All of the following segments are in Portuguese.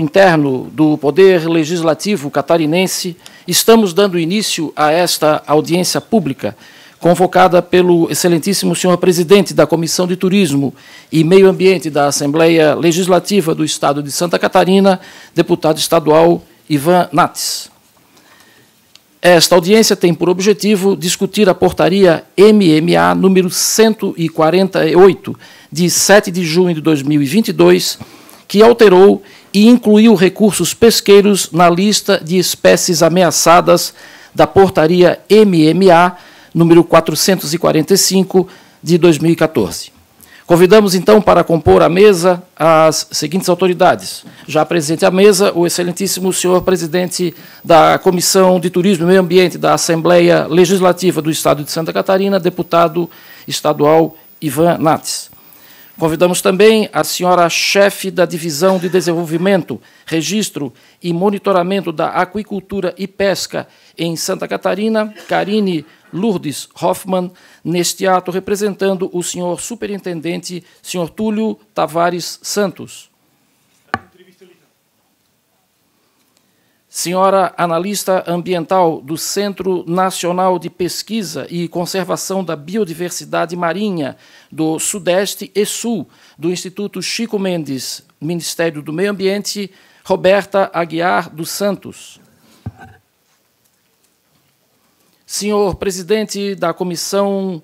interno do Poder Legislativo catarinense, estamos dando início a esta audiência pública, convocada pelo excelentíssimo senhor presidente da Comissão de Turismo e Meio Ambiente da Assembleia Legislativa do Estado de Santa Catarina, deputado estadual Ivan Nates. Esta audiência tem por objetivo discutir a portaria MMA número 148, de 7 de junho de 2022 que alterou e incluiu recursos pesqueiros na lista de espécies ameaçadas da portaria MMA número 445 de 2014. Convidamos então para compor a mesa as seguintes autoridades. Já presente à mesa o excelentíssimo senhor presidente da Comissão de Turismo e Meio Ambiente da Assembleia Legislativa do Estado de Santa Catarina, deputado estadual Ivan Nates Convidamos também a senhora chefe da Divisão de Desenvolvimento, Registro e Monitoramento da Aquicultura e Pesca em Santa Catarina, Karine Lourdes Hoffman, neste ato representando o senhor superintendente, senhor Túlio Tavares Santos. senhora analista ambiental do Centro Nacional de Pesquisa e Conservação da Biodiversidade Marinha do Sudeste e Sul, do Instituto Chico Mendes, Ministério do Meio Ambiente, Roberta Aguiar dos Santos. Senhor presidente da Comissão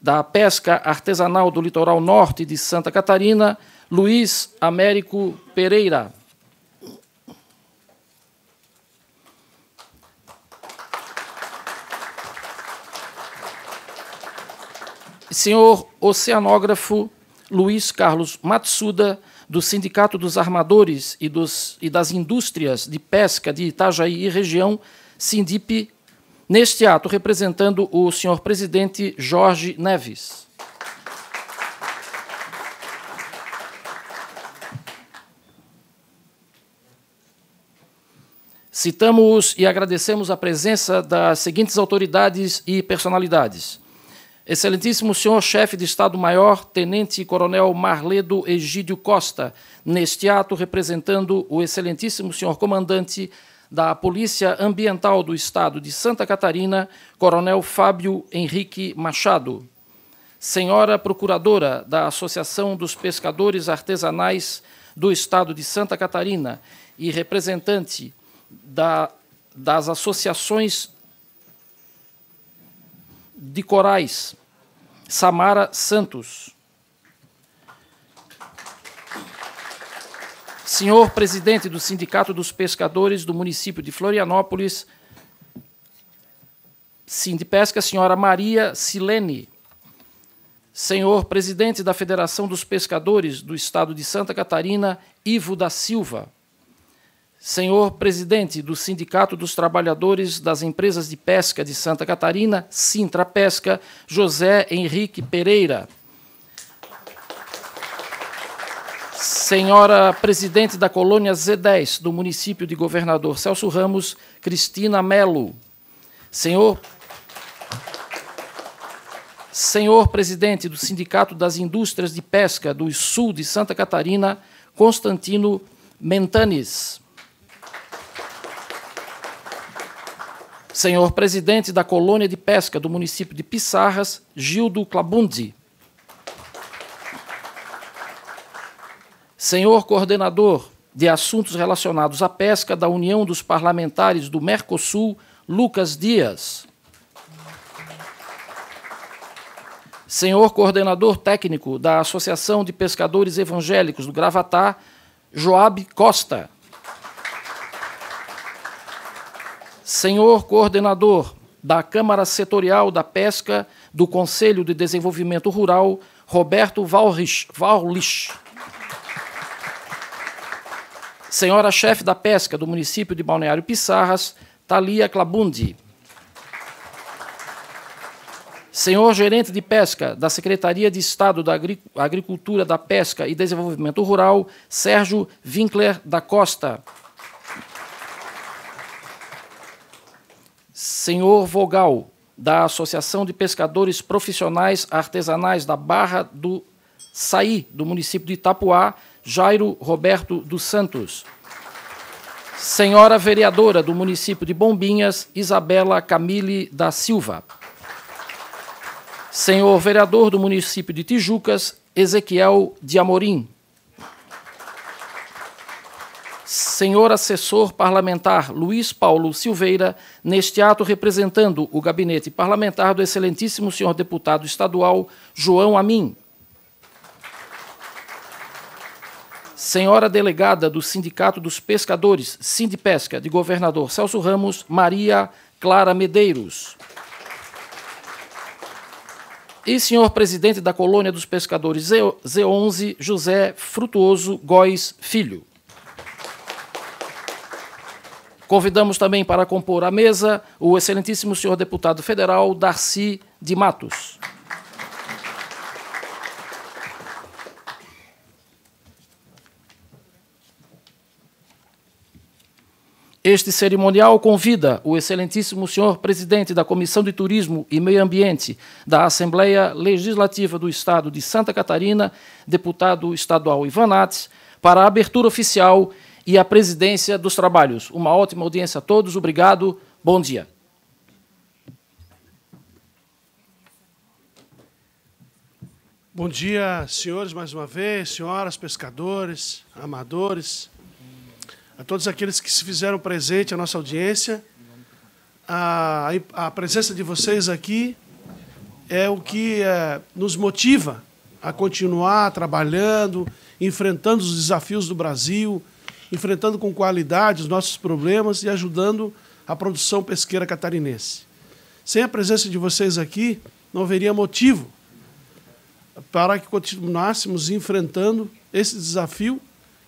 da Pesca Artesanal do Litoral Norte de Santa Catarina, Luiz Américo Pereira. senhor oceanógrafo Luiz Carlos Matsuda, do Sindicato dos Armadores e, dos, e das Indústrias de Pesca de Itajaí e Região, Sindip, neste ato, representando o senhor presidente Jorge Neves. Citamos e agradecemos a presença das seguintes autoridades e personalidades: Excelentíssimo senhor chefe de Estado-Maior, Tenente Coronel Marledo Egídio Costa, neste ato representando o excelentíssimo senhor comandante da Polícia Ambiental do Estado de Santa Catarina, Coronel Fábio Henrique Machado. Senhora Procuradora da Associação dos Pescadores Artesanais do Estado de Santa Catarina e representante da, das associações de Corais, Samara Santos. Senhor presidente do Sindicato dos Pescadores do município de Florianópolis, Sindipesca, senhora Maria Silene. Senhor presidente da Federação dos Pescadores do Estado de Santa Catarina, Ivo da Silva senhor presidente do Sindicato dos Trabalhadores das Empresas de Pesca de Santa Catarina, Sintra Pesca, José Henrique Pereira. Senhora presidente da colônia Z10 do município de Governador Celso Ramos, Cristina Melo. Senhor Senhor presidente do Sindicato das Indústrias de Pesca do Sul de Santa Catarina, Constantino Mentanes. senhor presidente da colônia de pesca do município de Pissarras, Gildo Clabundi. Senhor coordenador de assuntos relacionados à pesca da União dos Parlamentares do Mercosul, Lucas Dias. Senhor coordenador técnico da Associação de Pescadores Evangélicos do Gravatá, Joab Costa. senhor coordenador da Câmara Setorial da Pesca do Conselho de Desenvolvimento Rural, Roberto Valrich. Valrich. Senhora chefe da pesca do município de Balneário Pissarras, Thalia Clabundi. Senhor gerente de pesca da Secretaria de Estado da Agricultura, da Pesca e Desenvolvimento Rural, Sérgio Winkler da Costa. senhor Vogal, da Associação de Pescadores Profissionais Artesanais da Barra do Saí, do município de Itapuá, Jairo Roberto dos Santos. Senhora vereadora do município de Bombinhas, Isabela Camille da Silva. Senhor vereador do município de Tijucas, Ezequiel de Amorim senhor assessor parlamentar Luiz Paulo Silveira, neste ato representando o gabinete parlamentar do excelentíssimo senhor deputado estadual João Amin. Senhora delegada do Sindicato dos Pescadores, Sindipesca, de governador Celso Ramos, Maria Clara Medeiros. E senhor presidente da Colônia dos Pescadores Z11, José Frutuoso Góes Filho. Convidamos também para compor a mesa o excelentíssimo senhor deputado federal Darcy de Matos. Este cerimonial convida o excelentíssimo senhor presidente da Comissão de Turismo e Meio Ambiente da Assembleia Legislativa do Estado de Santa Catarina, deputado estadual Ivan Nates, para a abertura oficial e a presidência dos trabalhos. Uma ótima audiência a todos. Obrigado. Bom dia. Bom dia, senhores, mais uma vez, senhoras, pescadores, amadores, a todos aqueles que se fizeram presente à nossa audiência. A, a presença de vocês aqui é o que é, nos motiva a continuar trabalhando, enfrentando os desafios do Brasil, enfrentando com qualidade os nossos problemas e ajudando a produção pesqueira catarinense. Sem a presença de vocês aqui, não haveria motivo para que continuássemos enfrentando esse desafio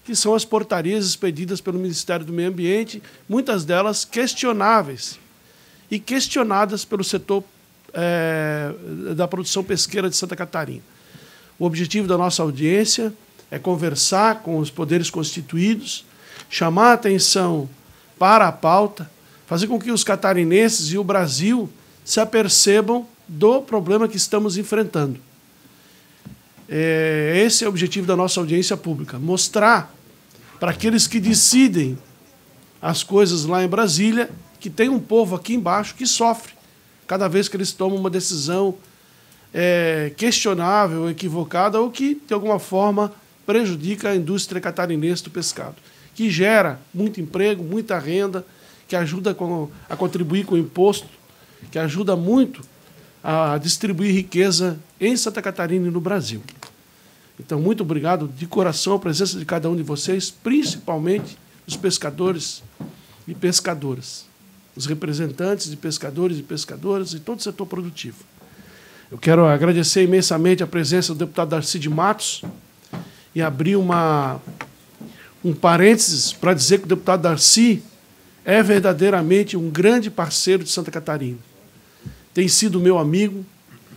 que são as portarias expedidas pelo Ministério do Meio Ambiente, muitas delas questionáveis e questionadas pelo setor é, da produção pesqueira de Santa Catarina. O objetivo da nossa audiência é conversar com os poderes constituídos chamar a atenção para a pauta, fazer com que os catarinenses e o Brasil se apercebam do problema que estamos enfrentando. É, esse é o objetivo da nossa audiência pública: mostrar para aqueles que decidem as coisas lá em Brasília que tem um povo aqui embaixo que sofre cada vez que eles tomam uma decisão é, questionável, equivocada ou que, de alguma forma, prejudica a indústria catarinense do pescado que gera muito emprego, muita renda, que ajuda a contribuir com o imposto, que ajuda muito a distribuir riqueza em Santa Catarina e no Brasil. Então, muito obrigado de coração a presença de cada um de vocês, principalmente os pescadores e pescadoras, os representantes de pescadores e pescadoras e todo o setor produtivo. Eu quero agradecer imensamente a presença do deputado Darcy de Matos e abrir uma um parênteses para dizer que o deputado Darcy é verdadeiramente um grande parceiro de Santa Catarina. Tem sido meu amigo,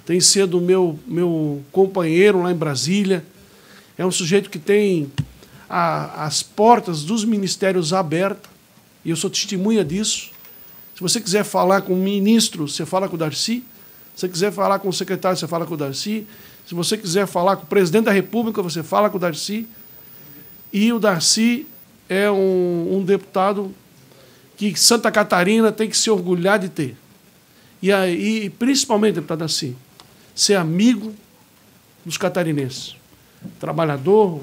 tem sido meu, meu companheiro lá em Brasília. É um sujeito que tem a, as portas dos ministérios abertas, e eu sou testemunha disso. Se você quiser falar com o ministro, você fala com o Darcy. Se você quiser falar com o secretário, você fala com o Darcy. Se você quiser falar com o presidente da República, você fala com o Darcy. E o Darcy é um, um deputado que Santa Catarina tem que se orgulhar de ter. E, aí, principalmente, deputado Darcy, ser amigo dos catarinenses. Trabalhador,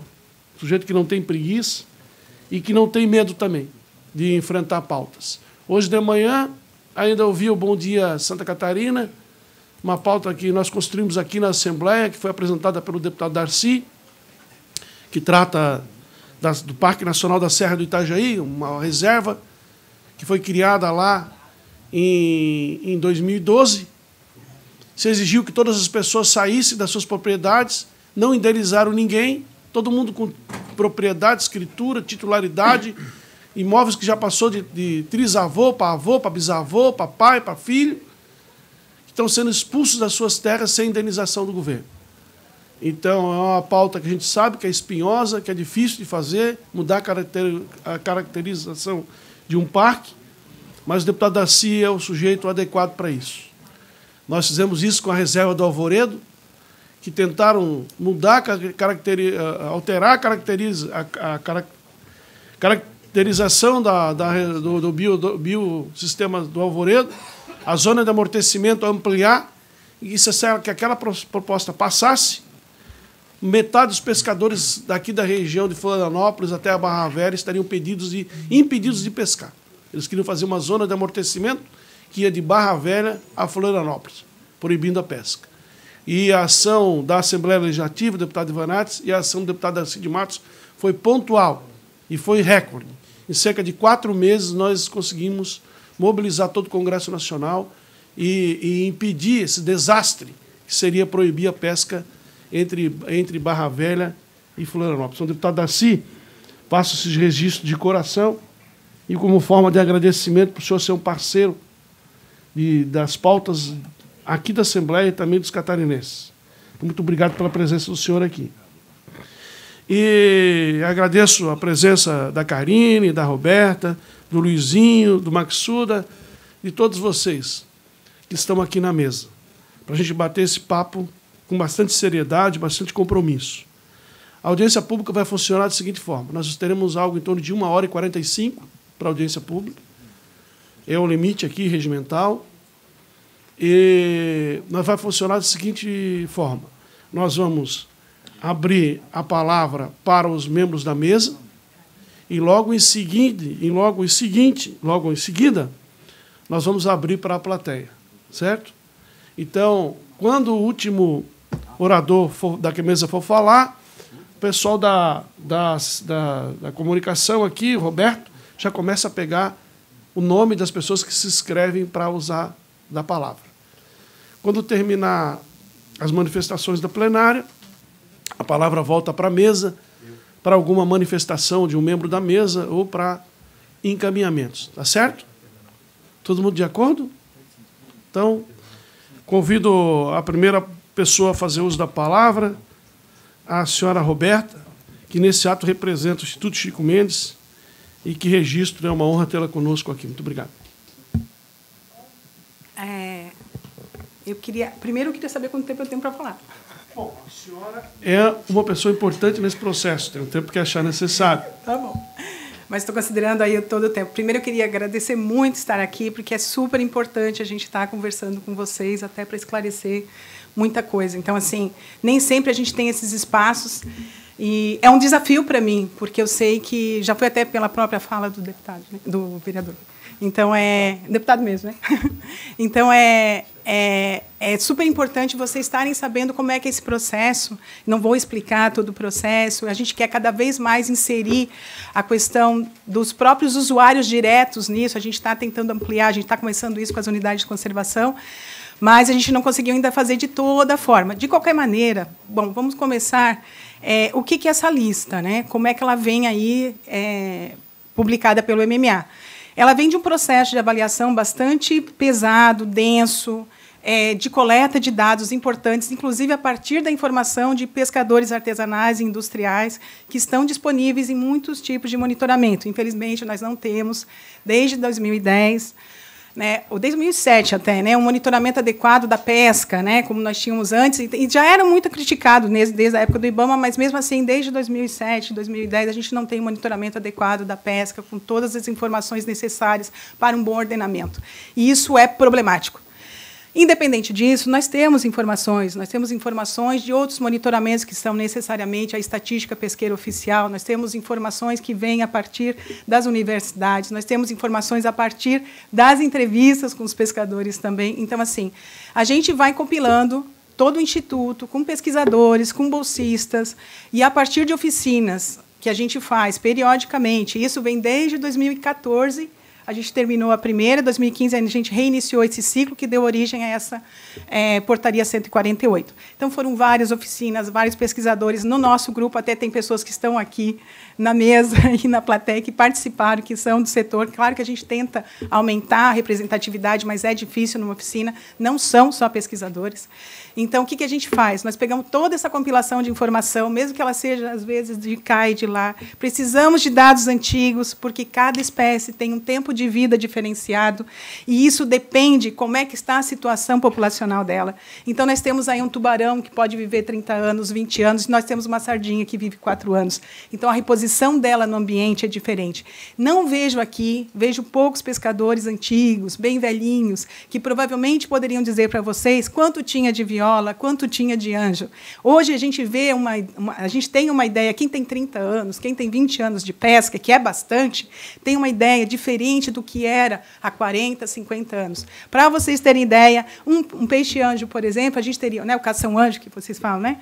sujeito que não tem preguiça e que não tem medo também de enfrentar pautas. Hoje de manhã, ainda ouvi o Bom Dia Santa Catarina, uma pauta que nós construímos aqui na Assembleia, que foi apresentada pelo deputado Darcy, que trata do Parque Nacional da Serra do Itajaí, uma reserva que foi criada lá em, em 2012. Se exigiu que todas as pessoas saíssem das suas propriedades, não indenizaram ninguém, todo mundo com propriedade, escritura, titularidade, imóveis que já passou de, de trisavô para avô, para bisavô, para pai, para filho, que estão sendo expulsos das suas terras sem indenização do governo. Então, é uma pauta que a gente sabe que é espinhosa, que é difícil de fazer, mudar a caracterização de um parque, mas o deputado Darcy é o sujeito adequado para isso. Nós fizemos isso com a reserva do Alvoredo, que tentaram mudar, alterar a, caracterização da, da, do, do bio, do biosistema do Alvoredo, a zona de amortecimento ampliar, e se é que aquela proposta passasse, metade dos pescadores daqui da região de Florianópolis até a Barra Velha estariam pedidos e impedidos de pescar. Eles queriam fazer uma zona de amortecimento que ia de Barra Velha a Florianópolis, proibindo a pesca. E a ação da Assembleia Legislativa, do deputado Ivanates, e a ação do deputado Cid Matos foi pontual e foi recorde. Em cerca de quatro meses, nós conseguimos mobilizar todo o Congresso Nacional e, e impedir esse desastre que seria proibir a pesca entre, entre Barra Velha e Florianópolis. Sou então, deputado Daci, faço esses registros de coração e como forma de agradecimento para o senhor ser um parceiro de, das pautas aqui da Assembleia e também dos catarinenses. Muito obrigado pela presença do senhor aqui. E agradeço a presença da Karine, da Roberta, do Luizinho, do Maxuda, de todos vocês que estão aqui na mesa, para a gente bater esse papo com bastante seriedade, bastante compromisso. A audiência pública vai funcionar da seguinte forma: nós teremos algo em torno de 1 hora e 45 para a audiência pública, é o limite aqui regimental, e nós vai funcionar da seguinte forma: nós vamos abrir a palavra para os membros da mesa e logo em seguida, e logo em seguinte, logo em seguida, nós vamos abrir para a plateia, certo? Então, quando o último orador for, da mesa for falar, o pessoal da, da, da, da comunicação aqui, Roberto, já começa a pegar o nome das pessoas que se inscrevem para usar da palavra. Quando terminar as manifestações da plenária, a palavra volta para a mesa, para alguma manifestação de um membro da mesa ou para encaminhamentos. Tá certo? Todo mundo de acordo? Então, convido a primeira pessoa a fazer uso da palavra, a senhora Roberta, que nesse ato representa o Instituto Chico Mendes, e que registro, é uma honra tê-la conosco aqui. Muito obrigado. É, eu queria, primeiro, eu queria saber quanto tempo eu tenho para falar. Bom, a senhora é uma pessoa importante nesse processo, tem o tempo que achar necessário. Tá bom. Mas estou considerando aí todo o tempo. Primeiro, eu queria agradecer muito estar aqui, porque é super importante a gente estar conversando com vocês, até para esclarecer muita coisa. Então, assim, nem sempre a gente tem esses espaços. E é um desafio para mim, porque eu sei que já foi até pela própria fala do deputado, né? do vereador. Então é deputado mesmo, né? então é, é, é super importante vocês estarem sabendo como é que é esse processo. Não vou explicar todo o processo. A gente quer cada vez mais inserir a questão dos próprios usuários diretos nisso. A gente está tentando ampliar. A gente está começando isso com as unidades de conservação, mas a gente não conseguiu ainda fazer de toda forma. De qualquer maneira, bom, vamos começar. É, o que, que, é essa lista? Né? Como é que ela vem aí é, publicada pelo MMA? Ela vem de um processo de avaliação bastante pesado, denso, é, de coleta de dados importantes, inclusive a partir da informação de pescadores artesanais e industriais que estão disponíveis em muitos tipos de monitoramento. Infelizmente, nós não temos, desde 2010 né, ou 2007 até, né, um monitoramento adequado da pesca, né, como nós tínhamos antes, e já era muito criticado desde, desde a época do IBAMA, mas mesmo assim, desde 2007, 2010, a gente não tem um monitoramento adequado da pesca com todas as informações necessárias para um bom ordenamento. E isso é problemático. Independente disso, nós temos informações, nós temos informações de outros monitoramentos que são necessariamente a estatística pesqueira oficial, nós temos informações que vêm a partir das universidades, nós temos informações a partir das entrevistas com os pescadores também. Então, assim, a gente vai compilando todo o instituto, com pesquisadores, com bolsistas, e a partir de oficinas que a gente faz periodicamente, isso vem desde 2014 a gente terminou a primeira, em 2015 a gente reiniciou esse ciclo que deu origem a essa é, portaria 148. Então foram várias oficinas, vários pesquisadores no nosso grupo, até tem pessoas que estão aqui na mesa e na plateia que participaram, que são do setor. Claro que a gente tenta aumentar a representatividade, mas é difícil numa oficina, não são só pesquisadores. Então, o que, que a gente faz? Nós pegamos toda essa compilação de informação, mesmo que ela seja, às vezes, de cá e de lá. Precisamos de dados antigos, porque cada espécie tem um tempo de de vida diferenciado, e isso depende como é que está a situação populacional dela. Então, nós temos aí um tubarão que pode viver 30 anos, 20 anos, e nós temos uma sardinha que vive 4 anos. Então, a reposição dela no ambiente é diferente. Não vejo aqui, vejo poucos pescadores antigos, bem velhinhos, que provavelmente poderiam dizer para vocês quanto tinha de viola, quanto tinha de anjo. Hoje a gente vê uma, uma, a gente tem uma ideia, quem tem 30 anos, quem tem 20 anos de pesca, que é bastante, tem uma ideia diferente diferente do que era há 40, 50 anos. Para vocês terem ideia, um, um peixe-anjo, por exemplo, a gente teria, né, o cação-anjo que vocês falam, né?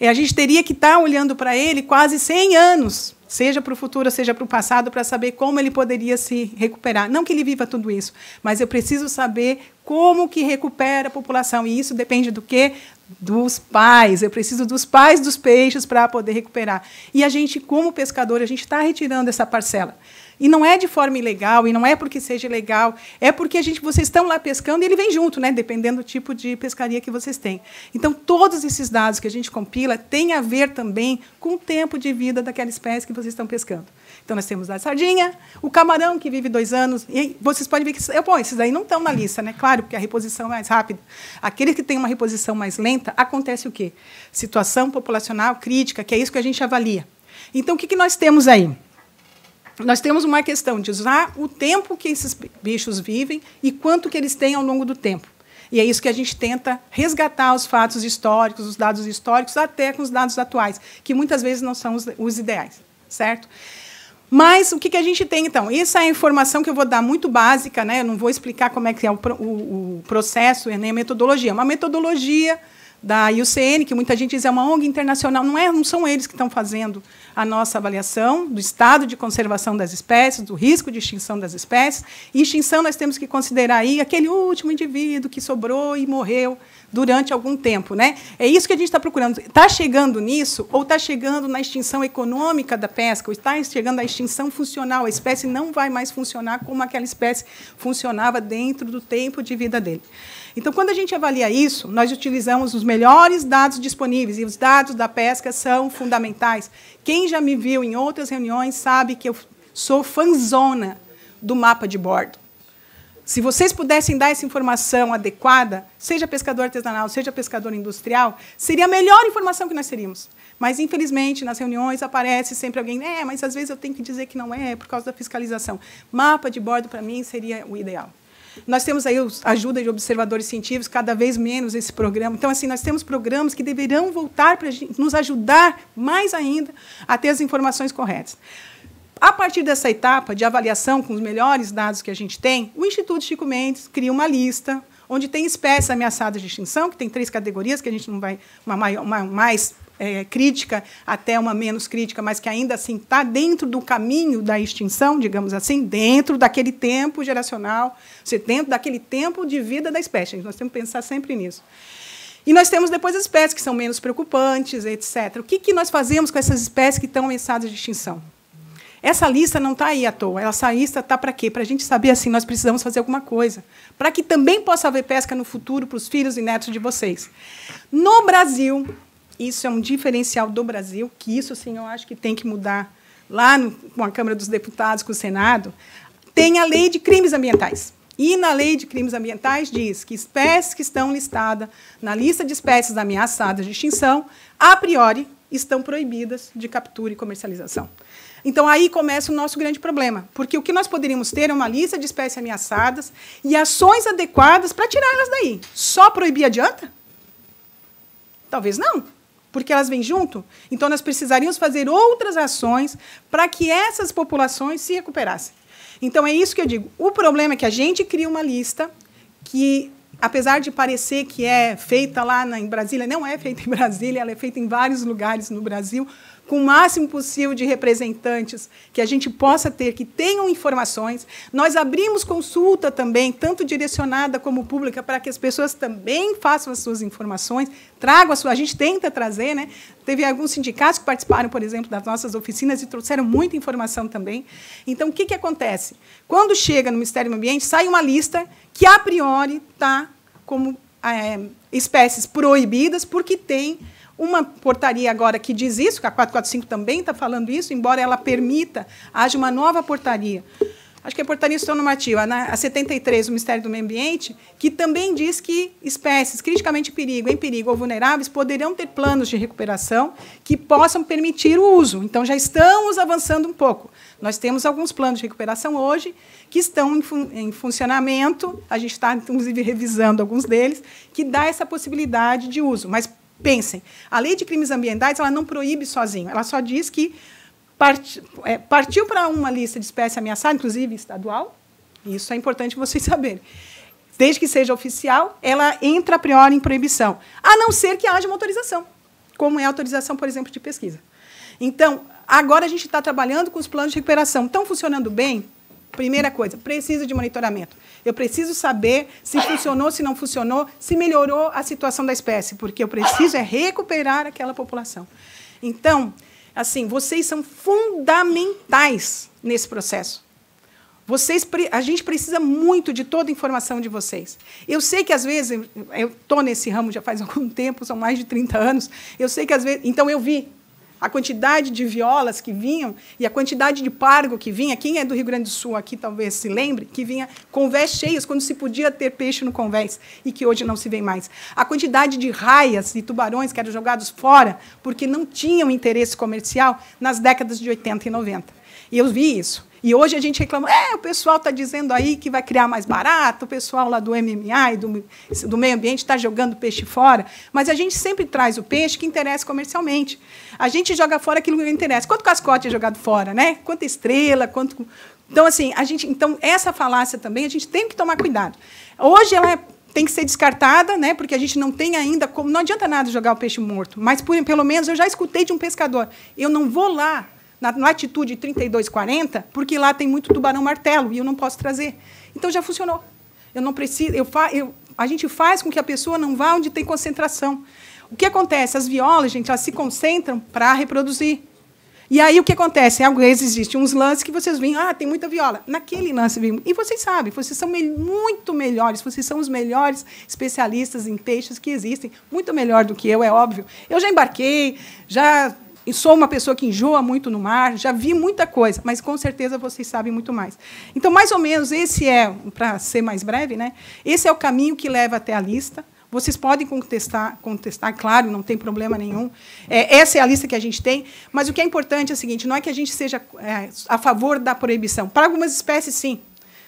E é, a gente teria que estar tá olhando para ele quase 100 anos, seja para o futuro, seja para o passado, para saber como ele poderia se recuperar. Não que ele viva tudo isso, mas eu preciso saber como que recupera a população. E isso depende do quê? Dos pais. Eu preciso dos pais dos peixes para poder recuperar. E a gente, como pescador, a gente está retirando essa parcela. E não é de forma ilegal, e não é porque seja ilegal, é porque a gente, vocês estão lá pescando e ele vem junto, né? dependendo do tipo de pescaria que vocês têm. Então, todos esses dados que a gente compila têm a ver também com o tempo de vida daquela espécie que vocês estão pescando. Então, nós temos a sardinha, o camarão, que vive dois anos. E vocês podem ver que bom, esses aí não estão na lista, né? Claro, porque a reposição é mais rápida. Aqueles que têm uma reposição mais lenta, acontece o quê? Situação populacional crítica, que é isso que a gente avalia. Então, o que nós temos aí? nós temos uma questão de usar o tempo que esses bichos vivem e quanto que eles têm ao longo do tempo. E é isso que a gente tenta resgatar os fatos históricos, os dados históricos, até com os dados atuais, que muitas vezes não são os, ideais, certo? Mas o que, a gente tem, então? Essa é a informação que eu vou dar muito básica, né? eu não vou explicar como é que é o, o processo, nem a metodologia. Uma metodologia da IUCN, que muita gente diz é uma ONG internacional, não, é, não são eles que estão fazendo a nossa avaliação do estado de conservação das espécies, do risco de extinção das espécies. E extinção nós temos que considerar aí aquele último indivíduo que sobrou e morreu durante algum tempo. Né? É isso que a gente está procurando. Está chegando nisso ou está chegando na extinção econômica da pesca, ou está chegando à extinção funcional? A espécie não vai mais funcionar como aquela espécie funcionava dentro do tempo de vida dele. Então, quando a gente avalia isso, nós utilizamos os melhores dados disponíveis, e os dados da pesca são fundamentais. Quem já me viu em outras reuniões sabe que eu sou fanzona do mapa de bordo. Se vocês pudessem dar essa informação adequada, seja pescador artesanal, seja pescador industrial, seria a melhor informação que nós teríamos. Mas, infelizmente, nas reuniões aparece sempre alguém, é, mas às vezes eu tenho que dizer que não é, por causa da fiscalização. Mapa de bordo, para mim, seria o ideal. Nós temos aí a ajuda de observadores científicos, cada vez menos esse programa. Então, assim, nós temos programas que deverão voltar para nos ajudar mais ainda a ter as informações corretas. A partir dessa etapa de avaliação com os melhores dados que a gente tem, o Instituto Chico Mendes cria uma lista onde tem espécies ameaçadas de extinção, que tem três categorias que a gente não vai uma, maior, uma mais é, crítica até uma menos crítica, mas que ainda assim está dentro do caminho da extinção, digamos assim, dentro daquele tempo geracional, dentro daquele tempo de vida da espécie. Nós temos que pensar sempre nisso. E nós temos depois as espécies que são menos preocupantes, etc. O que, que nós fazemos com essas espécies que estão ameaçadas de extinção? Essa lista não está aí à toa. Essa lista está para quê? Para a gente saber assim, nós precisamos fazer alguma coisa. Para que também possa haver pesca no futuro para os filhos e netos de vocês. No Brasil, isso é um diferencial do Brasil, que isso sim eu acho que tem que mudar lá no, com a Câmara dos Deputados, com o Senado. Tem a lei de crimes ambientais. E na lei de crimes ambientais diz que espécies que estão listadas na lista de espécies ameaçadas de extinção, a priori, estão proibidas de captura e comercialização. Então aí começa o nosso grande problema, porque o que nós poderíamos ter é uma lista de espécies ameaçadas e ações adequadas para tirá-las daí. Só proibir adianta? Talvez não, porque elas vêm junto. Então nós precisaríamos fazer outras ações para que essas populações se recuperassem. Então é isso que eu digo. O problema é que a gente cria uma lista que apesar de parecer que é feita lá na, em Brasília, não é feita em Brasília, ela é feita em vários lugares no Brasil com o máximo possível de representantes que a gente possa ter, que tenham informações. Nós abrimos consulta também, tanto direcionada como pública, para que as pessoas também façam as suas informações, tragam a sua. A gente tenta trazer, né? Teve alguns sindicatos que participaram, por exemplo, das nossas oficinas e trouxeram muita informação também. Então, o que, que acontece? Quando chega no Ministério do Ambiente, sai uma lista que, a priori, está como é, espécies proibidas, porque tem uma portaria agora que diz isso, que a 445 também está falando isso, embora ela permita, haja uma nova portaria. Acho que é a portaria normativa, a 73 do Ministério do Meio Ambiente, que também diz que espécies criticamente em perigo, em perigo ou vulneráveis poderão ter planos de recuperação que possam permitir o uso. Então, já estamos avançando um pouco. Nós temos alguns planos de recuperação hoje que estão em, fun em, funcionamento, a gente está, inclusive, revisando alguns deles, que dá essa possibilidade de uso. Mas Pensem, a lei de crimes ambientais ela não proíbe sozinho, ela só diz que part, é, partiu para uma lista de espécie ameaçada, inclusive estadual, isso é importante vocês saberem. Desde que seja oficial, ela entra a priori em proibição, a não ser que haja uma autorização, como é a autorização, por exemplo, de pesquisa. Então, agora a gente está trabalhando com os planos de recuperação. Estão funcionando bem? Primeira coisa, precisa de monitoramento. Eu preciso saber se funcionou, se não funcionou, se melhorou a situação da espécie, porque eu preciso é recuperar aquela população. Então, assim, vocês são fundamentais nesse processo. Vocês, a gente precisa muito de toda a informação de vocês. Eu sei que às vezes eu estou nesse ramo já faz algum tempo, são mais de 30 anos. Eu sei que às vezes, então eu vi a quantidade de violas que vinham e a quantidade de pargo que vinha, quem é do Rio Grande do Sul aqui talvez se lembre, que vinha convés cheios quando se podia ter peixe no convés e que hoje não se vê mais. A quantidade de raias e tubarões que eram jogados fora porque não tinham interesse comercial nas décadas de 80 e 90. E eu vi isso. E hoje a gente reclama, é, o pessoal está dizendo aí que vai criar mais barato, o pessoal lá do MMA e do, do meio ambiente está jogando peixe fora, mas a gente sempre traz o peixe que interessa comercialmente. A gente joga fora aquilo que interessa. Quanto cascote é jogado fora, né? Quanta estrela, quanto... Então, assim, a gente, então essa falácia também a gente tem que tomar cuidado. Hoje ela é tem que ser descartada, né? Porque a gente não tem ainda como. Não adianta nada jogar o peixe morto. Mas por, pelo menos eu já escutei de um pescador. Eu não vou lá na latitude 3240, porque lá tem muito tubarão martelo e eu não posso trazer. Então já funcionou. Eu não preciso, eu, fa, eu a gente faz com que a pessoa não vá onde tem concentração. O que acontece? As violas, gente, elas se concentram para reproduzir. E aí o que acontece? Às vezes existem uns lances que vocês veem, ah, tem muita viola. Naquele lance vem. E vocês sabem, vocês são me muito melhores, vocês são os melhores especialistas em peixes que existem, muito melhor do que eu, é óbvio. Eu já embarquei, já e sou uma pessoa que enjoa muito no mar, já vi muita coisa, mas com certeza vocês sabem muito mais. Então, mais ou menos, esse é, para ser mais breve, né? esse é o caminho que leva até a lista. Vocês podem contestar, contestar, claro, não tem problema nenhum. É, essa é a lista que a gente tem. Mas o que é importante é o seguinte: não é que a gente seja é, a favor da proibição. Para algumas espécies, sim.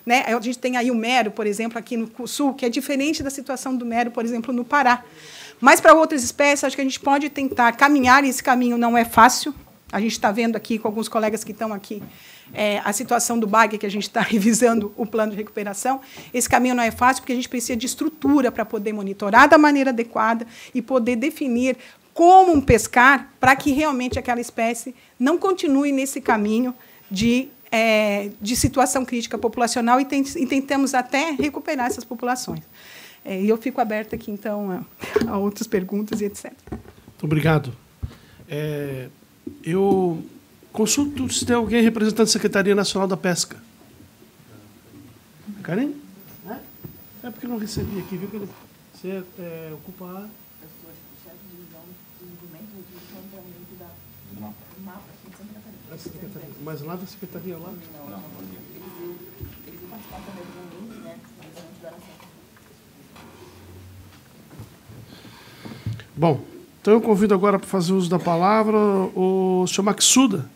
Né? A gente tem aí o mero, por exemplo, aqui no sul, que é diferente da situação do mero, por exemplo, no Pará. Mas para outras espécies, acho que a gente pode tentar caminhar, esse caminho não é fácil. A gente está vendo aqui com alguns colegas que estão aqui é, a situação do BAG, que a gente está revisando o plano de recuperação. Esse caminho não é fácil, porque a gente precisa de estrutura para poder monitorar da maneira adequada e poder definir como pescar para que realmente aquela espécie não continue nesse caminho de, é, de situação crítica populacional e, tent, e tentamos até recuperar essas populações. É, e eu fico aberta aqui, então, a, a outras perguntas e etc. Muito obrigado. É, eu consulto se tem alguém representando a Secretaria Nacional da Pesca. Karen? É porque não recebi aqui, viu? Você é, é, ocupa a... Eu sou chefe de de do MAPA, assim, Mas lá da Secretaria, lá? Não, não. Eles iam participar também do Bom, então eu convido agora para fazer uso da palavra o senhor Maxuda,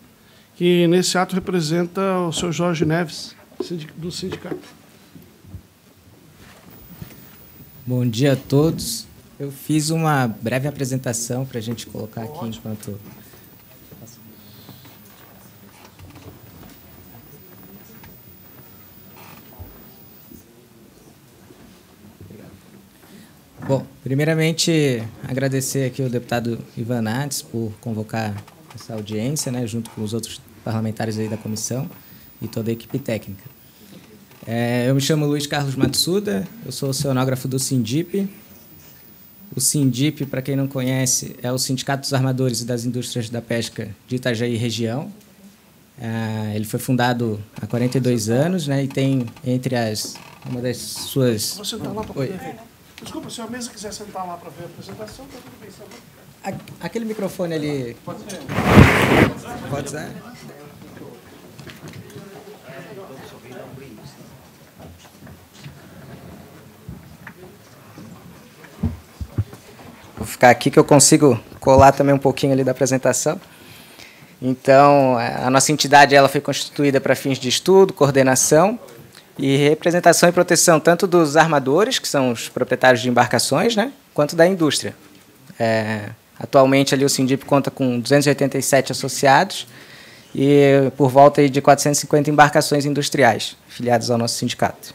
que nesse ato representa o senhor Jorge Neves, do sindicato. Bom dia a todos. Eu fiz uma breve apresentação para a gente colocar aqui enquanto Bom, primeiramente agradecer aqui o deputado Ivan Nades por convocar essa audiência, né, junto com os outros parlamentares aí da comissão e toda a equipe técnica. É, eu me chamo Luiz Carlos Matsuda, eu sou oceanógrafo do Sindip. O Sindip, para quem não conhece, é o Sindicato dos Armadores e das Indústrias da Pesca de Itajaí região. É, ele foi fundado há 42 anos, né, e tem entre as uma das suas Você tá lá para Desculpa, se a mesa quiser sentar lá para ver a apresentação, está tudo bem. Sabe? Aquele microfone ali. Pode ser. Pode ser? Vou ficar aqui que eu consigo colar também um pouquinho ali da apresentação. Então, a nossa entidade ela foi constituída para fins de estudo, coordenação e representação e proteção tanto dos armadores, que são os proprietários de embarcações, né, quanto da indústria. É, atualmente ali o Sindip conta com 287 associados e por volta de 450 embarcações industriais filiadas ao nosso sindicato.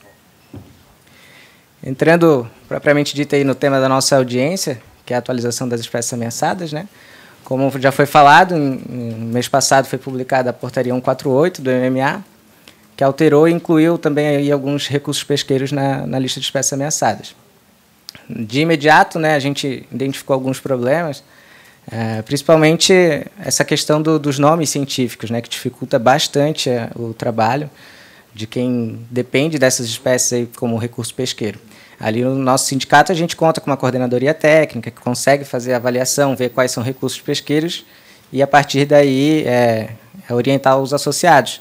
Entrando propriamente dito aí no tema da nossa audiência, que é a atualização das espécies ameaçadas, né? Como já foi falado, no mês passado foi publicada a portaria 148 do MMA, que alterou e incluiu também aí alguns recursos pesqueiros na, na lista de espécies ameaçadas. De imediato, né, a gente identificou alguns problemas, é, principalmente essa questão do, dos nomes científicos, né, que dificulta bastante é, o trabalho de quem depende dessas espécies aí como recurso pesqueiro. Ali no nosso sindicato a gente conta com uma coordenadoria técnica que consegue fazer a avaliação, ver quais são recursos pesqueiros e a partir daí é, é orientar os associados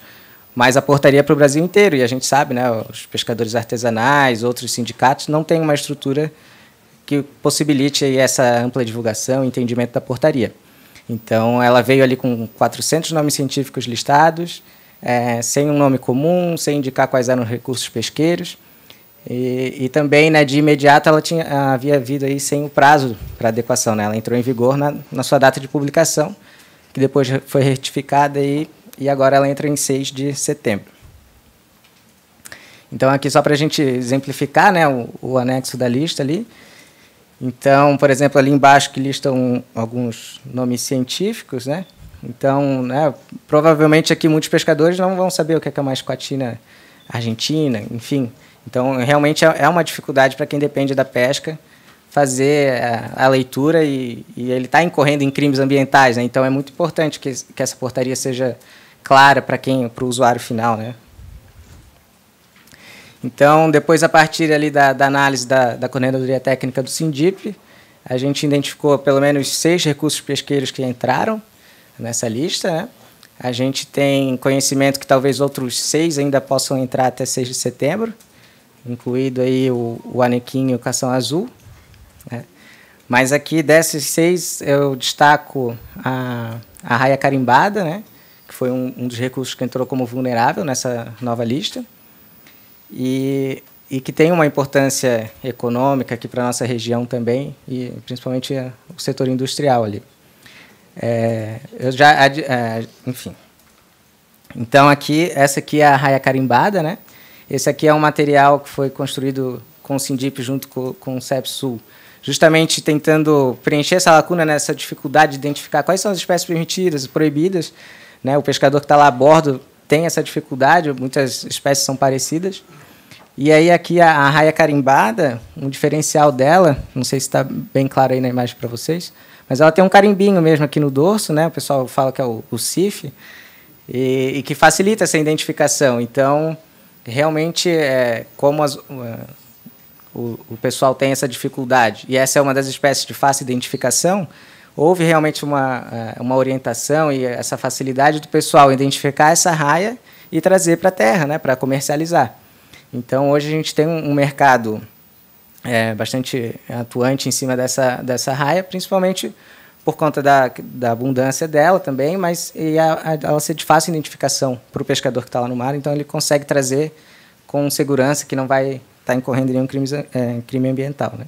mas a portaria é para o Brasil inteiro, e a gente sabe, né, os pescadores artesanais, outros sindicatos, não têm uma estrutura que possibilite essa ampla divulgação e entendimento da portaria. Então, ela veio ali com 400 nomes científicos listados, é, sem um nome comum, sem indicar quais eram os recursos pesqueiros. E, e também, né, de imediato, ela tinha, havia havido aí sem o prazo para adequação. Né? Ela entrou em vigor na, na sua data de publicação, que depois foi retificada e e agora ela entra em 6 de setembro. Então, aqui só para a gente exemplificar né, o, o, anexo da lista ali. Então, por exemplo, ali embaixo que listam alguns nomes científicos, né? Então, né, provavelmente aqui muitos pescadores não vão saber o que é a mascotina argentina, enfim. Então, realmente é, é uma dificuldade para quem depende da pesca fazer a, a leitura e, e ele está incorrendo em crimes ambientais. Né? Então, é muito importante que, que essa portaria seja clara para quem, para o usuário final, né? Então, depois, a partir ali da, da análise da, da coordenadoria técnica do Sindip, a gente identificou pelo menos seis recursos pesqueiros que entraram nessa lista. Né? A gente tem conhecimento que talvez outros seis ainda possam entrar até 6 de setembro, incluído aí o, o Anequim e o Cação Azul. Né? Mas aqui, desses seis, eu destaco a, a Raia Carimbada, né? foi um, um dos recursos que entrou como vulnerável nessa nova lista. E e que tem uma importância econômica aqui para a nossa região também, e principalmente eh, o setor industrial ali. É, eu já, é, enfim. Então, aqui, essa aqui é a raia carimbada, né? Esse aqui é um material que foi construído com o Sindip junto com, com o CEPSUL, justamente tentando preencher essa lacuna, nessa né, dificuldade de identificar quais são as espécies permitidas e proibidas, né? O pescador que está lá a bordo tem essa dificuldade, muitas espécies são parecidas. E aí aqui a, a raia carimbada, um diferencial dela, não sei se está bem claro aí na imagem para vocês, mas ela tem um carimbinho mesmo aqui no dorso, né? O pessoal fala que é o, o CIF, e, e que facilita essa identificação. Então, realmente, é, como as, o, o pessoal tem essa dificuldade, e essa é uma das espécies de fácil identificação, houve realmente uma, eh, uma orientação e essa facilidade do pessoal identificar essa raia e trazer para a terra, né, para comercializar. Então, hoje a gente tem um mercado é, bastante atuante em cima dessa, dessa raia, principalmente por conta da, da abundância dela também, mas e a, a, ela ser de fácil identificação para o pescador que está lá no mar, então ele consegue trazer com segurança que não vai estar tá incorrendo em nenhum crime, é, eh, crime ambiental. Né?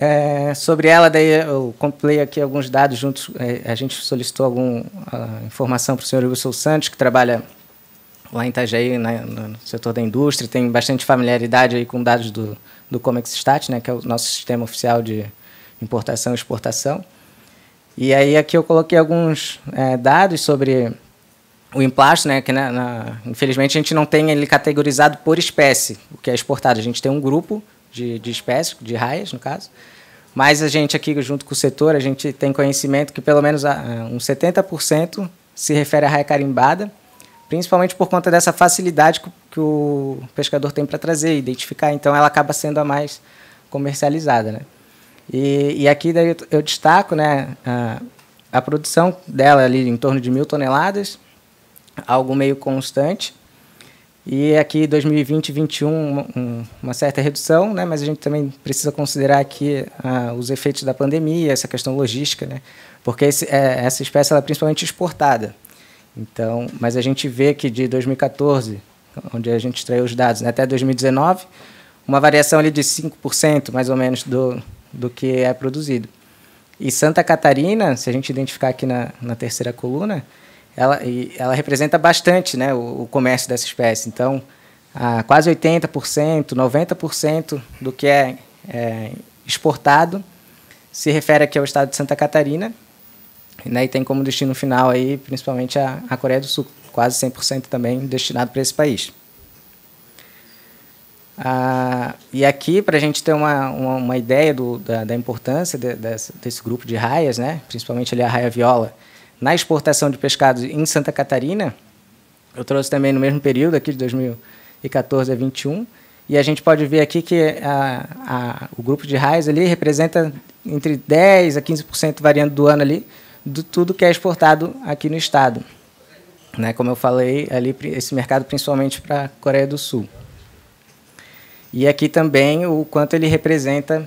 É, sobre ela, daí eu comprei aqui alguns dados juntos. É, a gente solicitou alguma informação para o senhor Wilson Santos, que trabalha lá em Itajaí, né, no setor da indústria, tem bastante familiaridade aí com dados do, do Comex Stat, né, que é o nosso sistema oficial de importação e exportação. E aí aqui eu coloquei alguns é, dados sobre o emplasto, né, que na, né, na, infelizmente a gente não tem ele categorizado por espécie, o que é exportado. A gente tem um grupo de, de espécies, de raias, no caso. Mas a gente aqui, junto com o setor, a gente tem conhecimento que pelo menos ah, uns 70% se refere à raia carimbada, principalmente por conta dessa facilidade que o pescador tem para trazer e identificar. Então, ela acaba sendo a mais comercializada. Né? E, e aqui daí eu destaco né, a, a produção dela ali em torno de mil toneladas, algo meio constante. E aqui 2020 e 2021 uma certa redução, né? mas a gente também precisa considerar aqui ah, os efeitos da pandemia, essa questão logística, né? porque esse, é, essa espécie ela é principalmente exportada. Então, mas a gente vê que de 2014, onde a gente extraiu os dados, né, até 2019, uma variação ali de 5% mais ou menos do, do que é produzido. E Santa Catarina, se a gente identificar aqui na, na terceira coluna, ela, ela representa bastante né, o, o comércio dessa espécie. Então, ah, quase 80%, 90% do que é, é, exportado se refere aqui ao estado de Santa Catarina, né, e tem como destino final aí principalmente a, a Coreia do Sul, quase 100% também destinado para esse país. Ah, e aqui, para a gente ter uma, uma, uma ideia do, da, da, importância de, desse, desse, grupo de raias, né, principalmente ali a raia viola, na exportação de pescados em Santa Catarina, eu trouxe também no mesmo período aqui de 2014 a 21, e a gente pode ver aqui que a, a, o grupo de raios ali representa entre 10 a 15% variando do ano ali, de tudo que é exportado aqui no estado. Né? Como eu falei, ali esse mercado principalmente para a Coreia do Sul. E aqui também o quanto ele representa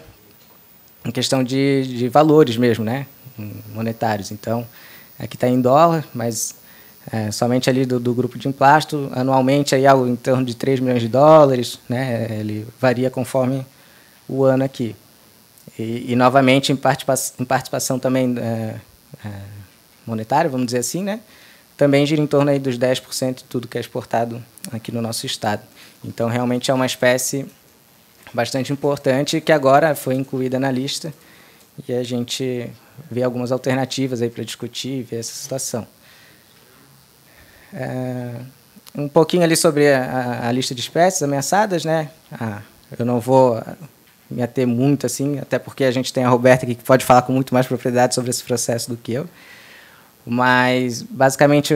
em questão de, de valores mesmo, né? monetários. Então, Aqui é, está em dólar, mas é, somente ali do, do, grupo de emplasto, anualmente aí algo em torno de 3 milhões de dólares, né? ele varia conforme o ano aqui. E, e novamente, em, participa em participação também é, é, monetária, vamos dizer assim, né? também gira em torno aí dos 10% de tudo que é exportado aqui no nosso estado. Então, realmente é uma espécie bastante importante que agora foi incluída na lista e a gente ver algumas alternativas aí para discutir, ver essa situação. É, um pouquinho ali sobre a, a, lista de espécies ameaçadas, né? Ah, eu não vou me ater muito assim, até porque a gente tem a Roberta aqui que pode falar com muito mais propriedade sobre esse processo do que eu. Mas, basicamente,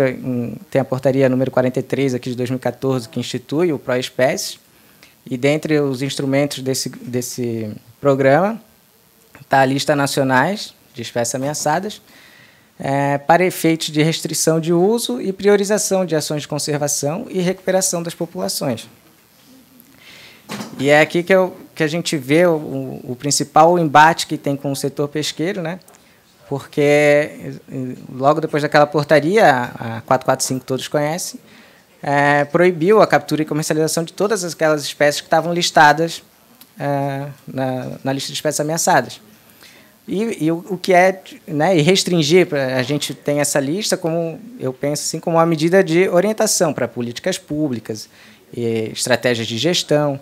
tem a portaria número 43 aqui de 2014 que institui o ProEspécies. E dentre os instrumentos desse, desse programa, está a lista nacionais de espécies ameaçadas, é, para efeitos de restrição de uso e priorização de ações de conservação e recuperação das populações. E é aqui que, eu, que a gente vê o, o principal embate que tem com o setor pesqueiro, né? porque eh, logo depois daquela portaria, a 445 todos conhecem, é, proibiu a captura e comercialização de todas aquelas espécies que estavam listadas é, na, na lista de espécies ameaçadas. E, e o, o, que é, né, e restringir, a gente tem essa lista como, eu penso assim, como uma medida de orientação para políticas públicas, estratégias de gestão,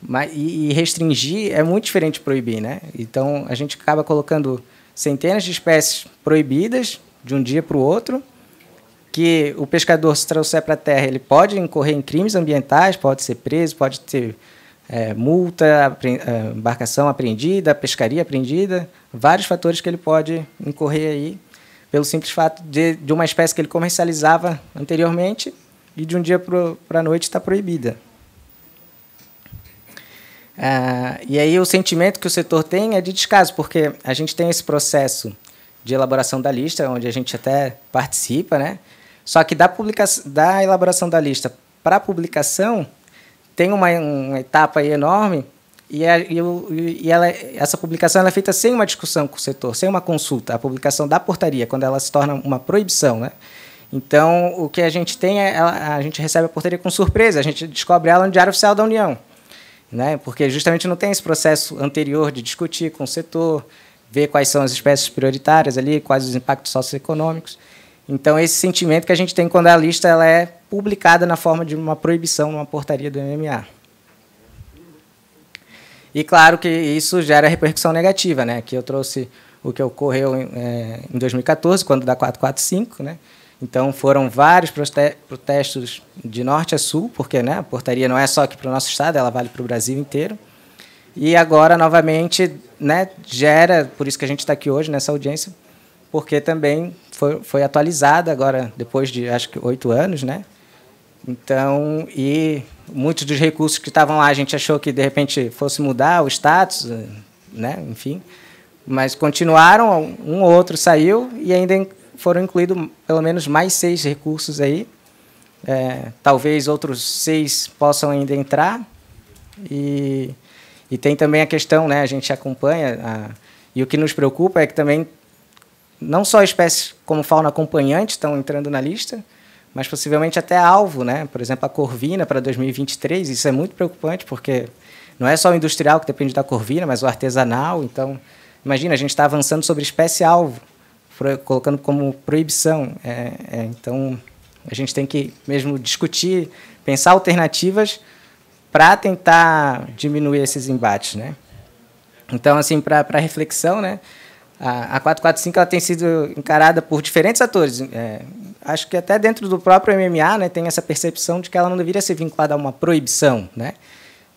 mas, e, e restringir é muito diferente de proibir, né? Então, a gente acaba colocando centenas de espécies proibidas de um dia para o outro, que o pescador, se trouxer para a terra, ele pode incorrer em crimes ambientais, pode ser preso, pode ter é, multa, apre, é, embarcação apreendida, pescaria apreendida, vários fatores que ele pode incorrer aí pelo simples fato de, de uma espécie que ele comercializava anteriormente e de um dia para a noite está proibida. Ah, e aí o sentimento que o setor tem é de descaso, porque a gente tem esse processo de elaboração da lista, onde a gente até participa, né? Só que da, publica da elaboração da lista para a publicação, tem uma, uma etapa enorme e, a, é, e, o, e ela, essa publicação ela é feita sem uma discussão com o setor, sem uma consulta. A publicação da portaria, quando ela se torna uma proibição, né? Então, o que a gente tem é a gente recebe a portaria com surpresa, a gente descobre ela no Diário Oficial da União, né? Porque justamente não tem esse processo anterior de discutir com o setor, ver quais são as espécies prioritárias ali, quais os impactos socioeconômicos. Então, esse sentimento que a gente tem quando a lista ela é publicada na forma de uma proibição, uma portaria do MMA. E claro que isso gera repercussão negativa, né? Aqui eu trouxe o que ocorreu em, é, em 2014, quando da 445, né? Então foram vários protestos de norte a sul, porque né, a portaria não é só aqui para o nosso estado, ela vale para o Brasil inteiro. E agora novamente, né, gera, por isso que a gente está aqui hoje nessa audiência, porque também foi, foi atualizada agora, depois de acho que oito anos, né? Então, e muitos dos recursos que estavam lá, a gente achou que de repente fosse mudar o status, né? Enfim, mas continuaram, um ou outro saiu e ainda foram incluídos pelo menos mais seis recursos aí. É, talvez outros seis possam ainda entrar. E, e tem também a questão, né? A gente acompanha a, e o que nos preocupa é que também não só espécies como fauna acompanhante estão entrando na lista, mas possivelmente até alvo, né? Por exemplo, a corvina para 2023, isso é muito preocupante porque não é só o industrial que depende da corvina, mas o artesanal. Então, imagina, a gente está avançando sobre espécie-alvo, colocando como proibição. É, é, então, a gente tem que mesmo discutir, pensar alternativas para tentar diminuir esses embates, né? Então, assim, para reflexão, né? a, 445 ela tem sido encarada por diferentes atores. É, acho que até dentro do próprio MMA né, tem essa percepção de que ela não deveria ser vinculada a uma proibição, né?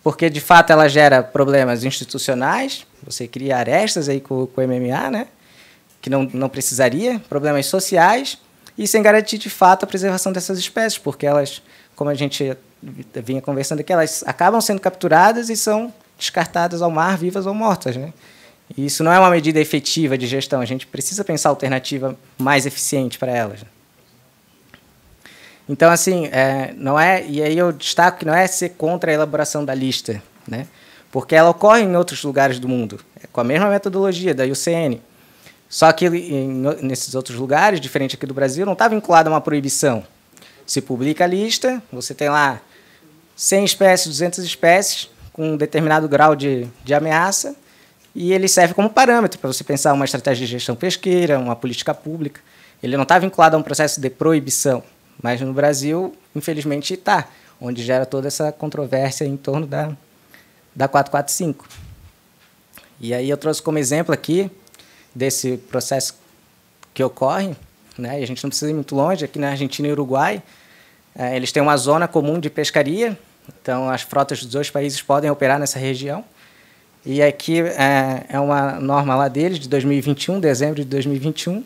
porque de fato ela gera problemas institucionais, você cria arestas aí com, com o MMA, né? que não, não precisaria, problemas sociais, e sem garantir de fato a preservação dessas espécies, porque elas, como a gente vinha conversando aqui, elas acabam sendo capturadas e são descartadas ao mar, vivas ou mortas. Né? E isso não é uma medida efetiva de gestão, a gente precisa pensar alternativa mais eficiente para elas. Então, assim, é, não é. E aí eu destaco que não é ser contra a elaboração da lista, né? porque ela ocorre em outros lugares do mundo, é com a mesma metodologia da UCN. Só que em, nesses outros lugares, diferente aqui do Brasil, não está vinculado a uma proibição. Se publica a lista, você tem lá 100 espécies, 200 espécies, com um determinado grau de, de ameaça, e ele serve como parâmetro para você pensar uma estratégia de gestão pesqueira, uma política pública. Ele não está vinculado a um processo de proibição, mas no Brasil, infelizmente, está, onde gera toda essa controvérsia em torno da, da 445. E aí eu trouxe como exemplo aqui desse processo que ocorre, né? e a gente não precisa ir muito longe, aqui na Argentina e Uruguai, é, eles têm uma zona comum de pescaria, então as frotas dos dois países podem operar nessa região, e aqui é, é uma norma lá deles, de 2021, dezembro de 2021,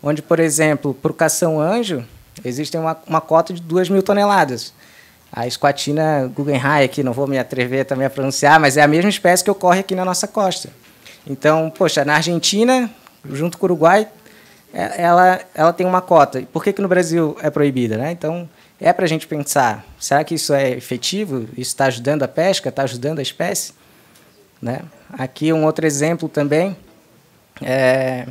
onde, por exemplo, para o cação-anjo, existe uma, uma cota de 2 mil toneladas. A esquatina Guggenheim, aqui não vou me atrever também a pronunciar, mas é a mesma espécie que ocorre aqui na nossa costa. Então, poxa, na Argentina, junto com o Uruguai, é, ela, ela tem uma cota. Por que, que no Brasil é proibida? Né? Então, é para a gente pensar, será que isso é efetivo? Isso está ajudando a pesca? Está ajudando a espécie? Né? Aqui um outro exemplo também, é,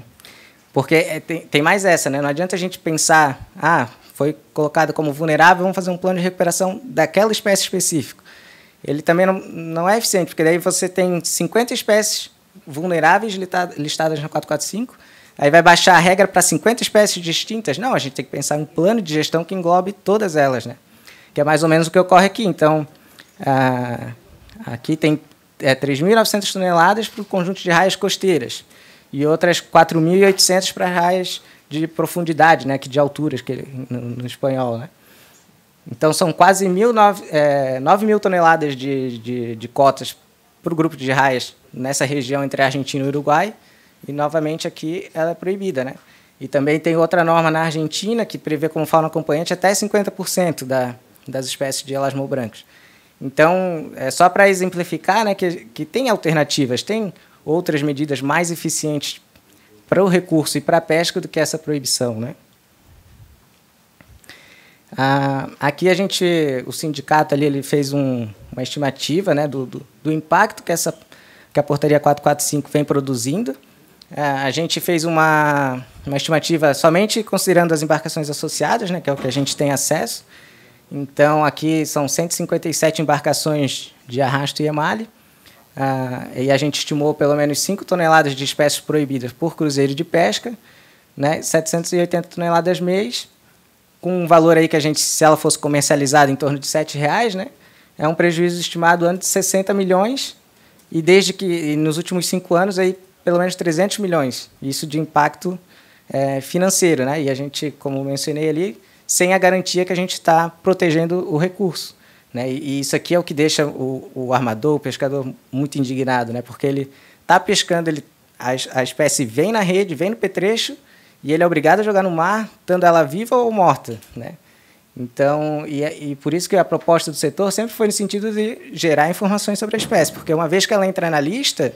porque é, tem, tem mais essa, né? não adianta a gente pensar, ah, foi colocado como vulnerável, vamos fazer um plano de recuperação daquela espécie específica. Ele também não, não é eficiente, porque daí você tem 50 espécies vulneráveis listadas na 445, aí vai baixar a regra para 50 espécies distintas. Não, a gente tem que pensar um plano de gestão que englobe todas elas, né? que é mais ou menos o que ocorre aqui. Então, ah, aqui tem é, 3.900 toneladas para o conjunto de raias costeiras e outras 4.800 para raias de profundidade, né, que de alturas que no, no espanhol, né? Então são quase mil, nove, é, 9 mil toneladas de, de, de cotas para o grupo de raias nessa região entre Argentina e Uruguai e novamente aqui ela é proibida, né? E também tem outra norma na Argentina que prevê como fauna acompanhante até 50% da, das espécies de elasmobranquios. Então, é só para exemplificar né, que, que tem alternativas, tem outras medidas mais eficientes para o recurso e para a pesca do que essa proibição. Né? Ah, aqui a gente, o sindicato ali, ele fez um, uma estimativa né, do, do, do, impacto que, essa, que a portaria 445 vem produzindo. Ah, a gente fez uma, uma estimativa somente considerando as embarcações associadas, né, que é o que a gente tem acesso, então, aqui são 157 embarcações de arrasto e emale, ah, e a gente estimou pelo menos 5 toneladas de espécies proibidas por cruzeiro de pesca, né, 780 toneladas mês, com um valor aí que a gente, se ela fosse comercializada, em torno de R$ reais, né, é um prejuízo estimado antes de 60 milhões, e desde que e nos últimos cinco anos, aí, pelo menos 300 milhões, isso de impacto é, financeiro. Né, e a gente, como mencionei ali, sem a garantia que a gente está protegendo o recurso. Né? E, isso aqui é o que deixa o, o armador, o pescador, muito indignado, né? porque ele está pescando, ele, a, a espécie vem na rede, vem no petrecho, e ele é obrigado a jogar no mar, estando ela viva ou morta. Né? Então, e, é, e, por isso que a proposta do setor sempre foi no sentido de gerar informações sobre a espécie, porque uma vez que ela entra na lista,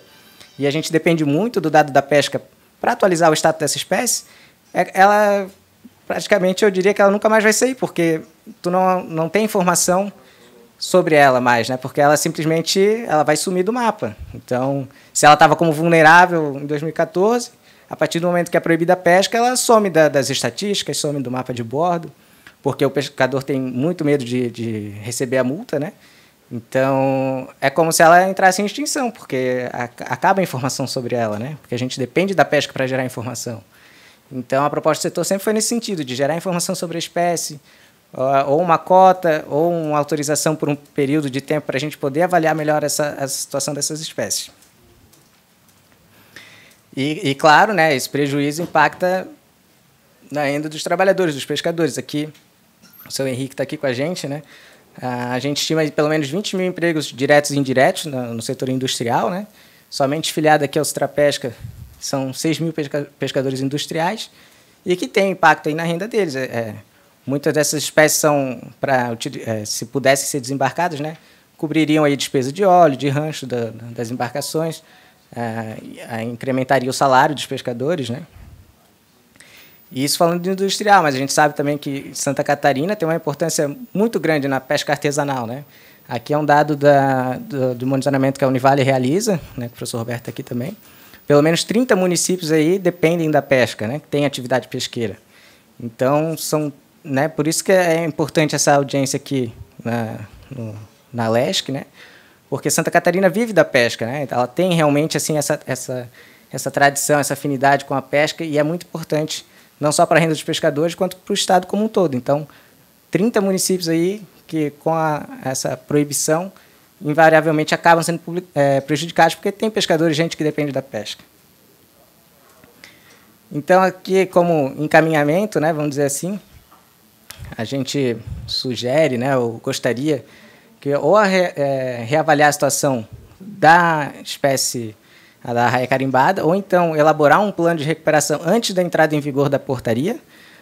e a gente depende muito do dado da pesca para atualizar o status dessa espécie, é, ela praticamente eu diria que ela nunca mais vai sair, porque tu não, não tem informação sobre ela mais, né? Porque ela simplesmente ela vai sumir do mapa. Então, se ela estava como vulnerável em 2014, a partir do momento que é proibida a pesca, ela some da, das estatísticas, some do mapa de bordo, porque o pescador tem muito medo de, de receber a multa, né? Então, é como se ela entrasse em extinção, porque acaba a informação sobre ela, né? Porque a gente depende da pesca para gerar informação. Então, a proposta do setor sempre foi nesse sentido, de gerar informação sobre a espécie, ou uma cota, ou uma autorização por um período de tempo para a gente poder avaliar melhor essa, a situação dessas espécies. E, e, claro, né, esse prejuízo impacta na renda dos trabalhadores, dos pescadores. Aqui, o seu Henrique está aqui com a gente, né? A gente estima pelo menos 20 mil empregos diretos e indiretos no, no setor industrial, né? Somente filiado aqui ao Citrapesca, são 6 mil pesca pescadores industriais e que tem impacto aí na renda deles. É, é, muitas dessas espécies são, pra, é, se pudessem ser desembarcadas, né, cobririam aí despesa de óleo, de rancho da, das embarcações, é, é, incrementaria o salário dos pescadores, né? E isso falando de industrial, mas a gente sabe também que Santa Catarina tem uma importância muito grande na pesca artesanal, né? Aqui é um dado da, do, do monitoramento que a Univale realiza, né, que o professor Roberto tá aqui também, pelo menos 30 municípios aí dependem da pesca, né? Que tem atividade pesqueira. Então, são, né, por isso que é importante essa audiência aqui na, no, na LESC, né? Porque Santa Catarina vive da pesca, né? Ela tem realmente assim essa, essa, essa tradição, essa afinidade com a pesca e é muito importante não só para a renda dos pescadores, quanto para o estado como um todo. Então, 30 municípios aí que com a, essa proibição invariavelmente acabam sendo é, prejudicados porque tem pescadores, gente que depende da pesca. Então, aqui, como encaminhamento, né, vamos dizer assim, a gente sugere, né, ou gostaria, que ou a re, é, reavaliar a situação da espécie da raia carimbada, ou então elaborar um plano de recuperação antes da entrada em vigor da portaria,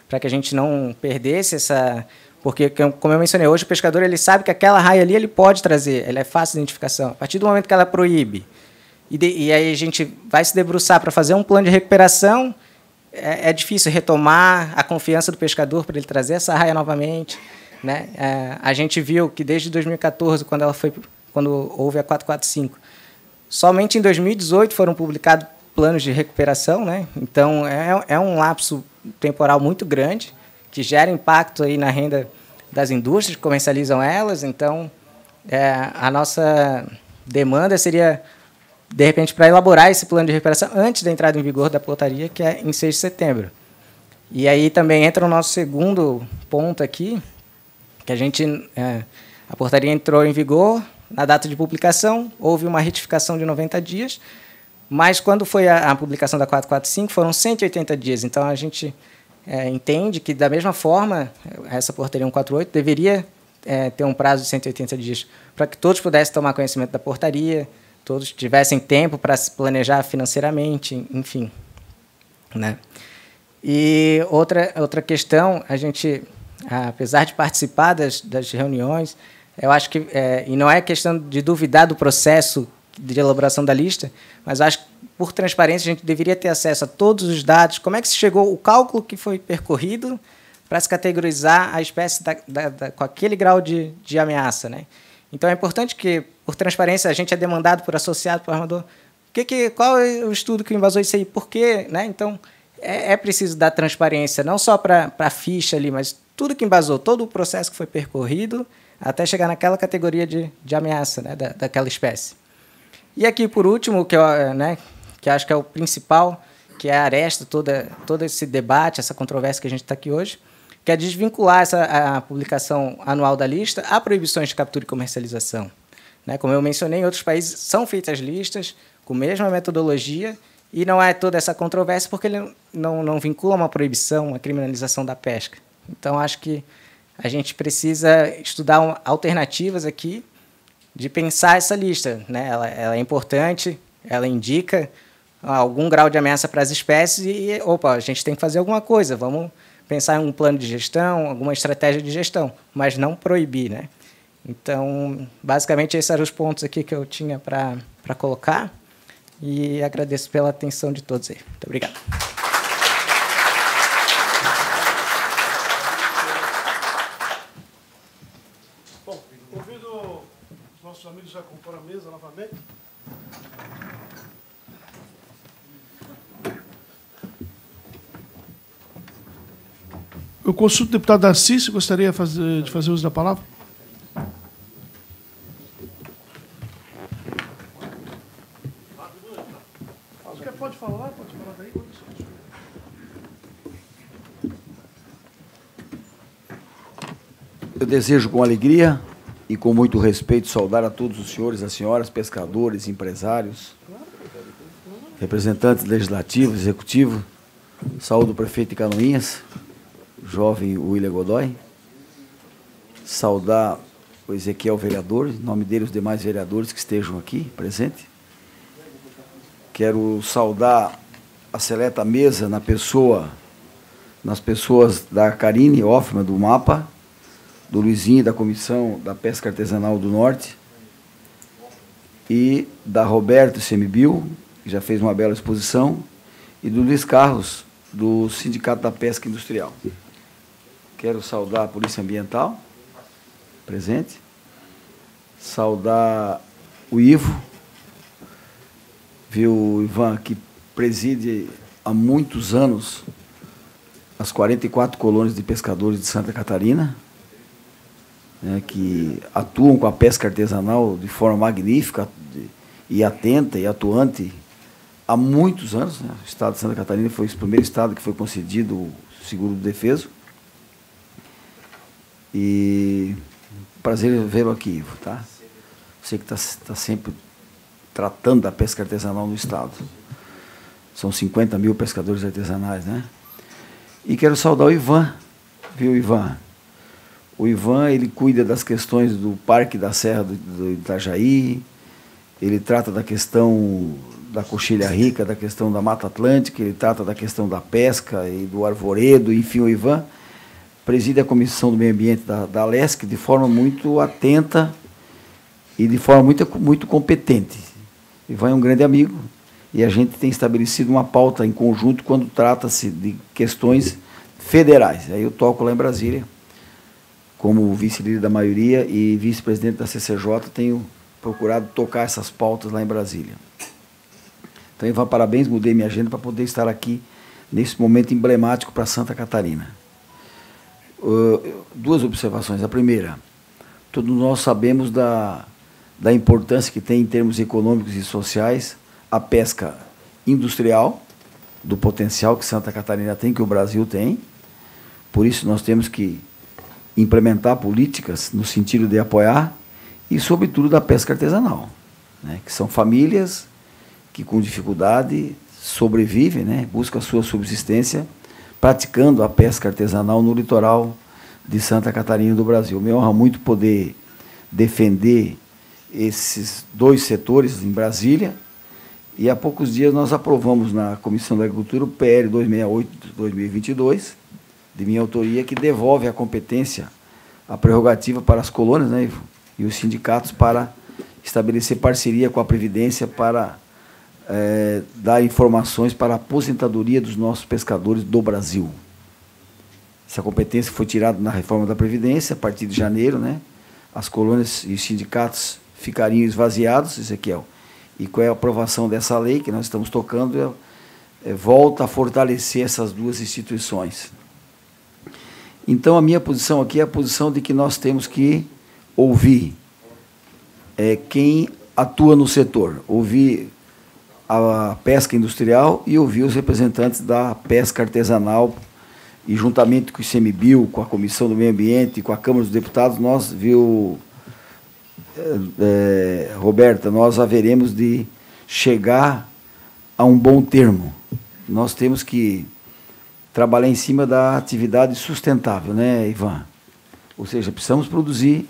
para que a gente não perdesse essa porque, como eu mencionei, hoje o pescador ele sabe que aquela raia ali ele pode trazer, ela é fácil de identificação. A partir do momento que ela proíbe, e, de, e aí a gente vai se debruçar para fazer um plano de recuperação, é, é difícil retomar a confiança do pescador para ele trazer essa raia novamente. Né? É, a gente viu que desde 2014, quando, ela foi, quando houve a 445, somente em 2018 foram publicados planos de recuperação. Né? Então, é, é um lapso temporal muito grande, que gera impacto aí na renda das indústrias que comercializam elas. Então, é, a nossa demanda seria, de repente, para elaborar esse plano de recuperação antes da entrada em vigor da portaria, que é em 6 de setembro. E aí também entra o nosso segundo ponto aqui, que a gente é, a portaria entrou em vigor na data de publicação, houve uma retificação de 90 dias, mas quando foi a, a publicação da 445 foram 180 dias. Então a gente é, entende que, da mesma forma, essa portaria 148 deveria é, ter um prazo de 180 dias para que todos pudessem tomar conhecimento da portaria, todos tivessem tempo para se planejar financeiramente, enfim. Né? E outra, outra questão, a gente, apesar de participar das, das reuniões, eu acho que, é, e não é questão de duvidar do processo de elaboração da lista, mas acho que por transparência, a gente deveria ter acesso a todos os dados. Como é que se chegou, o cálculo que foi percorrido para se categorizar a espécie da, da, da, com aquele grau de, de ameaça, né? Então é importante que, por transparência, a gente é demandado por associado, por armador. Que, que, qual é o estudo que invasou isso aí? Por quê? Né? Então é, é preciso dar transparência, não só para a ficha ali, mas tudo que invasou, todo o processo que foi percorrido até chegar naquela categoria de, de ameaça né? da, daquela espécie. E aqui, por último, que eu, né, que acho que é o principal, que é a aresta, toda, todo esse debate, essa controvérsia que a gente está aqui hoje, que é desvincular essa, a publicação anual da lista a proibições de captura e comercialização. Né? Como eu mencionei, em outros países são feitas listas com a mesma metodologia e não é toda essa controvérsia porque ele não, não vincula uma proibição, uma criminalização da pesca. Então, acho que a gente precisa estudar alternativas aqui de pensar essa lista. Né? Ela, ela é importante, ela indica algum grau de ameaça para as espécies e, opa, a gente tem que fazer alguma coisa, vamos pensar em um plano de gestão, alguma estratégia de gestão, mas não proibir, né? Então, basicamente, esses eram os pontos aqui que eu tinha para colocar. E agradeço pela atenção de todos aí. Muito obrigado. Eu consulto o deputado Darcy, se gostaria de fazer uso da palavra. É, pode falar, pode falar daí. Eu desejo com alegria e com muito respeito saudar a todos os senhores, as senhoras, pescadores, empresários, representantes legislativos, executivos. Saúdo o prefeito de Canoinhas, jovem William Godoy, saudar o Ezequiel vereador, em nome dele os demais vereadores que estejam aqui presente. Quero saudar a seleta mesa na pessoa, nas pessoas da Karine Hoffman, do MAPA, do Luizinho, da Comissão da Pesca Artesanal do Norte, e da Roberto Semibil, que já fez uma bela exposição, e do Luiz Carlos, do Sindicato da Pesca Industrial. Quero saudar a Polícia Ambiental, presente. Saudar o Ivo, viu, Ivan, que preside há muitos anos as 44 colônias de pescadores de Santa Catarina, né, que atuam com a pesca artesanal de forma magnífica e atenta e atuante há muitos anos. Né? O Estado de Santa Catarina foi o primeiro estado que foi concedido o seguro do defeso. E prazer vê-lo aqui, Ivo, tá? Você que está tá sempre tratando da pesca artesanal no Estado. São 50 mil pescadores artesanais, né? E quero saudar o Ivan, viu, Ivan? O Ivan, ele cuida das questões do Parque da Serra do, do Itajaí, ele trata da questão da Coxilha Rica, da questão da Mata Atlântica, ele trata da questão da pesca e do arvoredo, enfim, o Ivan preside a Comissão do Meio Ambiente da, da LESC de forma muito atenta e de forma muito, muito competente. Ivan é um grande amigo e a gente tem estabelecido uma pauta em conjunto quando trata-se de questões federais. Aí eu toco lá em Brasília, como vice-líder da maioria e vice-presidente da CCJ, tenho procurado tocar essas pautas lá em Brasília. Então, Ivan, parabéns, mudei minha agenda para poder estar aqui nesse momento emblemático para Santa Catarina. Ah, duas observações. A primeira, todos nós sabemos da, da importância que tem em termos econômicos e sociais a pesca industrial, do potencial que Santa Catarina tem, que o Brasil tem. Por isso, nós temos que implementar políticas no sentido de apoiar e, sobretudo, da pesca artesanal, né? que são famílias que, com dificuldade, sobrevivem, né? buscam a sua subsistência praticando a pesca artesanal no litoral de Santa Catarina do Brasil. Me honra muito poder defender esses dois setores em Brasília. E há poucos dias nós aprovamos na Comissão da Agricultura o PL 268-2022, de minha autoria, que devolve a competência, a prerrogativa para as colônias né, e os sindicatos para estabelecer parceria com a Previdência para é, dar informações para a aposentadoria dos nossos pescadores do Brasil. Essa competência foi tirada na reforma da Previdência, a partir de janeiro, né? As colônias e os sindicatos ficariam esvaziados, Ezequiel. E com a aprovação dessa lei que nós estamos tocando, é, é, volta a fortalecer essas duas instituições. Então, a minha posição aqui é a posição de que nós temos que ouvir é, quem atua no setor, ouvir a pesca industrial e ouvir os representantes da pesca artesanal. E juntamente com o ICMBio, com a Comissão do Meio Ambiente, com a Câmara dos Deputados, nós, viu, é, Roberta, nós haveremos de chegar a um bom termo. Nós temos que trabalhar em cima da atividade sustentável, né, Ivan? Ou seja, precisamos produzir,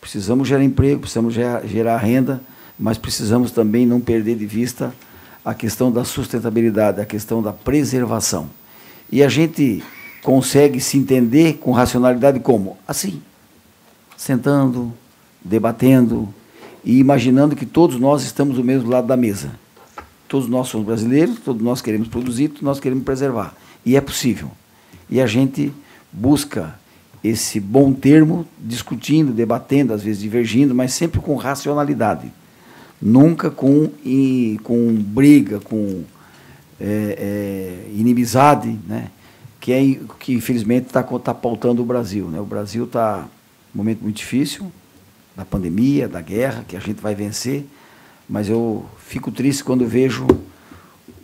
precisamos gerar emprego, precisamos gerar, gerar renda, mas precisamos também não perder de vista a questão da sustentabilidade, a questão da preservação. E a gente consegue se entender com racionalidade como? Assim, sentando, debatendo e imaginando que todos nós estamos do mesmo lado da mesa. Todos nós somos brasileiros, todos nós queremos produzir, todos nós queremos preservar. E é possível. E a gente busca esse bom termo discutindo, debatendo, às vezes divergindo, mas sempre com racionalidade nunca com, in, com briga, com é, é, inimizade, né? que, é, que infelizmente está tá pautando o Brasil. Né? O Brasil está num momento muito difícil, da pandemia, da guerra, que a gente vai vencer, mas eu fico triste quando vejo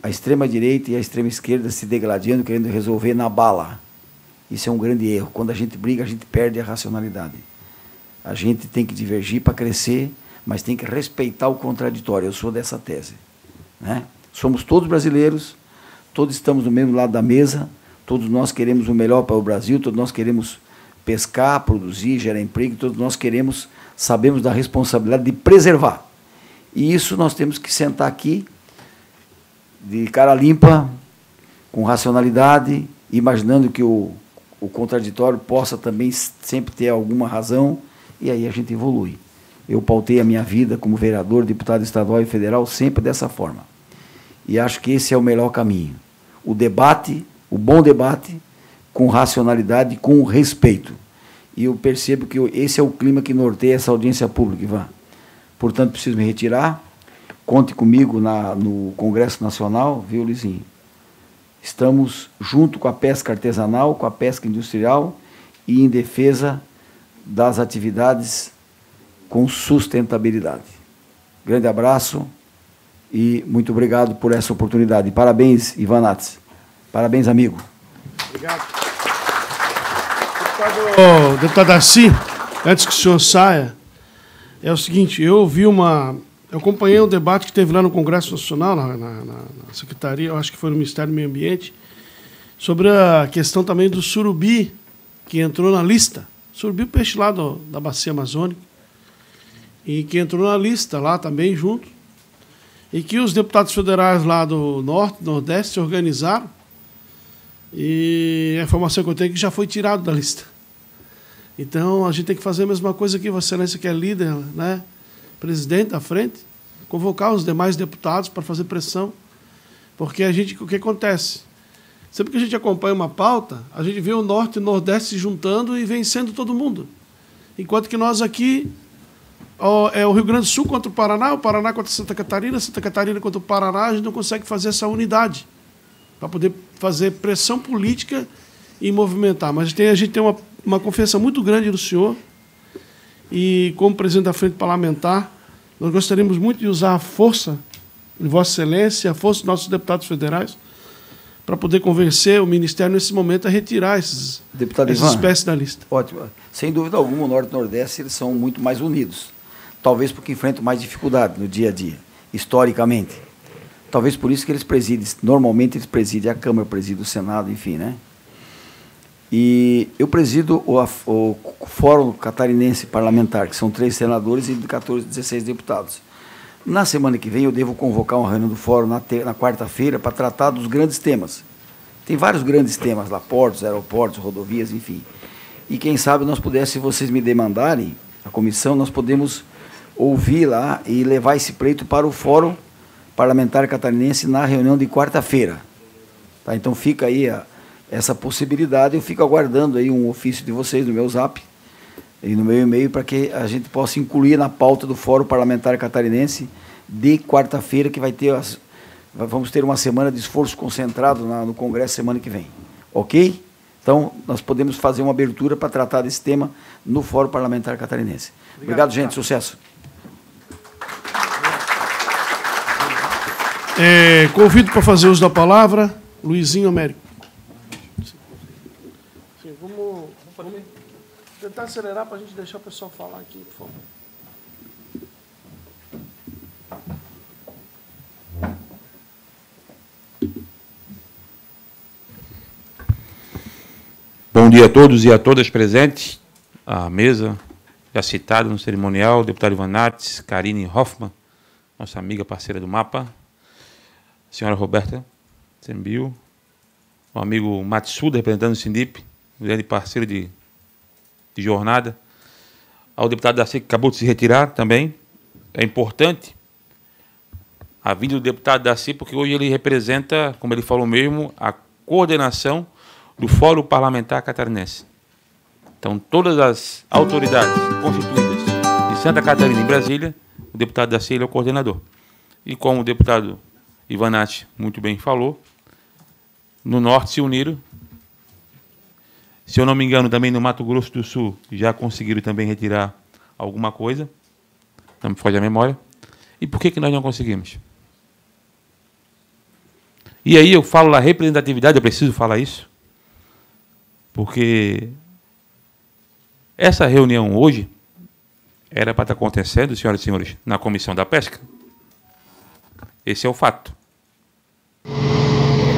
a extrema-direita e a extrema-esquerda se degradando, querendo resolver na bala. Isso é um grande erro. Quando a gente briga, a gente perde a racionalidade. A gente tem que divergir para crescer mas tem que respeitar o contraditório. Eu sou dessa tese. Né? Somos todos brasileiros, todos estamos do mesmo lado da mesa, todos nós queremos o melhor para o Brasil, todos nós queremos pescar, produzir, gerar emprego, todos nós queremos, sabemos da responsabilidade de preservar. E isso nós temos que sentar aqui de cara limpa, com racionalidade, imaginando que o, o contraditório possa também sempre ter alguma razão, e aí a gente evolui. Eu pautei a minha vida como vereador, deputado estadual e federal sempre dessa forma. E acho que esse é o melhor caminho. O debate, o bom debate, com racionalidade, com respeito. E eu percebo que esse é o clima que norteia essa audiência pública, Ivan. Portanto, preciso me retirar. Conte comigo na, no Congresso Nacional, viu, Lizinho? Estamos junto com a pesca artesanal, com a pesca industrial e em defesa das atividades com sustentabilidade. Grande abraço e muito obrigado por essa oportunidade. Parabéns, Ivanates. Parabéns, amigo. Obrigado. Deputado, deputado Darcy, antes que o senhor saia, é o seguinte, eu ouvi uma... Eu acompanhei um debate que teve lá no Congresso Nacional, na, na, na Secretaria, eu acho que foi no Ministério do Meio Ambiente, sobre a questão também do surubi, que entrou na lista. Surubi, é o peixe lá do, da Bacia Amazônica e que entrou na lista lá também junto, e que os deputados federais lá do Norte, Nordeste se organizaram, e a informação que eu tenho é que já foi tirado da lista. Então a gente tem que fazer a mesma coisa que Vossa Excelência, que é líder, né? presidente da frente, convocar os demais deputados para fazer pressão. Porque a gente, o que acontece? Sempre que a gente acompanha uma pauta, a gente vê o Norte e o Nordeste se juntando e vencendo todo mundo. Enquanto que nós aqui é o Rio Grande do Sul contra o Paraná, o Paraná contra Santa Catarina, Santa Catarina contra o Paraná, a gente não consegue fazer essa unidade para poder fazer pressão política e movimentar. Mas tem, a gente tem uma, uma confiança muito grande no senhor e, como presidente da Frente Parlamentar, nós gostaríamos muito de usar a força de Vossa Excelência, a força dos nossos deputados federais, para poder convencer o Ministério, nesse momento, a retirar esses, essas Ivan, espécies da lista. Ótimo. Sem dúvida alguma, o Norte e o Nordeste eles são muito mais unidos talvez porque enfrentam mais dificuldade no dia a dia, historicamente. Talvez por isso que eles presidem, normalmente eles presidem a Câmara, presidem o Senado, enfim, né? E eu presido o, o, Fórum Catarinense Parlamentar, que são três senadores e 14, 16 deputados. Na semana que vem eu devo convocar uma reunião do Fórum na, na quarta-feira para tratar dos grandes temas. Tem vários grandes temas lá, portos, aeroportos, rodovias, enfim. E quem sabe nós pudéssemos, se vocês me demandarem, a comissão, nós podemos ouvir lá e levar esse pleito para o Fórum Parlamentar Catarinense na reunião de quarta-feira. Tá? Então fica aí a, essa possibilidade, eu fico aguardando aí um ofício de vocês no meu zap e no meu e-mail para que a gente possa incluir na pauta do Fórum Parlamentar Catarinense de quarta-feira, que vai ter as, vamos ter uma semana de esforço concentrado na, no Congresso semana que vem. Ok? Então, nós podemos fazer uma abertura para tratar desse tema no Fórum Parlamentar Catarinense. Obrigado, Obrigado gente. Sucesso. É, convido para fazer uso da palavra Luizinho Américo. Sim, vamos, vamos tentar acelerar para a gente deixar o pessoal falar aqui, por favor. Bom dia a todos e a todas presentes à mesa, já citada no cerimonial, deputado Ivan Karine Hoffmann, nossa amiga parceira do MAPA, senhora Roberta Sembil, o amigo Matsuda, representando o Sindip, um grande parceiro de, de jornada, ao deputado Darcy, que acabou de se retirar também. É importante a vinda do deputado Darcy, porque hoje ele representa, como ele falou mesmo, a coordenação do Fórum Parlamentar Catarinense. Então, todas as autoridades constituídas de Santa Catarina e Brasília, o deputado Darcy é o coordenador. E como o deputado Ivanati muito bem falou. No norte se uniram. Se eu não me engano, também no Mato Grosso do Sul já conseguiram também retirar alguma coisa. Não me foge a memória. E por que, que nós não conseguimos? E aí eu falo da representatividade, eu preciso falar isso, porque essa reunião hoje era para estar acontecendo, senhoras e senhores, na Comissão da Pesca. Esse é o fato.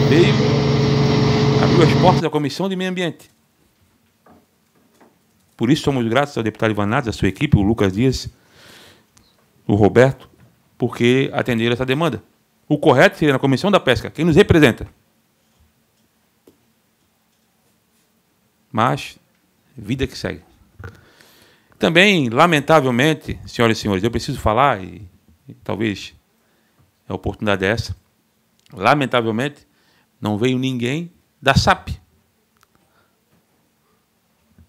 Veio, abriu as portas da Comissão de Meio Ambiente. Por isso somos gratos ao deputado Ivanato, à sua equipe, o Lucas Dias, o Roberto, porque atenderam essa demanda. O correto seria na Comissão da Pesca, quem nos representa. Mas, vida que segue. Também, lamentavelmente, senhoras e senhores, eu preciso falar, e, e talvez é a oportunidade é essa. Lamentavelmente, não veio ninguém da SAP.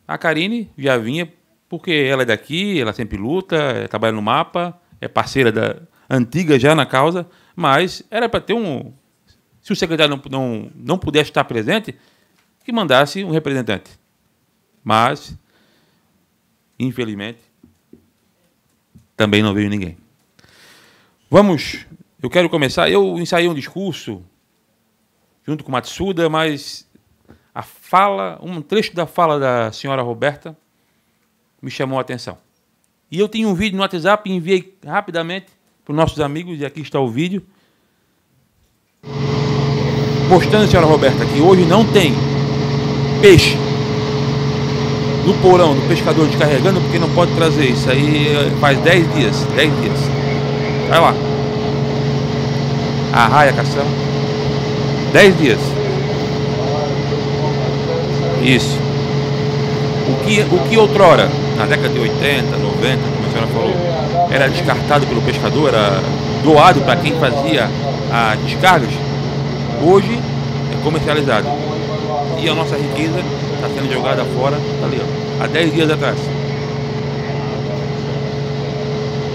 A Karine já vinha porque ela é daqui, ela sempre luta, é, trabalha no mapa, é parceira da antiga já na causa, mas era para ter um. Se o secretário não, não, não pudesse estar presente, que mandasse um representante. Mas, infelizmente, também não veio ninguém. Vamos eu quero começar. Eu ensaiei um discurso junto com Matsuda, mas a fala, um trecho da fala da senhora Roberta me chamou a atenção. E eu tenho um vídeo no WhatsApp, enviei rapidamente para os nossos amigos, e aqui está o vídeo. Mostrando, senhora Roberta, que hoje não tem peixe no porão do pescador descarregando, porque não pode trazer isso. Aí eh, faz 10 dias, 10 dias. Vai lá. Arraia, Cação. 10 dias. Isso. O que, o que outrora, na década de 80, 90, como a senhora falou, era descartado pelo pescador, era doado para quem fazia as descargas, hoje é comercializado. E a nossa riqueza está sendo jogada fora, tá ali, ó, há 10 dias atrás.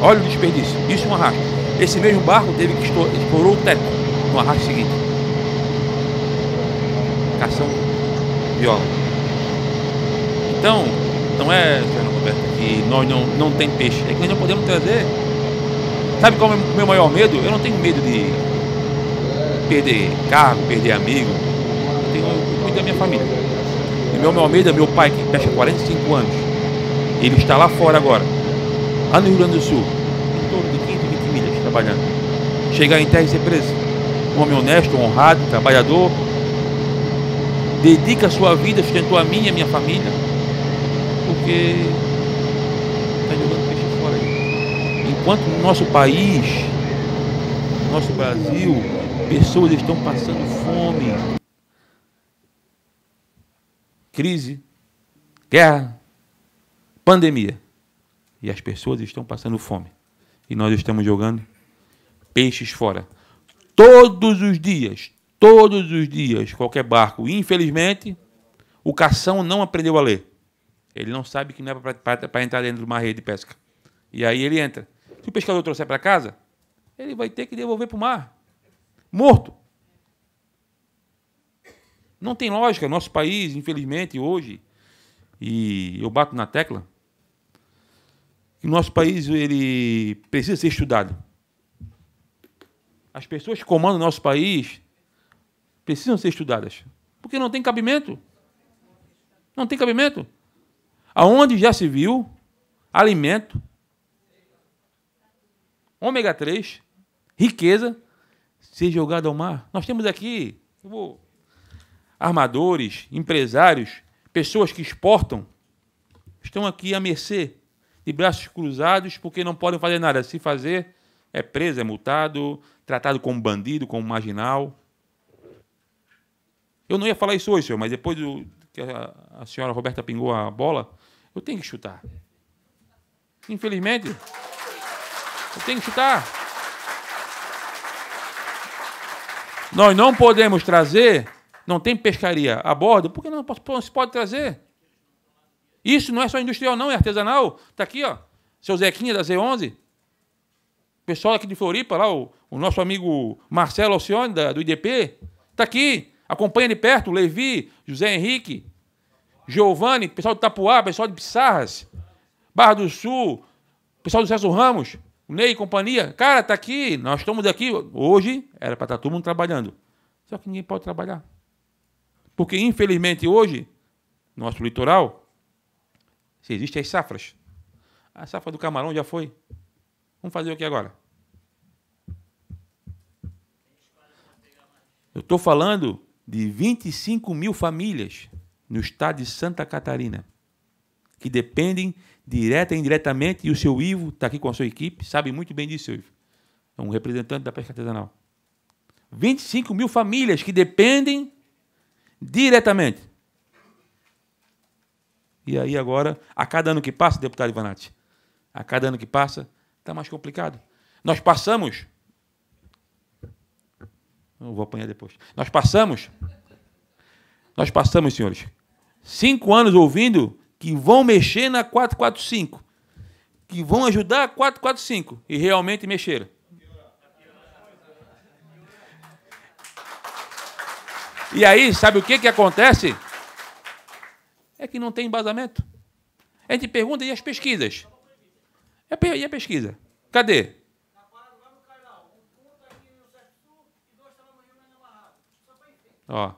Olha o desperdício, isso é um arrasto. Esse mesmo barco teve que estourar, estourou o teto no arrasto seguinte. Cação viola. Então, não é, Fernando Roberto, que nós não, não tem peixe. É que nós não podemos trazer. Sabe qual é o meu maior medo? Eu não tenho medo de perder carro, perder amigo. Eu, tenho, muito da minha família. E meu maior medo é meu pai, que pesca 45 anos. Ele está lá fora agora, lá no Rio Grande do Sul, em torno de 15 trabalhando. Chegar em terra e ser preso. Um homem honesto, honrado, trabalhador. Dedica a sua vida, sustentou a minha e a minha família. Porque está jogando peixe fora aí. Enquanto no nosso país, no nosso Brasil, pessoas estão passando fome, crise, guerra, pandemia. E as pessoas estão passando fome. E nós estamos jogando peixes fora. Todos os dias, todos os dias, qualquer barco. Infelizmente, o cação não aprendeu a ler. Ele não sabe que não é para entrar dentro de uma rede de pesca. E aí ele entra. Se o pescador trouxer para casa, ele vai ter que devolver para o mar. Morto. Não tem lógica. Nosso país, infelizmente, hoje, e eu bato na tecla, o nosso país ele precisa ser estudado as pessoas que comandam o nosso país precisam ser estudadas. Porque não tem cabimento. Não tem cabimento. Aonde já se viu alimento, ômega 3, riqueza, ser jogado ao mar. Nós temos aqui vou, armadores, empresários, pessoas que exportam, estão aqui à mercê, de braços cruzados, porque não podem fazer nada. Se fazer, é preso, é multado, tratado como bandido, como marginal. Eu não ia falar isso hoje, senhor, mas depois do, que a, a senhora Roberta pingou a bola, eu tenho que chutar. Infelizmente, eu tenho que chutar. Nós não podemos trazer, não tem pescaria a bordo, porque não, não se pode trazer. Isso não é só industrial, não, é artesanal. Está aqui, ó. Seu Zequinha da Z11, pessoal aqui de Floripa, lá, o, o nosso amigo Marcelo Alcione, da, do IDP, está aqui, acompanha de perto, Levi, José Henrique, Giovanni, pessoal de Tapuá, pessoal de Pissarras, Barra do Sul, pessoal do César Ramos, o Ney e companhia. Cara, está aqui, nós estamos aqui. Hoje era para estar tá todo mundo trabalhando. Só que ninguém pode trabalhar. Porque, infelizmente, hoje, nosso litoral, existem as safras. A safra do camarão já foi. Vamos fazer o que agora? Eu estou falando de 25 mil famílias no estado de Santa Catarina que dependem direta e indiretamente, e o seu Ivo está aqui com a sua equipe, sabe muito bem disso, Ivo. É um representante da pesca artesanal. 25 mil famílias que dependem diretamente. E aí agora, a cada ano que passa, deputado Ivanati, a cada ano que passa, Está mais complicado. Nós passamos. Eu vou apanhar depois. Nós passamos. Nós passamos, senhores, cinco anos ouvindo que vão mexer na 445. Que vão ajudar a 445. E realmente mexeram. E aí, sabe o que, que acontece? É que não tem embasamento. A gente pergunta e as pesquisas? É e a pesquisa? Cadê? Ó.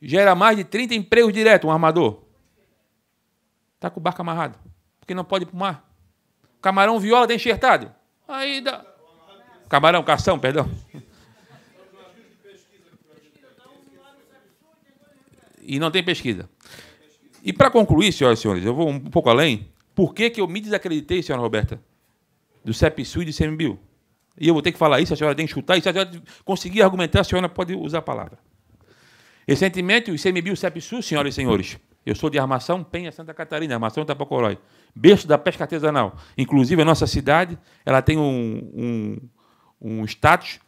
Gera mais de 30 empregos direto um armador. Tá com o barco amarrado. Porque não pode ir pro mar. Camarão viola tem tá enxertado. Aí dá. Camarão, cação, perdão. E não tem pesquisa. E para concluir, senhoras e senhores, eu vou um pouco além. Por que, que eu me desacreditei, senhora Roberta, do CEPSU e do CMBio? E eu vou ter que falar isso, a senhora tem que chutar, e se a senhora conseguir argumentar, a senhora pode usar a palavra. Recentemente, o ICMBio e o CEPSU, senhoras e senhores, eu sou de Armação, Penha, Santa Catarina, Armação, Tapacorói, berço da pesca artesanal. Inclusive, a nossa cidade ela tem um, um, um status,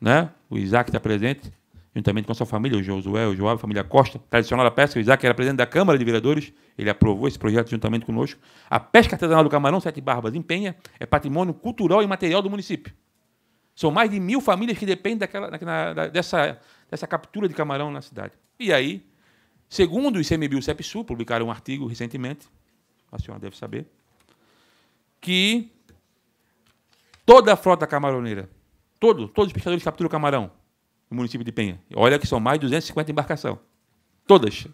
né? o Isaac está presente, juntamente com sua família, o Josué, o Joab, a família Costa, tradicional da pesca, o Isaac era presidente da Câmara de Vereadores, ele aprovou esse projeto juntamente conosco. A pesca artesanal do Camarão Sete Barbas em Penha é patrimônio cultural e material do município. São mais de mil famílias que dependem daquela, dessa, dessa captura de camarão na cidade. E aí, segundo o ICMBio e o CEPSU, publicaram um artigo recentemente, a senhora deve saber, que toda a frota camaroneira, todo, todos os pescadores que capturam camarão, no município de Penha. Olha que são mais de 250 embarcações. Todas.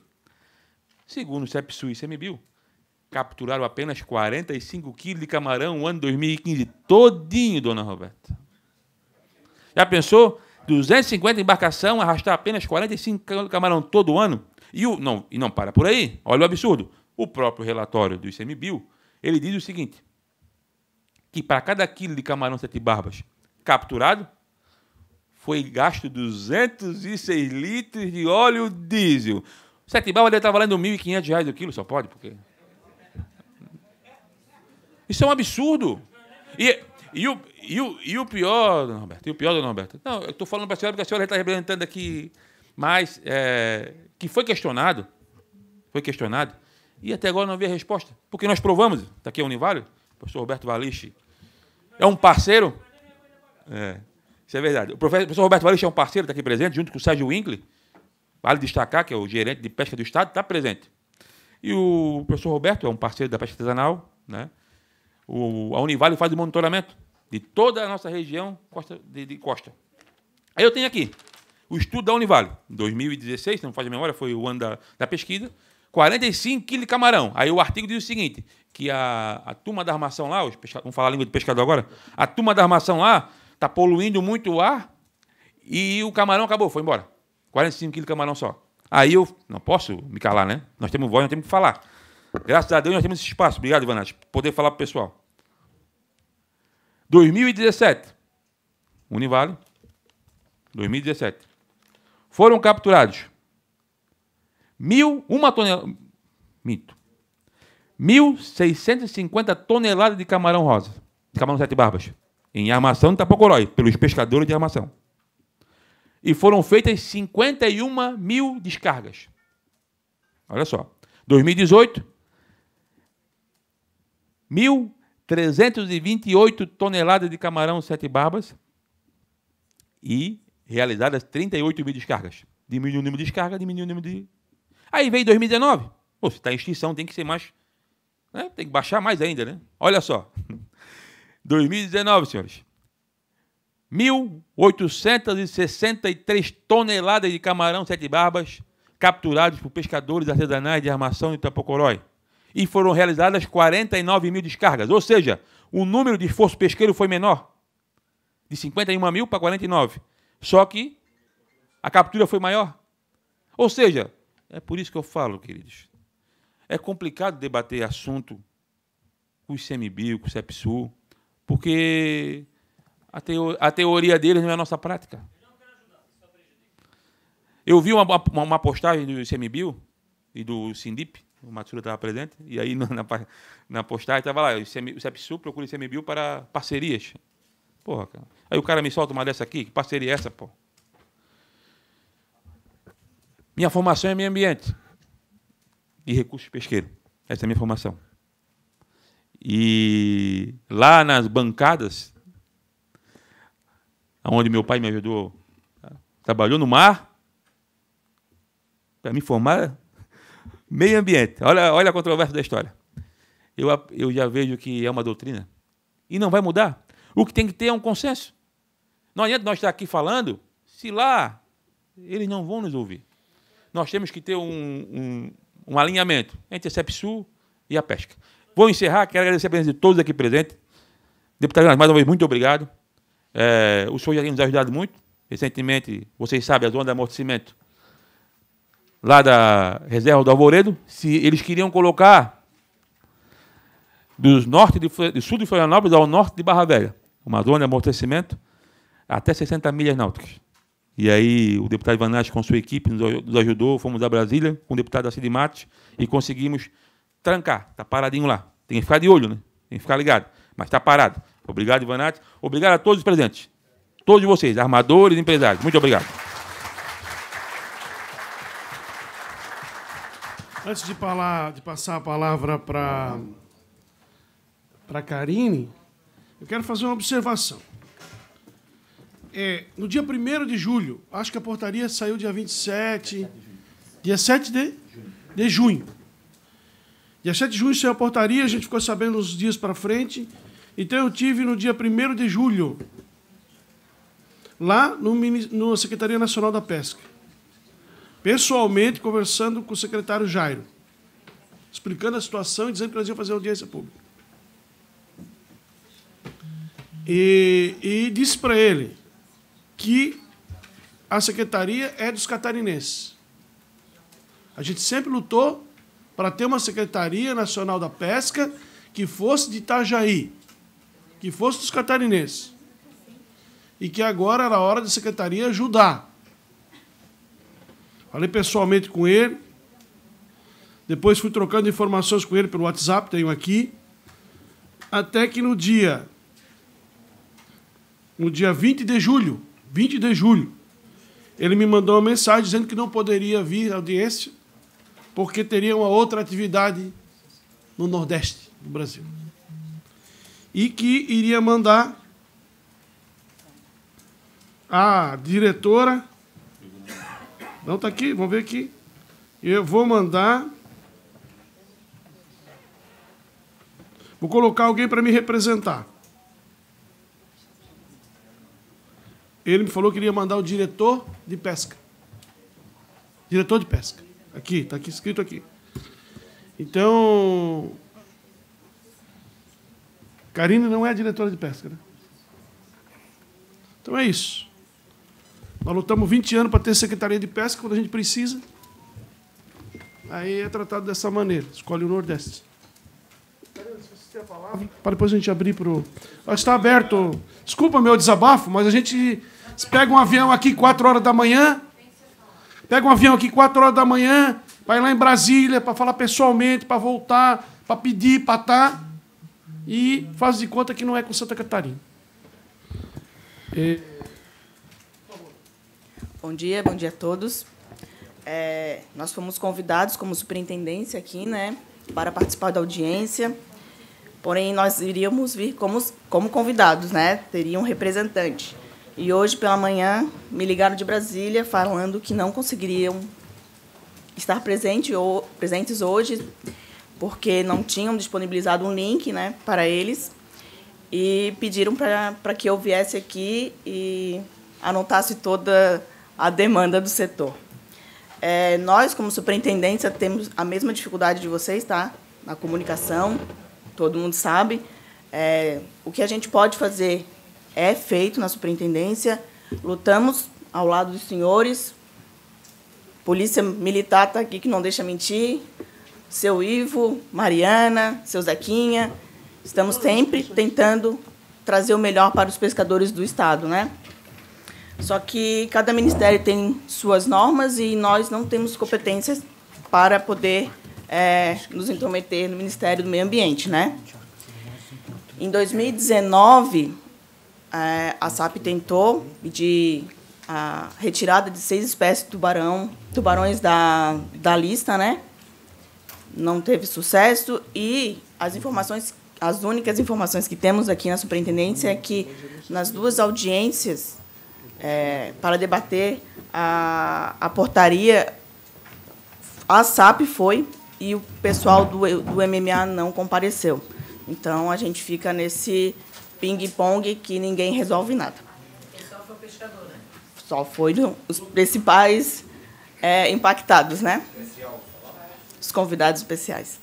Segundo o CEPSU e CEMIBIO, capturaram apenas 45 quilos de camarão no ano 2015. Todinho, dona Roberta. Já pensou? 250 embarcação arrastar apenas 45 quilos de camarão todo ano? E, o, não, e não para por aí. Olha o absurdo. O próprio relatório do ICMBio, ele diz o seguinte, que para cada quilo de camarão sete barbas capturado, foi gasto 206 litros de óleo diesel. Setibal ele está valendo R$ 1.500 o quilo, só pode, porque. Isso é um absurdo. E, e, o, e, o, e o pior, dona Roberta, e o pior, dona Roberta. Não, eu estou falando para a senhora porque a senhora está representando aqui, mas é, que foi questionado, foi questionado, e até agora não havia resposta. Porque nós provamos, está aqui a Univale, o pastor Roberto Valiche é um parceiro. É, isso é verdade. O professor, Roberto Valente é um parceiro, está aqui presente, junto com o Sérgio Winkley. Vale destacar que é o gerente de pesca do Estado, está presente. E o professor Roberto é um parceiro da pesca artesanal. Né? O, a Univale faz o monitoramento de toda a nossa região costa, de, de costa. Aí eu tenho aqui o estudo da Univale. 2016, se não faz a memória, foi o ano da, da pesquisa. 45 quilos de camarão. Aí o artigo diz o seguinte: que a, a turma da armação lá, os pesca, vamos falar a língua de pescador agora, a turma da armação lá está poluindo muito o ar e o camarão acabou, foi embora. 45 quilos de camarão só. Aí eu não posso me calar, né? Nós temos voz, nós temos que falar. Graças a Deus nós temos esse espaço. Obrigado, Ivanati, por poder falar para o pessoal. 2017, Univale, 2017, foram capturados mil, uma tonelada, minto, 1.650 toneladas de camarão rosa, de camarão sete barbas em Armação de Tapocorói, pelos pescadores de Armação. E foram feitas 51 mil descargas. Olha só. 2018, 1.328 toneladas de camarão sete barbas e realizadas 38 mil descargas. Diminuiu o número de descarga, diminuiu o número de. Aí vem 2019. Pô, se está em extinção, tem que ser mais. Né? Tem que baixar mais ainda, né? Olha só. 2019, senhores. 1.863 toneladas de camarão sete barbas capturados por pescadores artesanais de armação de Tapocorói. E foram realizadas 49 mil descargas, ou seja, o número de esforço pesqueiro foi menor, de 51 mil para 49. Só que a captura foi maior. Ou seja, é por isso que eu falo, queridos. É complicado debater assunto com o ICMBio, com o CEPSUL, porque a, teo a teoria deles não é a nossa prática. Eu vi uma, uma, uma postagem do ICMBio e do Sindip, o Matsura estava presente, e aí na, na, na postagem estava lá, o, CM, o CEPSU procura o ICMBio para parcerias. Porra, cara. Aí o cara me solta uma dessa aqui, que parceria é essa, pô? Minha formação é meio ambiente e recursos pesqueiros. Essa é a minha formação. E lá nas bancadas, onde meu pai me ajudou, trabalhou no mar, para me formar meio ambiente. Olha, olha a controvérsia da história. Eu, eu já vejo que é uma doutrina. E não vai mudar. O que tem que ter é um consenso. Não adianta nós estar aqui falando se lá eles não vão nos ouvir. Nós temos que ter um, um, um alinhamento entre a CEPSUL e a pesca. Vou encerrar, quero agradecer a presença de todos aqui presentes. Deputado, mais uma vez, muito obrigado. É, o senhor já tem nos ajudado muito. Recentemente, vocês sabem, a zona de amortecimento lá da reserva do Alvoredo, se eles queriam colocar do norte de, do sul de Florianópolis ao norte de Barra Velha, uma zona de amortecimento, até 60 milhas náuticas. E aí o deputado Vanage com sua equipe nos, nos ajudou, fomos a Brasília com o deputado Acide Matos e conseguimos trancar, está paradinho lá. Tem que ficar de olho, né? Tem que ficar ligado. Mas está parado. Obrigado, Ivanate. Obrigado a todos os presentes. Todos vocês, armadores, empresários. Muito obrigado. Antes de, falar, de passar a palavra para a Karine, eu quero fazer uma observação. É, no dia 1 de julho, acho que a portaria saiu dia 27. Dia 7 de, de junho. Dia 7 de junho saiu a portaria, a gente ficou sabendo uns dias para frente. Então eu tive no dia 1 de julho, lá no, no Secretaria Nacional da Pesca, pessoalmente conversando com o secretário Jairo, explicando a situação e dizendo que nós íamos fazer audiência pública. E, e disse para ele que a secretaria é dos catarinenses. A gente sempre lutou para ter uma Secretaria Nacional da Pesca que fosse de Itajaí, que fosse dos catarinenses. E que agora era hora da secretaria ajudar. Falei pessoalmente com ele. Depois fui trocando informações com ele pelo WhatsApp, tenho aqui. Até que no dia. No dia 20 de julho. 20 de julho. Ele me mandou uma mensagem dizendo que não poderia vir à audiência porque teria uma outra atividade no Nordeste do Brasil. E que iria mandar a diretora. Não está aqui, vamos ver aqui. Eu vou mandar. Vou colocar alguém para me representar. Ele me falou que iria mandar o diretor de pesca. Diretor de pesca. Aqui, está aqui escrito aqui. Então, Karine não é a diretora de pesca, né? Então é isso. Nós lutamos 20 anos para ter Secretaria de Pesca quando a gente precisa. Aí é tratado dessa maneira. Escolhe o Nordeste. A palavra, para depois a gente abrir para o. Está aberto. Desculpa meu desabafo, mas a gente pega um avião aqui 4 horas da manhã, Pega um avião aqui 4 horas da manhã, vai lá em Brasília para falar pessoalmente, para voltar, para pedir, para estar. Tá. E faz de conta que não é com Santa Catarina. E... Bom dia, bom dia a todos. É, nós fomos convidados como superintendência aqui, né, para participar da audiência. Porém, nós iríamos vir como, como convidados, né? Teria um representante. E hoje pela manhã me ligaram de Brasília falando que não conseguiriam estar presente ou, presentes hoje porque não tinham disponibilizado um link, né, para eles e pediram para que eu viesse aqui e anotasse toda a demanda do setor. É, nós, como superintendência, temos a mesma dificuldade de vocês, tá? Na comunicação, todo mundo sabe. É, o que a gente pode fazer é feito na superintendência. Lutamos ao lado dos senhores. Polícia Militar está aqui que não deixa mentir. Seu Ivo, Mariana, seu Zequinha. Estamos sempre tentando trazer o melhor para os pescadores do Estado, né? Só que cada ministério tem suas normas e nós não temos competências para poder é, nos intrometer no Ministério do Meio Ambiente, né? Em 2019, é, a SAP tentou pedir a retirada de seis espécies de tubarão, tubarões da, da lista, né? Não teve sucesso e as informações, as únicas informações que temos aqui na superintendência é que nas duas audiências é, para debater a, a portaria, a SAP foi e o pessoal do, do MMA não compareceu. Então a gente fica nesse Ping pong que ninguém resolve nada. Ele só foi pescador, né? Só foi os principais é, impactados, né? Os convidados especiais.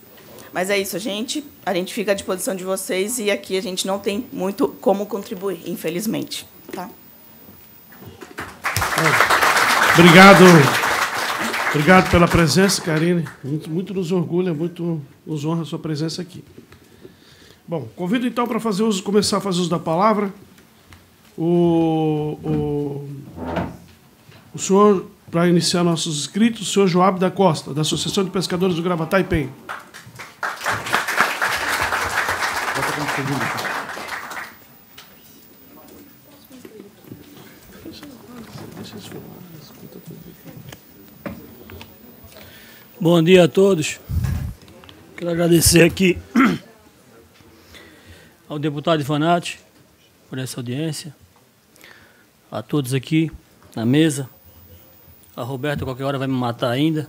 Mas é isso, a gente, a gente fica à disposição de vocês e aqui a gente não tem muito como contribuir, infelizmente. Tá? Obrigado. Obrigado pela presença, Karine. Muito, muito nos orgulha, muito nos honra a sua presença aqui. Bom, convido então para fazer uso, começar a fazer uso da palavra o, o, o senhor, para iniciar nossos inscritos, o senhor Joab da Costa, da Associação de Pescadores do Gravatá e Penha. Bom dia a todos. Quero agradecer aqui ao deputado Ivanati por essa audiência, a todos aqui na mesa, a Roberta qualquer hora vai me matar ainda.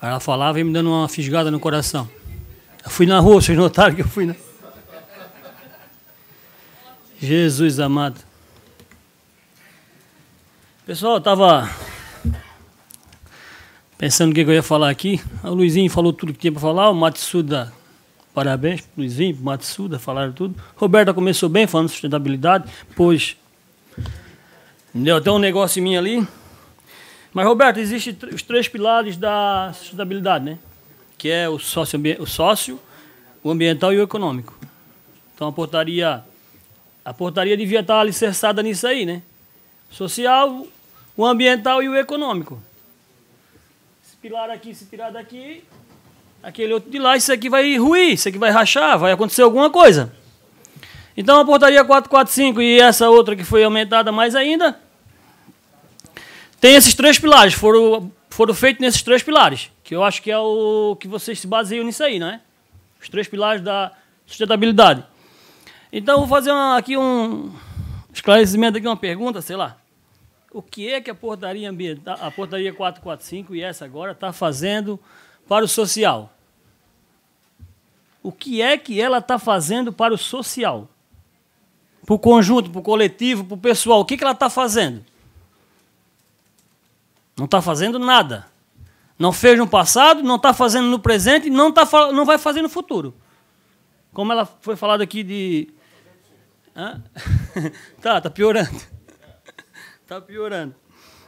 Ela falava e me dando uma fisgada no coração. Eu fui na rua, vocês notaram que eu fui na. Jesus amado. Pessoal, eu estava pensando o que eu ia falar aqui. O Luizinho falou tudo que tinha para falar, o Matsuda Parabéns Luizinho, Matsuda, falaram tudo. Roberta começou bem falando de sustentabilidade, pois deu até um negócio em mim ali. Mas, Roberto, existem os três pilares da sustentabilidade, né? Que é o sócio, o, sócio, o ambiental e o econômico. Então, a portaria, a portaria devia estar alicerçada nisso aí, né? Social, o ambiental e o econômico. Esse pilar aqui, esse pilar daqui, aquele outro de lá, isso aqui vai ruir, isso aqui vai rachar, vai acontecer alguma coisa. Então a portaria 445 e essa outra que foi aumentada mais ainda, tem esses três pilares, foram, foram feitos nesses três pilares, que eu acho que é o que vocês se baseiam nisso aí, né? Os três pilares da sustentabilidade. Então vou fazer uma, aqui um esclarecimento aqui, uma pergunta, sei lá. O que é que a portaria ambiental, a portaria 445 e essa agora está fazendo para o social? o que é que ela está fazendo para o social, para o conjunto, para o coletivo, para o pessoal. O que, que ela está fazendo? Não está fazendo nada. Não fez no passado, não está fazendo no presente, não, tá, não vai fazer no futuro. Como ela foi falado aqui de. Hã? tá, tá piorando. tá piorando.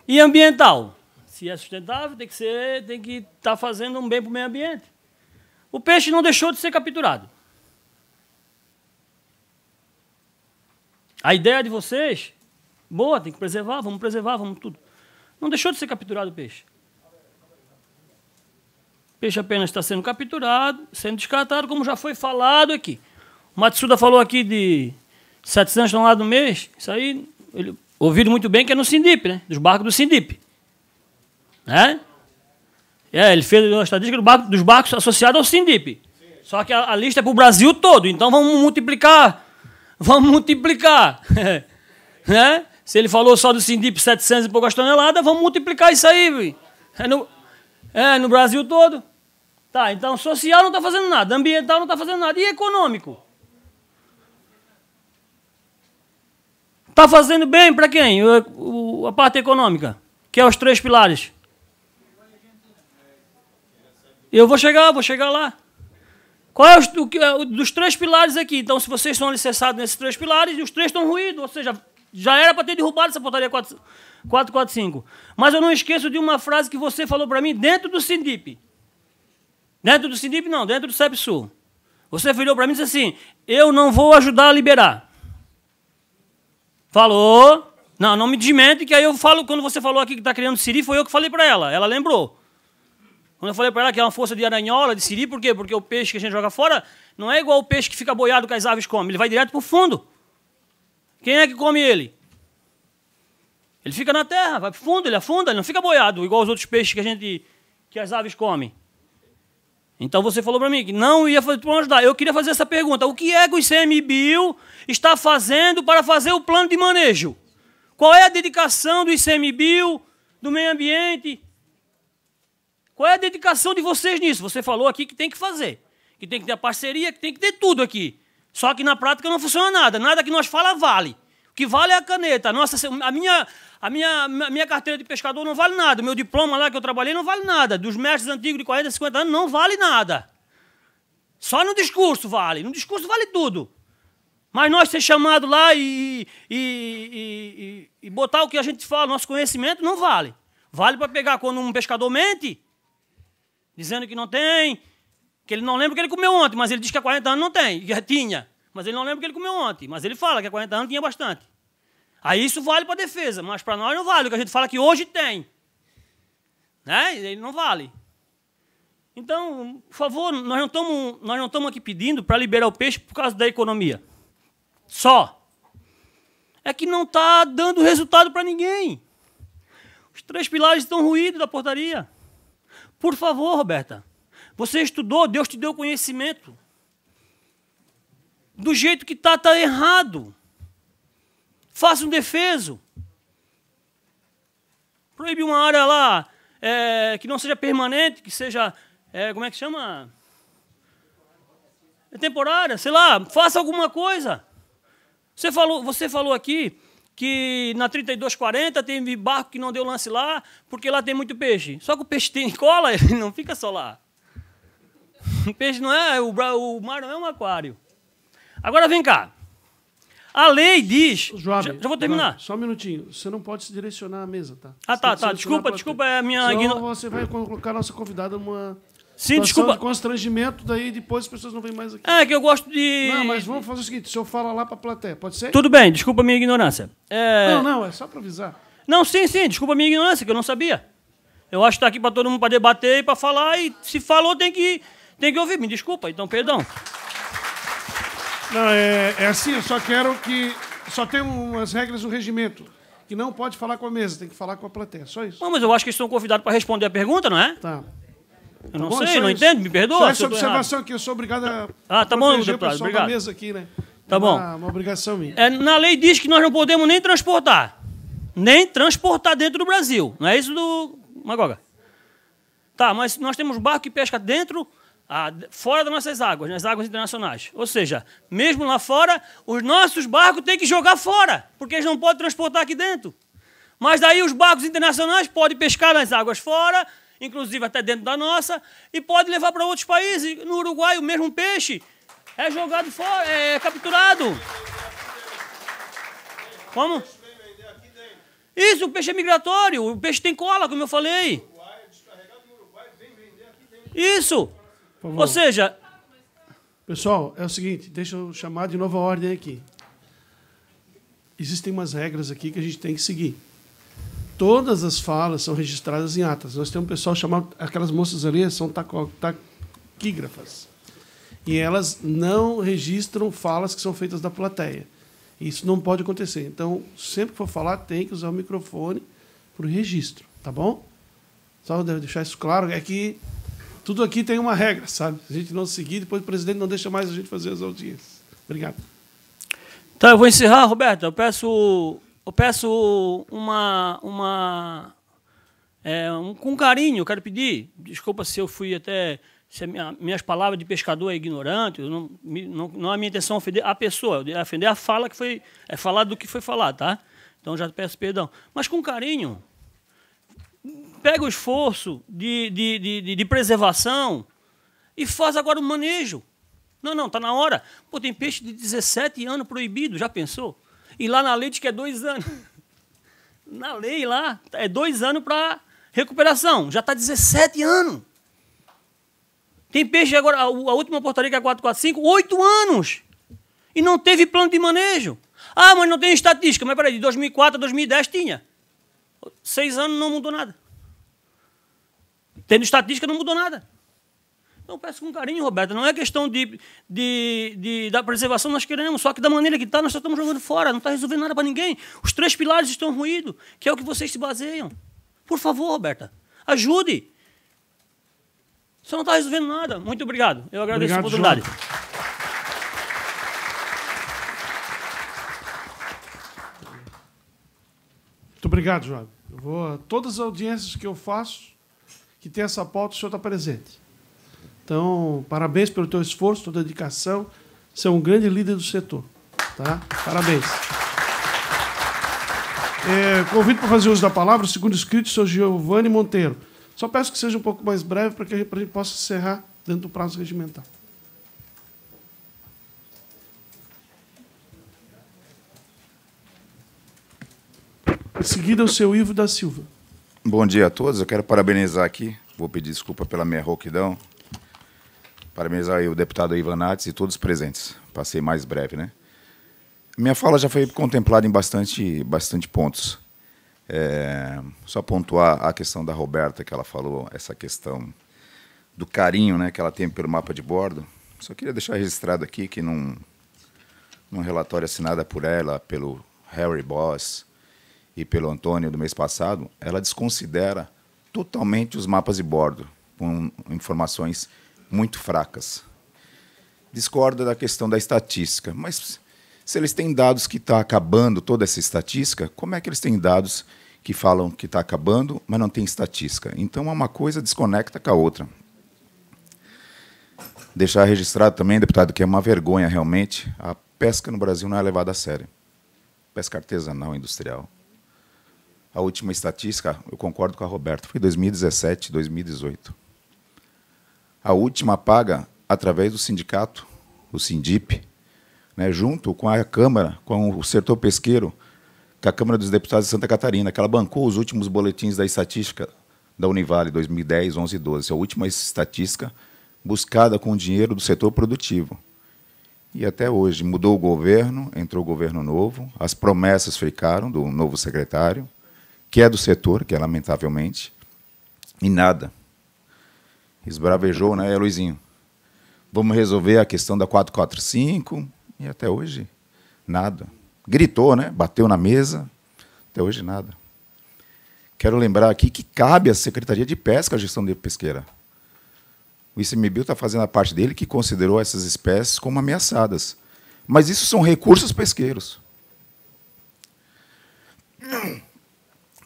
E ambiental? Se é sustentável, tem que ser, tem que estar tá fazendo um bem para o meio ambiente. O peixe não deixou de ser capturado. A ideia de vocês, boa, tem que preservar, vamos preservar, vamos tudo. Não deixou de ser capturado o peixe. O peixe apenas está sendo capturado, sendo descartado, como já foi falado aqui. O Matsuda falou aqui de 700 toneladas no mês. Isso aí, ele, ouvido muito bem que é no Sindip, né? Dos barcos do Sindip. Né? É, ele fez uma estatística do barco, dos barcos associados ao Sindip. Sim. Só que a, a lista é para o Brasil todo, então vamos multiplicar. Vamos multiplicar. né? Se ele falou só do Sindip 700 e poucas toneladas, vamos multiplicar isso aí. É no, é no Brasil todo. Tá, então social não está fazendo nada, ambiental não está fazendo nada, e econômico? Está fazendo bem para quem? O, o, a parte econômica, que é os três pilares. Eu vou chegar, vou chegar lá. Qual é o, o, o, dos três pilares aqui? Então, se vocês são alicerçados nesses três pilares, os três estão ruídos, ou seja, já era para ter derrubado essa portaria 445. Mas eu não esqueço de uma frase que você falou para mim dentro do Sindip. Dentro do Sindip, não, dentro do CEPSUL. Você virou para mim e disse assim: Eu não vou ajudar a liberar. Falou. Não, não me desmente, que aí eu falo, quando você falou aqui que está criando Siri, foi eu que falei para ela. Ela lembrou. Quando eu falei para ela que é uma força de aranhola, de siri, por quê? Porque o peixe que a gente joga fora não é igual o peixe que fica boiado que as aves comem. Ele vai direto para o fundo. Quem é que come ele? Ele fica na terra, vai para o fundo, ele afunda, ele não fica boiado, igual os outros peixes que a gente, que as aves comem. Então você falou para mim que não ia fazer para ajudar. Eu queria fazer essa pergunta: o que é que o ICMBio está fazendo para fazer o plano de manejo? Qual é a dedicação do ICMBio, do meio ambiente, qual é a dedicação de vocês nisso? Você falou aqui que tem que fazer, que tem que ter parceria, que tem que ter tudo aqui. Só que na prática não funciona nada, nada que nós fala vale. O que vale é a caneta. A nossa, a minha, a minha, a minha carteira de pescador não vale nada. O meu diploma lá que eu trabalhei não vale nada. Dos mestres antigos de 40, 50 anos não vale nada. Só no discurso vale. No discurso vale tudo. Mas nós ser chamado lá e, e, e, e botar o que a gente fala, nosso conhecimento, não vale. Vale para pegar quando um pescador mente, dizendo que não tem, que ele não lembra o que ele comeu ontem, mas ele diz que há 40 anos não tem, já tinha. Mas ele não lembra o que ele comeu ontem, mas ele fala que há 40 anos tinha bastante. Aí isso vale para a defesa, mas para nós não vale, o que a gente fala que hoje tem. Né? Ele não vale. Então, por favor, nós não estamos, nós não estamos aqui pedindo para liberar o peixe por causa da economia. Só. É que não está dando resultado para ninguém. Os três pilares estão ruídos da portaria. Por favor, Roberta. Você estudou, Deus te deu conhecimento. Do jeito que está, está errado. Faça um defeso. Proibir uma área lá é, que não seja permanente, que seja. É, como é que chama? É temporária, sei lá, faça alguma coisa. Você falou, você falou aqui que na 3240 teve barco que não deu lance lá, porque lá tem muito peixe. Só que o peixe tem cola, ele não fica só lá. O peixe não é, o, o mar não é um aquário. Agora vem cá. A lei diz. Joab, já, já, vou terminar. Joab, só um minutinho. Você não pode se direcionar à mesa, tá? Ah, você ah, tá, tá. Desculpa, desculpa, é a minha. Senão você vai colocar a nossa convidada numa. Sim, desculpa. de constrangimento, daí depois as pessoas não vêm mais aqui. Ah, é, que eu gosto de. Não, mas vamos fazer o seguinte: o senhor fala lá a plateia, pode ser? Tudo bem, desculpa a minha ignorância. É... Não, não, é só para avisar. Não, sim, sim, desculpa a minha ignorância, que eu não sabia. Eu acho que está aqui para todo mundo para debater e para falar, e se falou tem que, tem que ouvir. Me desculpa, então, perdão. Não, é, é assim, eu só quero que. Só tem umas regras do regimento que não pode falar com a mesa, tem que falar com a plateia, só isso. Não, mas eu acho que eles são convidados para responder a pergunta, não é? Tá. Eu tá não bom? sei, não entendo, me perdoa. Só essa observação aqui, eu sou obrigado a. Ah, tá bom, deputado, obrigado. mesa aqui, né? Tá uma, bom. Uma obrigação minha. É, na lei diz que nós não podemos nem transportar. Nem transportar dentro do Brasil. Não é isso do. Magoga. Tá, mas nós temos barco que pesca dentro, ah, fora das nossas águas, nas águas internacionais. Ou seja, mesmo lá fora, os nossos barcos têm que jogar fora, porque eles não podem transportar aqui dentro. Mas daí os barcos internacionais podem pescar nas águas fora, inclusive até dentro da nossa, e pode levar para outros países. No Uruguai, o mesmo peixe é jogado fora, é capturado. Como? Isso, o peixe é migratório, o peixe tem cola, como eu falei. Isso. Ou seja. Pessoal, é o seguinte, deixa eu chamar de nova ordem aqui. Existem umas regras aqui que a gente tem que seguir todas as falas são registradas em atas. Nós temos um pessoal chamado. Aquelas moças ali são taquígrafas. E elas não registram falas que são feitas da plateia. Isso não pode acontecer. Então, sempre que for falar, tem que usar o microfone para o registro, tá bom? Só deixar isso claro. É que tudo aqui tem uma regra, sabe? Se a gente não seguir, depois o presidente não deixa mais a gente fazer as audiências. Obrigado. Então, eu vou encerrar, Roberto. Eu peço eu peço uma. uma é, um, com carinho, eu quero pedir. Desculpa se eu fui até. Se minha, minhas palavras de pescador é ignorante, não, não, não é minha intenção ofender a pessoa, é ofender a fala que foi. É falar do que foi falado, tá? Então já peço perdão. Mas com carinho. Pega o esforço de, de, de, de preservação e faz agora o manejo. Não, não, está na hora. Pô, tem peixe de 17 anos proibido, já pensou? E lá na lei que é dois anos. Na lei lá, é dois anos para recuperação. Já está 17 anos. Tem peixe agora, a, a última portaria que é 445, oito anos. E não teve plano de manejo. Ah, mas não tem estatística. Mas peraí, de 2004 a 2010 tinha. Seis anos não mudou nada. Tendo estatística não mudou nada. Então peço com carinho, Roberto. Não é questão de, de, de, da preservação, nós queremos, só que da maneira que está, nós só estamos jogando fora, não está resolvendo nada para ninguém. Os três pilares estão ruídos, que é o que vocês se baseiam. Por favor, Roberta, ajude. Só não está resolvendo nada. Muito obrigado. Eu agradeço obrigado, a oportunidade. João. Muito obrigado, João. Eu vou, todas as audiências que eu faço, que tem essa pauta, o senhor está presente. Então, parabéns pelo teu esforço, tua dedicação. Você é um grande líder do setor. Tá? Parabéns. É, convido para fazer uso da palavra, segundo escrito, o senhor Giovanni Monteiro. Só peço que seja um pouco mais breve para que a gente possa encerrar dentro do prazo regimental. Em seguida, o seu Ivo da Silva. Bom dia a todos. Eu quero parabenizar aqui. Vou pedir desculpa pela minha rouquidão. Parabenizar aí o deputado Ivan Nates e todos os presentes. Passei mais breve, né? Minha fala já foi contemplada em bastante, bastante pontos. É, só pontuar a questão da Roberta, que ela falou, essa questão do carinho né, que ela tem pelo mapa de bordo. Só queria deixar registrado aqui que num, num relatório assinado por ela, pelo Harry Boss e pelo Antônio do mês passado, ela desconsidera totalmente os mapas de bordo, com informações muito fracas. Discorda da questão da estatística, mas se eles têm dados que está acabando toda essa estatística, como é que eles têm dados que falam que está acabando, mas não tem estatística? Então, uma coisa desconecta com a outra. Deixar registrado também, deputado, que é uma vergonha realmente. A pesca no Brasil não é levada a sério. Pesca artesanal, industrial. A última estatística, eu concordo com a Roberta, foi 2017, 2018. A última paga através do sindicato, o SINDIP, né, junto com a Câmara, com o setor pesqueiro, com a Câmara dos Deputados de Santa Catarina, que ela bancou os últimos boletins da estatística da Univale 2010, 11 e 12. É a última estatística buscada com o dinheiro do setor produtivo. E até hoje mudou o governo, entrou o governo novo, as promessas ficaram do novo secretário, que é do setor, que é lamentavelmente, e nada esbravejou, né? Luizinho, vamos resolver a questão da 445. E até hoje, nada. Gritou, né? Bateu na mesa. Até hoje, nada. Quero lembrar aqui que cabe à Secretaria de Pesca a gestão de pesqueira. O ICMBio está fazendo a parte dele que considerou essas espécies como ameaçadas. Mas isso são recursos pesqueiros.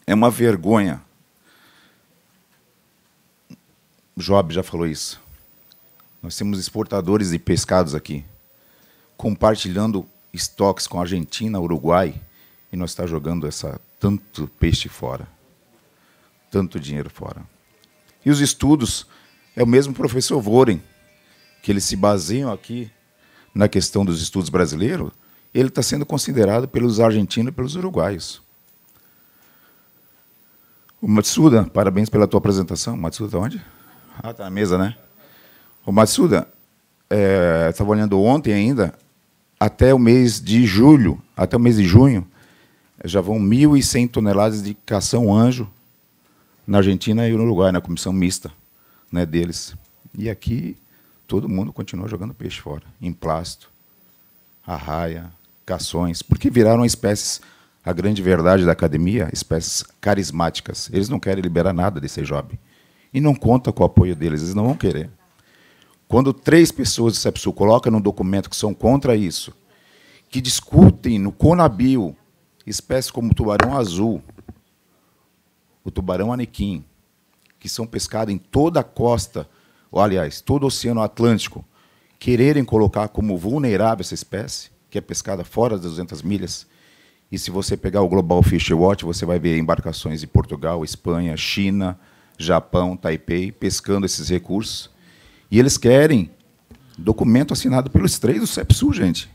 É uma vergonha Job já falou isso. Nós temos exportadores de pescados aqui, compartilhando estoques com a Argentina, Uruguai, e nós está jogando essa tanto peixe fora, tanto dinheiro fora. E os estudos é o mesmo professor Voren, que eles se baseiam aqui na questão dos estudos brasileiros, ele está sendo considerado pelos argentinos e pelos uruguaios. O Matsuda, parabéns pela tua apresentação. Matsuda tá onde? Ah, tá na mesa, né? O Matsuda, estava é, olhando ontem ainda, até o mês de julho, até o mês de junho, já vão 1.100 toneladas de cação anjo na Argentina e no Uruguai, na comissão mista né, deles. E aqui todo mundo continua jogando peixe fora, plástico, arraia, cações, porque viraram espécies, a grande verdade da academia, espécies carismáticas. Eles não querem liberar nada desse job e não conta com o apoio deles, eles não vão querer. Quando três pessoas do CEPSU colocam num documento que são contra isso, que discutem no Conabio espécies como o tubarão azul, o tubarão anequim, que são pescados em toda a costa, ou, aliás, todo o Oceano Atlântico, quererem colocar como vulnerável essa espécie, que é pescada fora das 200 milhas, e se você pegar o Global Fish Watch, você vai ver embarcações de Portugal, Espanha, China, Japão, Taipei, pescando esses recursos. E eles querem documento assinado pelos três do CEPSU, gente.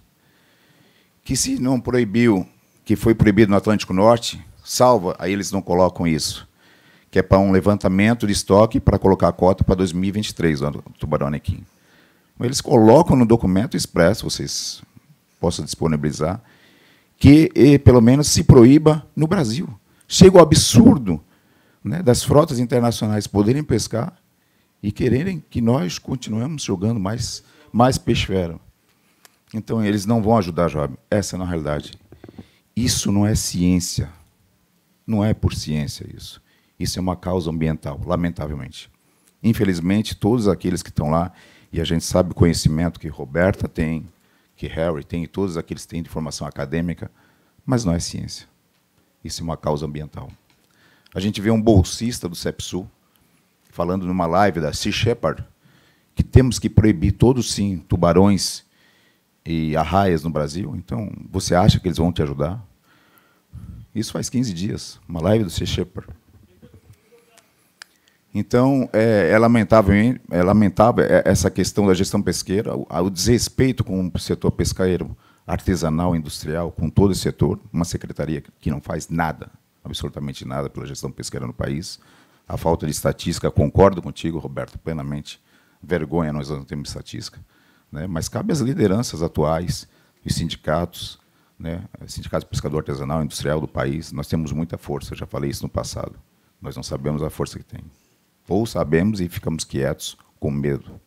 Que se não proibiu, que foi proibido no Atlântico Norte, salva, aí eles não colocam isso. Que é para um levantamento de estoque para colocar a cota para 2023 do tubarão anequim. Então, eles colocam no documento expresso, vocês possam disponibilizar, que eh, pelo menos se proíba no Brasil. Chega o absurdo né, das frotas internacionais poderem pescar e quererem que nós continuemos jogando mais, mais peixe-fera. Então, eles não vão ajudar, Job. Essa é a realidade. Isso não é ciência. Não é por ciência isso. Isso é uma causa ambiental, lamentavelmente. Infelizmente, todos aqueles que estão lá, e a gente sabe o conhecimento que Roberta tem, que Harry tem, e todos aqueles que têm de formação acadêmica, mas não é ciência. Isso é uma causa ambiental. A gente vê um bolsista do Cepsu falando numa live da Sea Shepherd que temos que proibir todos, sim, tubarões e arraias no Brasil. Então, você acha que eles vão te ajudar? Isso faz 15 dias, uma live do Sea Shepherd. Então, é, é, lamentável, é lamentável é, essa questão da gestão pesqueira, o, o desrespeito com o setor pescaeiro artesanal, industrial, com todo o setor, uma secretaria que não faz nada absolutamente nada pela gestão pesqueira no país. A falta de estatística, concordo contigo, Roberto, plenamente. Vergonha, nós não temos estatística. Né? Mas cabe às lideranças atuais, os sindicatos, né? sindicatos de pescador artesanal, industrial do país, nós temos muita força, eu já falei isso no passado. Nós não sabemos a força que tem. Ou sabemos e ficamos quietos com medo.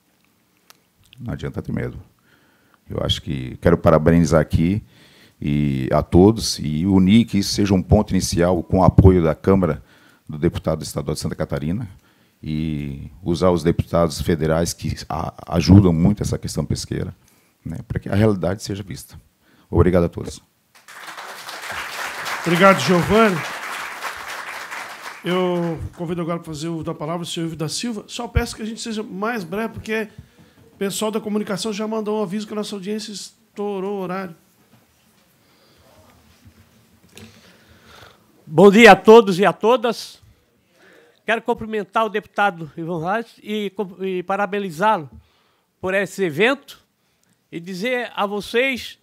Não adianta ter medo. Eu acho que quero parabenizar aqui e a todos e unir que isso seja um ponto inicial com o apoio da Câmara do deputado estadual de Santa Catarina e usar os deputados federais que a, ajudam muito essa questão pesqueira, né, para que a realidade seja vista. Obrigado a todos. Obrigado, Giovanni. Eu convido agora para fazer o da palavra o senhor Ivo da Silva. Só peço que a gente seja mais breve, porque o pessoal da comunicação já mandou um aviso que a nossa audiência estourou o horário. Bom dia a todos e a todas. Quero cumprimentar o deputado Ivan Reis e, e parabenizá-lo por esse evento e dizer a vocês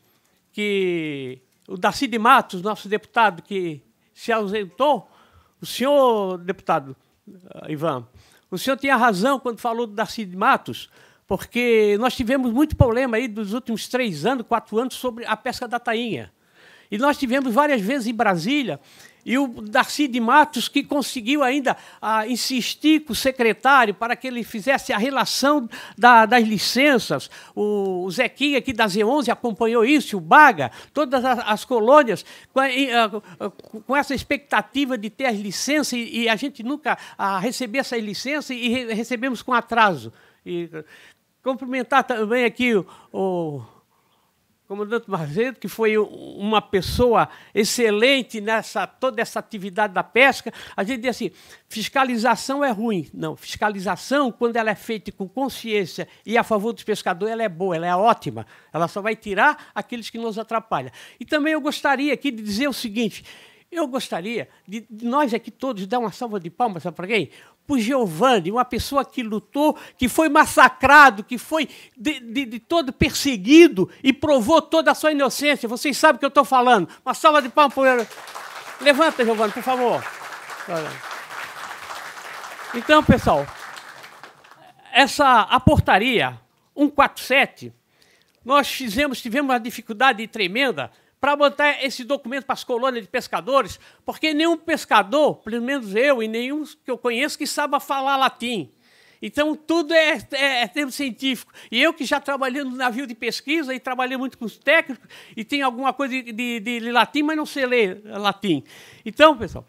que o Darcy de Matos, nosso deputado que se ausentou, o senhor, deputado eh, Ivan, o senhor tinha razão quando falou do Darcy de Matos, porque nós tivemos muito problema aí dos últimos três anos, quatro anos, sobre a pesca da tainha. E nós tivemos várias vezes em Brasília e o Darcy de Matos, que conseguiu ainda ah, insistir com o secretário para que ele fizesse a relação da, das licenças. O, o Zequinha, aqui da Z11, acompanhou isso, o Baga, todas as, as colônias, com, a, ah, com, essa expectativa de ter as licenças, e, e a gente nunca ah, recebia essas licenças e recebemos com atraso. E, ah, cumprimentar também aqui o, o comandante Mazedo, que foi uma pessoa excelente nessa toda essa atividade da pesca, a gente diz assim: fiscalização é ruim. Não, fiscalização, quando ela é feita com consciência e a favor dos pescadores, ela é boa, ela é ótima. Ela só vai tirar aqueles que nos atrapalham. E também eu gostaria aqui de dizer o seguinte. Eu gostaria de, de nós aqui todos dar uma salva de palmas para quem? por tipo Giovanni, uma pessoa que lutou, que foi massacrado, que foi de, de, de todo perseguido e provou toda a sua inocência. Vocês sabem o que eu estou falando. Uma salva de palmas para ele. Levanta, Giovanni, por favor. Então, pessoal, essa a portaria 147, nós fizemos, tivemos uma dificuldade tremenda para botar esse documento para as colônias de pescadores, porque nenhum pescador, pelo menos eu e nenhum que eu conheço, que saiba falar latim. Então, tudo é, é, é termo científico. E eu que já trabalhei no navio de pesquisa e trabalhei muito com os técnicos, e tem alguma coisa de, de, de, latim, mas não sei ler latim. Então, pessoal,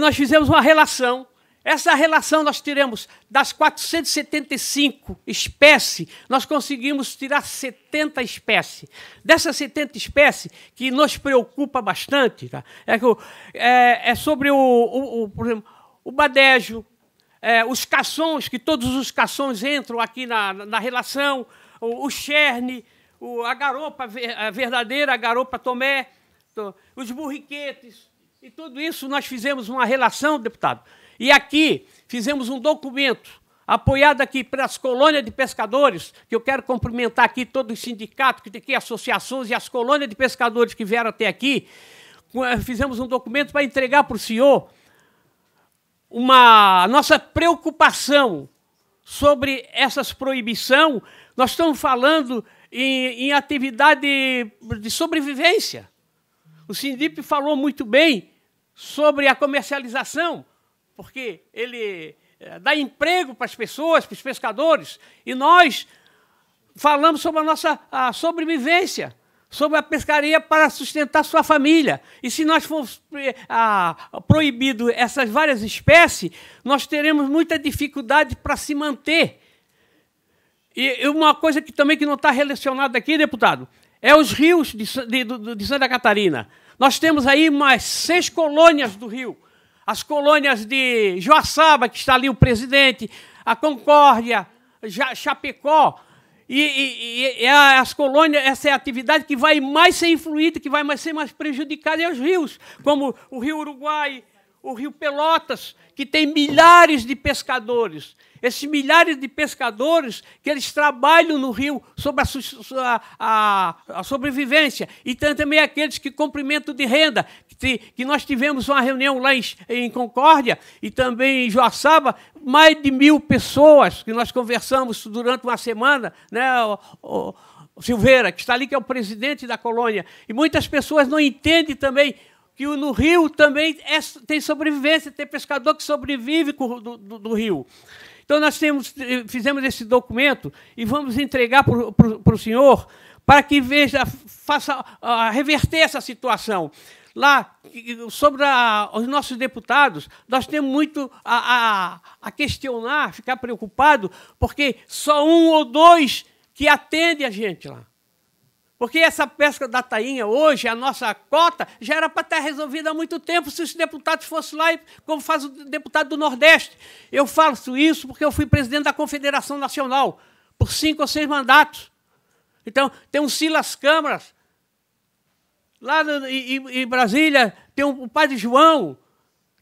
nós fizemos uma relação essa relação nós tiramos das 475 espécies, nós conseguimos tirar 70 espécies. Dessas 70 espécies, que nos preocupa bastante, tá? é, que, é, é, sobre o, o, o, por exemplo, o badejo, é, os caçons, que todos os caçons entram aqui na, na relação, o, o cherne, o, a garopa a verdadeira, a garopa Tomé, os burriquetes, e tudo isso nós fizemos uma relação, deputado e aqui fizemos um documento apoiado aqui pelas colônias de pescadores, que eu quero cumprimentar aqui todo o sindicato, que tem aqui associações e as colônias de pescadores que vieram até aqui. Eh, fizemos um documento para entregar para o senhor uma nossa preocupação sobre essas proibição. Nós estamos falando em, em atividade de, sobrevivência. O Sindip falou muito bem sobre a comercialização porque ele é, dá emprego para as pessoas, para os pescadores, e nós falamos sobre a nossa a sobrevivência, sobre a pescaria para sustentar sua família. E se nós formos é, proibido essas várias espécies, nós teremos muita dificuldade para se manter. E uma coisa que também que não está relacionada aqui, deputado, é os rios de, de, de Santa Catarina. Nós temos aí mais seis colônias do rio as colônias de Joaçaba, que está ali o presidente, a Concórdia, ja Chapecó, e, e, e, as colônias, essa é a atividade que vai mais ser influída, que vai mais ser mais prejudicada, e os rios, como o rio Uruguai, o Rio Pelotas, que tem milhares de pescadores. Esses milhares de pescadores que eles trabalham no rio sobre a, a, a sobrevivência. E tem também aqueles que comprimento de renda, que, que nós tivemos uma reunião lá em, em, Concórdia e também em Joaçaba, mais de mil pessoas que nós conversamos durante uma semana, né? O, o, Silveira, que está ali, que é o presidente da colônia, e muitas pessoas não entendem também que no rio também é, tem sobrevivência, tem pescador que sobrevive do, do, do rio. Então, nós temos, eh, fizemos esse documento e vamos entregar para o senhor para que veja, faça, uh, reverter essa situação. Lá, sobre a, os nossos deputados, nós temos muito a, a, a questionar, ficar preocupado, porque só um ou dois que atende a gente lá. Porque essa pesca da tainha hoje, a nossa cota, já era para estar tá resolvida há muito tempo se os deputados fossem lá, como faz o deputado do Nordeste. Eu faço isso porque eu fui presidente da Confederação Nacional por cinco ou seis mandatos. Então, tem um Silas Câmaras, lá no, em, em, Brasília, tem um, o Padre João,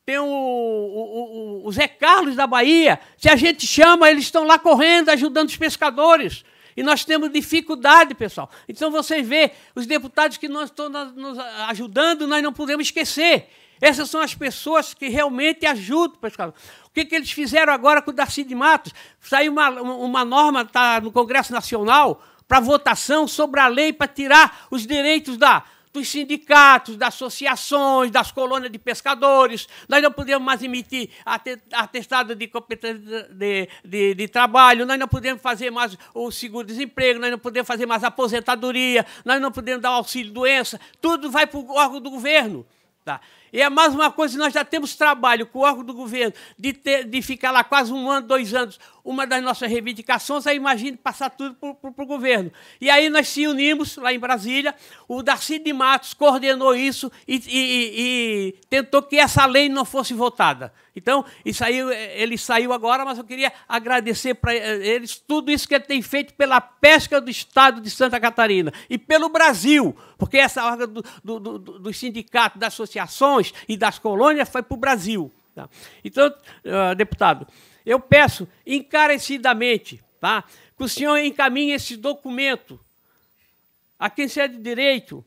tem o, o, o, o Zé Carlos da Bahia. Se a gente chama, eles estão lá correndo, ajudando os pescadores. E nós temos dificuldade, pessoal. Então você vê os deputados que nós estão nos ajudando, nós não podemos esquecer. Essas são as pessoas que realmente ajudam o O que, que eles fizeram agora com o Darcy de Matos? Saiu uma, uma norma, tá no Congresso Nacional, para votação sobre a lei para tirar os direitos da, dos sindicatos, das associações, das colônias de pescadores. Nós não podemos mais emitir atestado de competência de, de, de trabalho, nós não podemos fazer mais o seguro-desemprego, nós não podemos fazer mais aposentadoria, nós não podemos dar auxílio-doença. Tudo vai para o órgão do governo. Tá? E é mais uma coisa, nós já temos trabalho com o órgão do governo de, ter, de ficar lá quase um ano, dois anos, uma das nossas reivindicações, aí imagine passar tudo para o governo. E aí nós se unimos lá em Brasília, o Darcy de Matos coordenou isso e, e, e, tentou que essa lei não fosse votada. Então, isso aí, ele saiu agora, mas eu queria agradecer para eh, eles tudo isso que ele tem feito pela pesca do Estado de Santa Catarina e pelo Brasil, porque essa órgão do, do, do, dos sindicatos, das associações, e das colônias foi para o Brasil. Tá? Então, uh, deputado, eu peço encarecidamente tá, que o senhor encaminhe esse documento a quem seja é de direito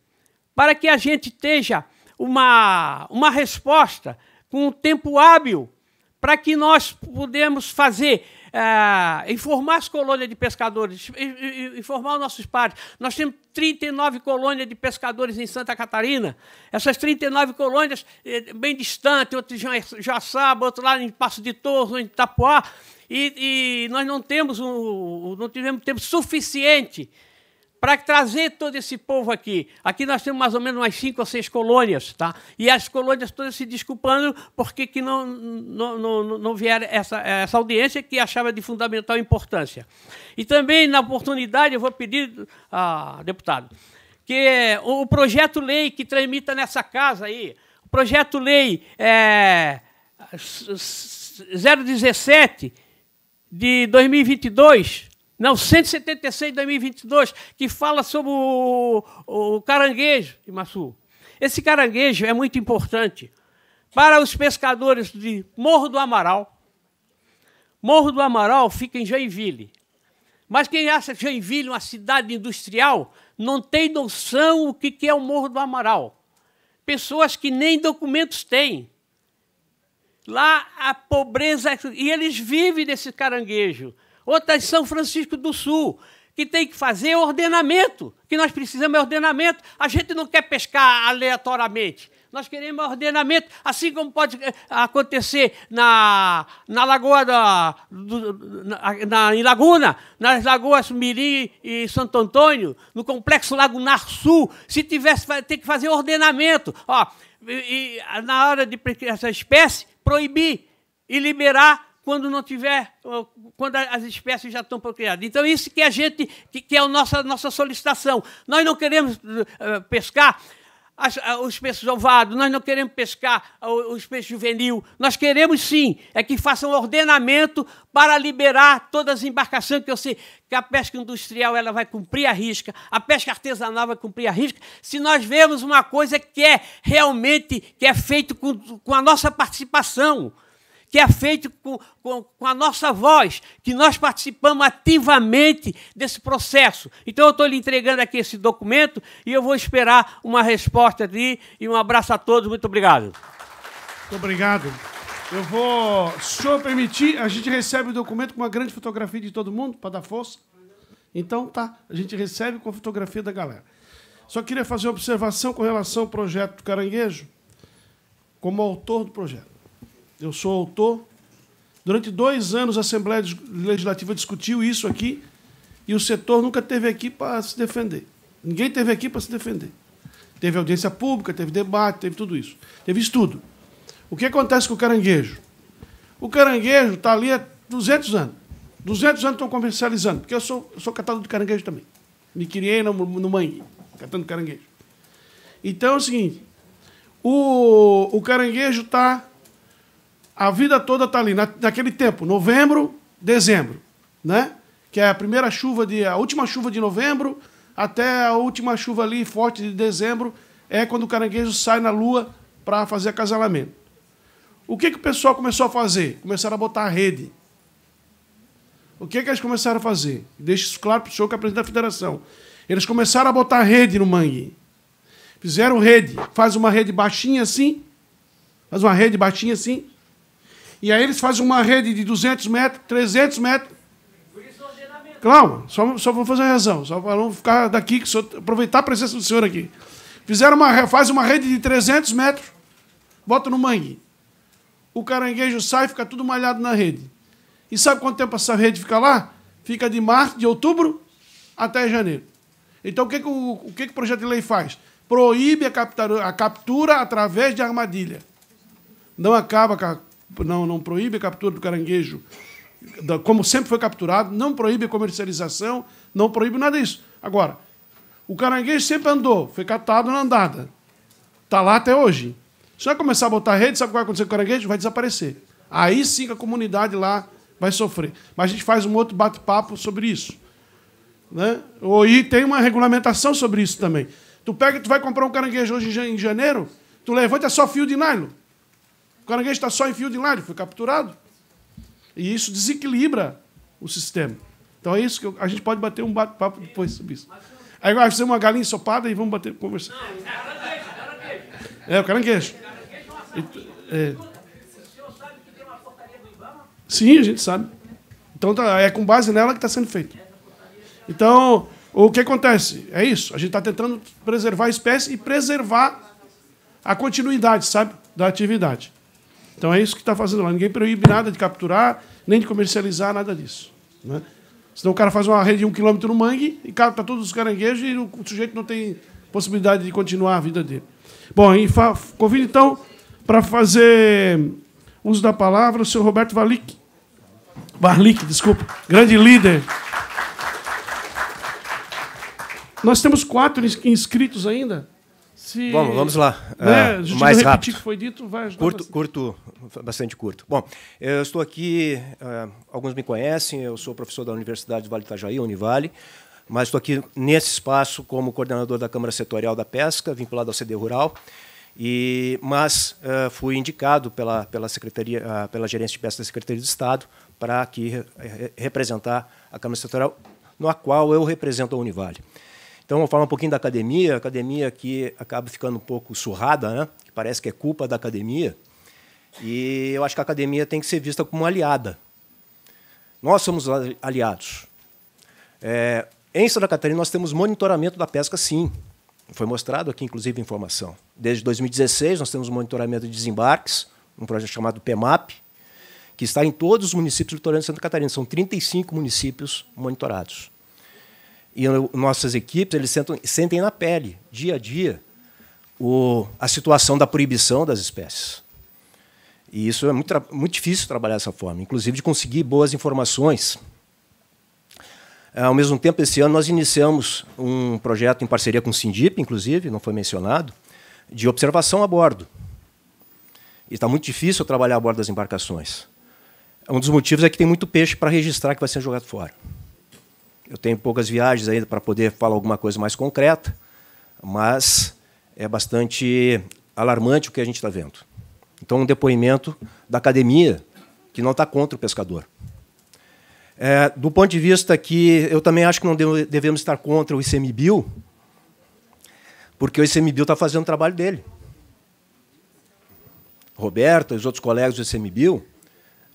para que a gente esteja uma, uma resposta com um tempo hábil para que nós podemos fazer é, informar as colônias de pescadores, informar os nossos pares. Nós temos 39 colônias de pescadores em Santa Catarina. Essas 39 colônias, eh, bem distantes, outras em Jaçaba, outro lá em Passo de Torres, em Itapuá. E, e, nós não temos um, não tivemos tempo suficiente para trazer todo esse povo aqui. Aqui nós temos mais ou menos umas cinco ou seis colônias, tá? E as colônias todas se desculpando porque que não, não, não, não vieram essa, essa audiência que achava de fundamental importância. E também, na oportunidade, eu vou pedir, ah, deputado, que o projeto-lei que tramita nessa casa aí, o projeto-lei é, 017 de 2022 não, 176 de 2022, que fala sobre o, o, caranguejo de Maçu. Esse caranguejo é muito importante para os pescadores de Morro do Amaral. Morro do Amaral fica em Joinville. Mas quem acha Joinville uma cidade industrial não tem noção o que é o Morro do Amaral. Pessoas que nem documentos têm. Lá a pobreza. E eles vivem desse caranguejo. Outra é de São Francisco do Sul, que tem que fazer ordenamento. O que nós precisamos é ordenamento. A gente não quer pescar aleatoriamente. Nós queremos ordenamento, assim como pode eh, acontecer na, na Lagoa da. Do, na, na, em Laguna, nas Lagoas Mirim e Santo Antônio, no Complexo Lagunar Sul, se tivesse ter que fazer ordenamento. Ó, e, e, na hora de pescar essa espécie, proibir e liberar quando não tiver, quando as espécies já estão procriadas. Então, isso que a gente, que, que é a nossa, nossa solicitação. Nós não queremos eh, pescar as, eh, os peixes ovados, nós não queremos pescar eh, os peixes juvenil, nós queremos sim é que façam um ordenamento para liberar todas as embarcações que eu sei que a pesca industrial ela vai cumprir a risca, a pesca artesanal vai cumprir a risca, se nós vemos uma coisa que é realmente que é feito com, com a nossa participação que é feito com, com, com, a nossa voz, que nós participamos ativamente desse processo. Então, eu estou lhe entregando aqui esse documento e eu vou esperar uma resposta ali. E um abraço a todos, muito obrigado. Muito obrigado. Eu vou, se o senhor permitir, a gente recebe o documento com uma grande fotografia de todo mundo, para dar força. Então, tá, a gente recebe com a fotografia da galera. Só queria fazer uma observação com relação ao projeto do Caranguejo, como autor do projeto eu sou autor. Durante dois anos, a Assembleia Legislativa discutiu isso aqui e o setor nunca teve aqui para se defender. Ninguém teve aqui para se defender. Teve audiência pública, teve debate, teve tudo isso. Teve estudo. O que acontece com o caranguejo? O caranguejo está ali há 200 anos. 200 anos estão comercializando, porque eu sou, eu sou catador de caranguejo também. Me criei no, no mangue, catando caranguejo. Então é o seguinte: o, o caranguejo está a vida toda está ali. Na, naquele tempo, novembro, dezembro, né? Que é a primeira chuva de. a última chuva de novembro até a última chuva ali forte de dezembro é quando o caranguejo sai na lua para fazer acasalamento. O que, que o pessoal começou a fazer? Começaram a botar a rede. O que, que eles começaram a fazer? Deixa isso claro para o senhor que é presidente da federação. Eles começaram a botar rede no mangue. Fizeram rede. Faz uma rede baixinha assim. Faz uma rede baixinha assim. E aí eles fazem uma rede de 200 metros, 300 metros. Calma, só, só vou fazer a razão, só para não ficar daqui, que aproveitar a presença do senhor aqui. Fizeram uma, faz uma rede de 300 metros, bota no mangue. O caranguejo sai, fica tudo malhado na rede. E sabe quanto tempo essa rede fica lá? Fica de março, de outubro até janeiro. Então o que, que, o, o, que, que o projeto de lei faz? Proíbe a captura, a captura através de armadilha. Não acaba com a não, não proíbe a captura do caranguejo, como sempre foi capturado, não proíbe a comercialização, não proíbe nada disso. Agora, o caranguejo sempre andou, foi catado na andada. Está lá até hoje. Se eu começar a botar rede, sabe o que vai acontecer com o caranguejo? Vai desaparecer. Aí sim que a comunidade lá vai sofrer. Mas a gente faz um outro bate-papo sobre isso. Né? E tem uma regulamentação sobre isso também. Tu pega, tu vai comprar um caranguejo hoje em janeiro, tu levanta só fio de nylon. O caranguejo está só em fio de ele foi capturado. E isso desequilibra o sistema. Então é isso que eu, a gente pode bater um papo depois sobre isso. Aí vai fazer uma galinha ensopada e vamos bater, conversar. É, o caranguejo. É. Sim, a gente sabe. Então tá, é com base nela que está sendo feito. Então, o que acontece? É isso. A gente está tentando preservar a espécie e preservar a continuidade, sabe? Da atividade. Então é isso que está fazendo lá. Ninguém proíbe nada de capturar, nem de comercializar, nada disso. Né? Senão o cara faz uma rede de um quilômetro no mangue e capta todos os caranguejos e o sujeito não tem possibilidade de continuar a vida dele. Bom, e convido então para fazer uso da palavra o senhor Roberto Valic. Varlic, desculpa, grande líder. Nós temos quatro inscritos ainda se. Vamos, vamos lá. Né? Uh, mais rápido. que foi dito, vai curto, bastante. curto, bastante curto. Bom, eu estou aqui, uh, alguns me conhecem, eu sou professor da Universidade do Vale do Itajaí, Univale, mas estou aqui nesse espaço como coordenador da Câmara Setorial da Pesca, vinculado ao CD Rural. E, mas uh, fui indicado pela, pela, secretaria, uh, pela gerência de pesca da Secretaria de Estado para aqui re representar a Câmara Setorial, na qual eu represento a Univale. Então, vou falar um pouquinho da academia. A academia que acaba ficando um pouco surrada, né? que parece que é culpa da academia. E eu acho que a academia tem que ser vista como aliada. Nós somos aliados. É, em Santa Catarina, nós temos monitoramento da pesca, sim. Foi mostrado aqui, inclusive, informação. Desde 2016, nós temos monitoramento de desembarques, um projeto chamado PEMAP, que está em todos os municípios do litorâneos de Santa Catarina. São 35 municípios monitorados e nossas equipes eles sentam, sentem na pele, dia a dia, o, a situação da proibição das espécies. E isso é muito, muito difícil trabalhar dessa forma, inclusive de conseguir boas informações. Ao mesmo tempo, esse ano nós iniciamos um projeto em parceria com o Sindip, inclusive, não foi mencionado, de observação a bordo. E está muito difícil trabalhar a bordo das embarcações. Um dos motivos é que tem muito peixe para registrar que vai ser jogado fora. Eu tenho poucas viagens ainda para poder falar alguma coisa mais concreta, mas é bastante alarmante o que a gente está vendo. Então, um depoimento da academia que não está contra o pescador. É, do ponto de vista que eu também acho que não devemos estar contra o ICMBio, porque o ICMBio está fazendo o trabalho dele. Roberto e os outros colegas do ICMBio,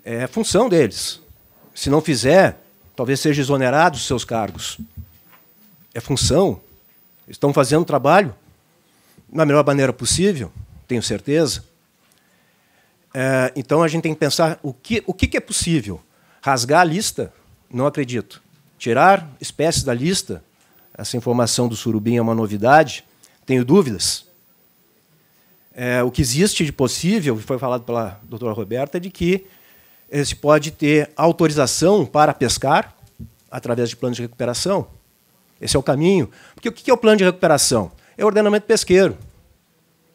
é função deles. Se não fizer, talvez sejam exonerados dos seus cargos. É função. Estão fazendo trabalho na melhor maneira possível, tenho certeza. É, então a gente tem que pensar o que, o que é possível. Rasgar a lista? Não acredito. Tirar espécies da lista? Essa informação do surubim é uma novidade? Tenho dúvidas. É, o que existe de possível, foi falado pela doutora Roberta, é de que se pode ter autorização para pescar através de plano de recuperação. Esse é o caminho. Porque o que é o plano de recuperação? É o ordenamento pesqueiro,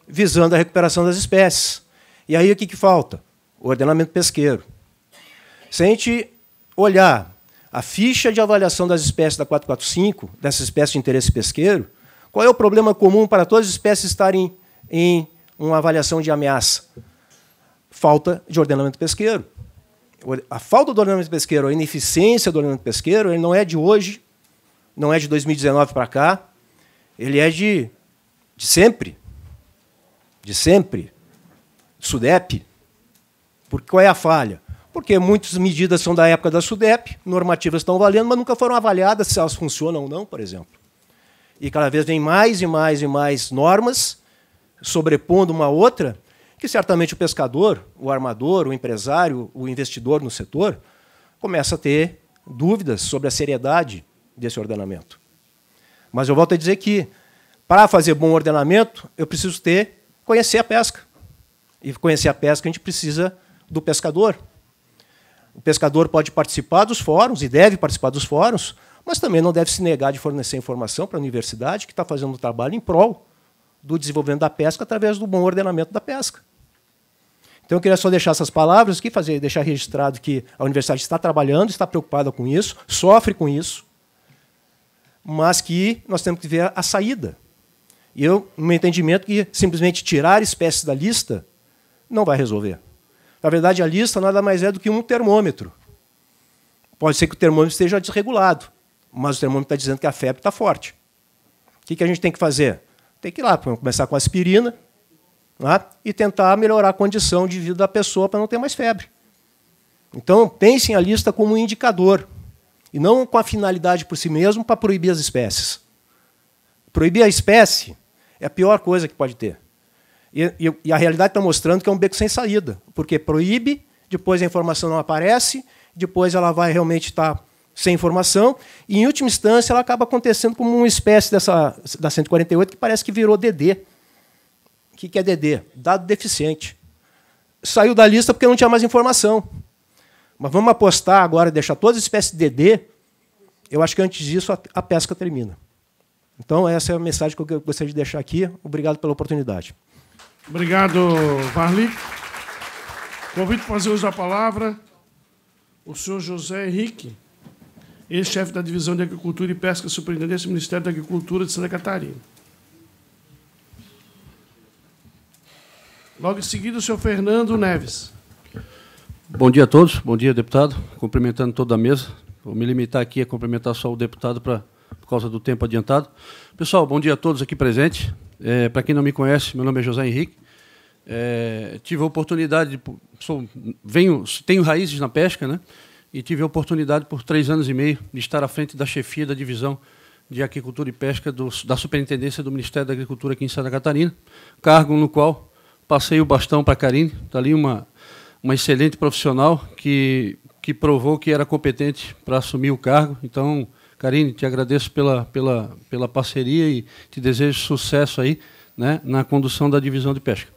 visando a recuperação das espécies. E aí o que, que falta? O ordenamento pesqueiro. Se a gente olhar a ficha de avaliação das espécies da 445, dessas espécies de interesse pesqueiro, qual é o problema comum para todas as espécies estarem em uma avaliação de ameaça? Falta de ordenamento pesqueiro a falta do ordenamento pesqueiro, a ineficiência do ordenamento pesqueiro, ele não é de hoje, não é de 2019 para cá, ele é de, de sempre. De sempre. SUDEP. Porque qual é a falha? Porque muitas medidas são da época da SUDEP, normativas estão valendo, mas nunca foram avaliadas se elas funcionam ou não, por exemplo. E cada vez vem mais e mais e mais normas sobrepondo uma outra que certamente o pescador, o armador, o empresário, o investidor no setor começa a ter dúvidas sobre a seriedade desse ordenamento. Mas eu volto a dizer que para fazer bom ordenamento, eu preciso ter conhecer a pesca. E conhecer a pesca a gente precisa do pescador. O pescador pode participar dos fóruns e deve participar dos fóruns, mas também não deve se negar de fornecer informação para a universidade que está fazendo um trabalho em prol do desenvolvimento da pesca através do bom ordenamento da pesca. Então eu queria só deixar essas palavras aqui, fazer, deixar registrado que a universidade está trabalhando, está preocupada com isso, sofre com isso, mas que nós temos que ver a saída. E eu, no meu entendimento, que simplesmente tirar espécies da lista não vai resolver. Na verdade, a lista nada mais é do que um termômetro. Pode ser que o termômetro esteja desregulado, mas o termômetro está dizendo que a febre está forte. O que a gente tem que fazer? Tem que ir lá, começar com aspirina, né? e tentar melhorar a condição de vida da pessoa para não ter mais febre. Então, pensem a lista como um indicador, e não com a finalidade por si mesmo para proibir as espécies. Proibir a espécie é a pior coisa que pode ter. E, e, e a realidade está mostrando que é um beco sem saída, porque proíbe, depois a informação não aparece, depois ela vai realmente estar. Tá sem informação, e em última instância ela acaba acontecendo como uma espécie dessa da 148 que parece que virou DD, o que é DD? Dado deficiente. Saiu da lista porque não tinha mais informação. Mas vamos apostar agora e deixar todas as espécies de DD. Eu acho que antes disso a pesca termina. Então, essa é a mensagem que eu gostaria de deixar aqui. Obrigado pela oportunidade. Obrigado, Varli. Convido para fazer uso da palavra o senhor José Henrique, ex-chefe da Divisão de Agricultura e Pesca, Superintendência do Ministério da Agricultura de Santa Catarina. Logo em seguida, o senhor Fernando Neves. Bom dia a todos, bom dia, deputado. Cumprimentando toda a mesa. Vou me limitar aqui a cumprimentar só o deputado para, por causa do tempo adiantado. Pessoal, bom dia a todos aqui presentes. É, para quem não me conhece, meu nome é José Henrique. É, tive a oportunidade, de, sou, venho, tenho raízes na pesca, né? E tive a oportunidade, por três anos e meio, de estar à frente da chefia da divisão de Agricultura e Pesca do, da Superintendência do Ministério da Agricultura aqui em Santa Catarina, cargo no qual passei o bastão para a Karine, está ali uma, uma excelente profissional que, que provou que era competente para assumir o cargo. Então, Karine, te agradeço pela, pela, pela parceria e te desejo sucesso aí né, na condução da divisão de pesca.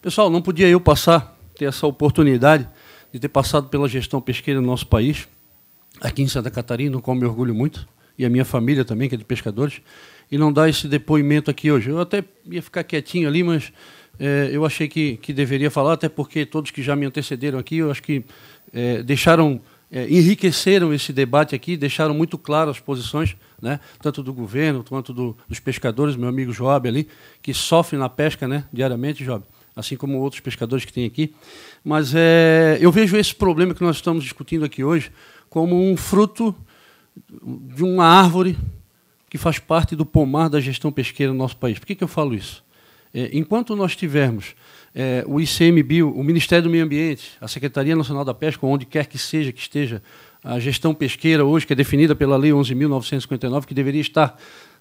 Pessoal, não podia eu passar, ter essa oportunidade de ter passado pela gestão pesqueira no nosso país, aqui em Santa Catarina, no qual me orgulho muito, e a minha família também, que é de pescadores, e não dar esse depoimento aqui hoje. Eu até ia ficar quietinho ali, mas é, eu achei que, que deveria falar, até porque todos que já me antecederam aqui, eu acho que é, deixaram, é, enriqueceram esse debate aqui, deixaram muito claro as posições, né, tanto do governo quanto do, dos pescadores, meu amigo Joab ali, que sofre na pesca né, diariamente, Job assim como outros pescadores que tem aqui. Mas é, eu vejo esse problema que nós estamos discutindo aqui hoje como um fruto de uma árvore que faz parte do pomar da gestão pesqueira no nosso país. Por que, que eu falo isso? É, enquanto nós tivermos é, o ICMBio, o Ministério do Meio Ambiente, a Secretaria Nacional da Pesca, onde quer que seja que esteja a gestão pesqueira hoje, que é definida pela Lei 11.959, que deveria estar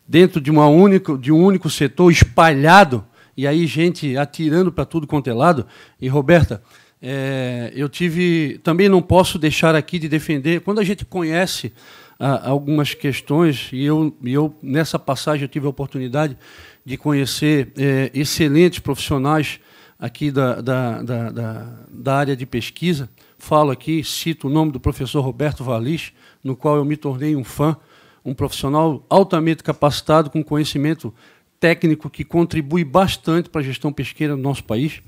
dentro de, uma única, de um único setor espalhado, e aí gente atirando para tudo quanto é lado. E, Roberta, é, eu tive. Também não posso deixar aqui de defender. Quando a gente conhece ah, algumas questões, e eu, e eu, nessa passagem, eu tive a oportunidade de conhecer é, excelentes profissionais aqui da, da, da, da, área de pesquisa. Falo aqui, cito o nome do professor Roberto Valis, no qual eu me tornei um fã, um profissional altamente capacitado, com conhecimento técnico que contribui bastante para a gestão pesqueira no nosso país.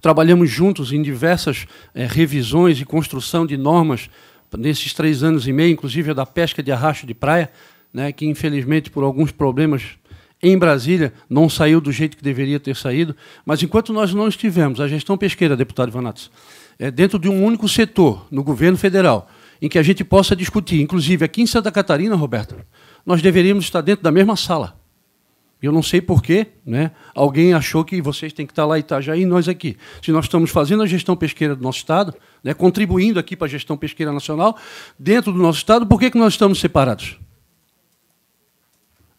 Trabalhamos juntos em diversas é, revisões e construção de normas nesses três anos e meio, inclusive a da pesca de arrasto de praia, né, que infelizmente por alguns problemas em Brasília não saiu do jeito que deveria ter saído, mas enquanto nós não estivemos, a gestão pesqueira, deputado Ivanatos, é dentro de um único setor no governo federal, em que a gente possa discutir, inclusive aqui em Santa Catarina, Roberto, nós deveríamos estar dentro da mesma sala. Eu não sei porquê, né? alguém achou que vocês têm que estar lá em Itajaí e nós aqui. Se nós estamos fazendo a gestão pesqueira do nosso Estado, né, contribuindo aqui para a gestão pesqueira nacional, dentro do nosso Estado, por que, que nós estamos separados?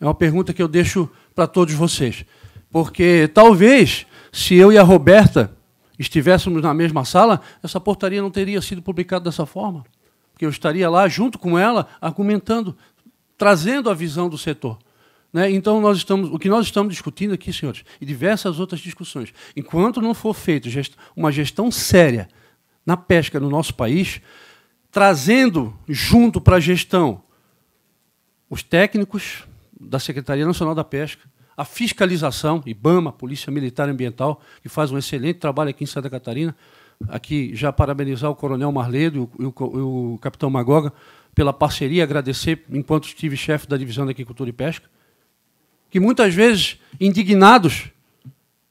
É uma pergunta que eu deixo para todos vocês. Porque talvez, se eu e a Roberta estivéssemos na mesma sala, essa portaria não teria sido publicada dessa forma. Porque eu estaria lá, junto com ela, argumentando, trazendo a visão do setor. Né? Então, nós estamos, o que nós estamos discutindo aqui, senhores, e diversas outras discussões, enquanto não for feita gest uma gestão séria na pesca no nosso país, trazendo junto para a gestão os técnicos, da Secretaria Nacional da Pesca, a fiscalização, IBAMA, Polícia Militar Ambiental, que faz um excelente trabalho aqui em Santa Catarina. Aqui já parabenizar o Coronel Marledo e o, e o Capitão Magoga pela parceria, agradecer enquanto estive chefe da Divisão da Agricultura e Pesca, que muitas vezes, indignados,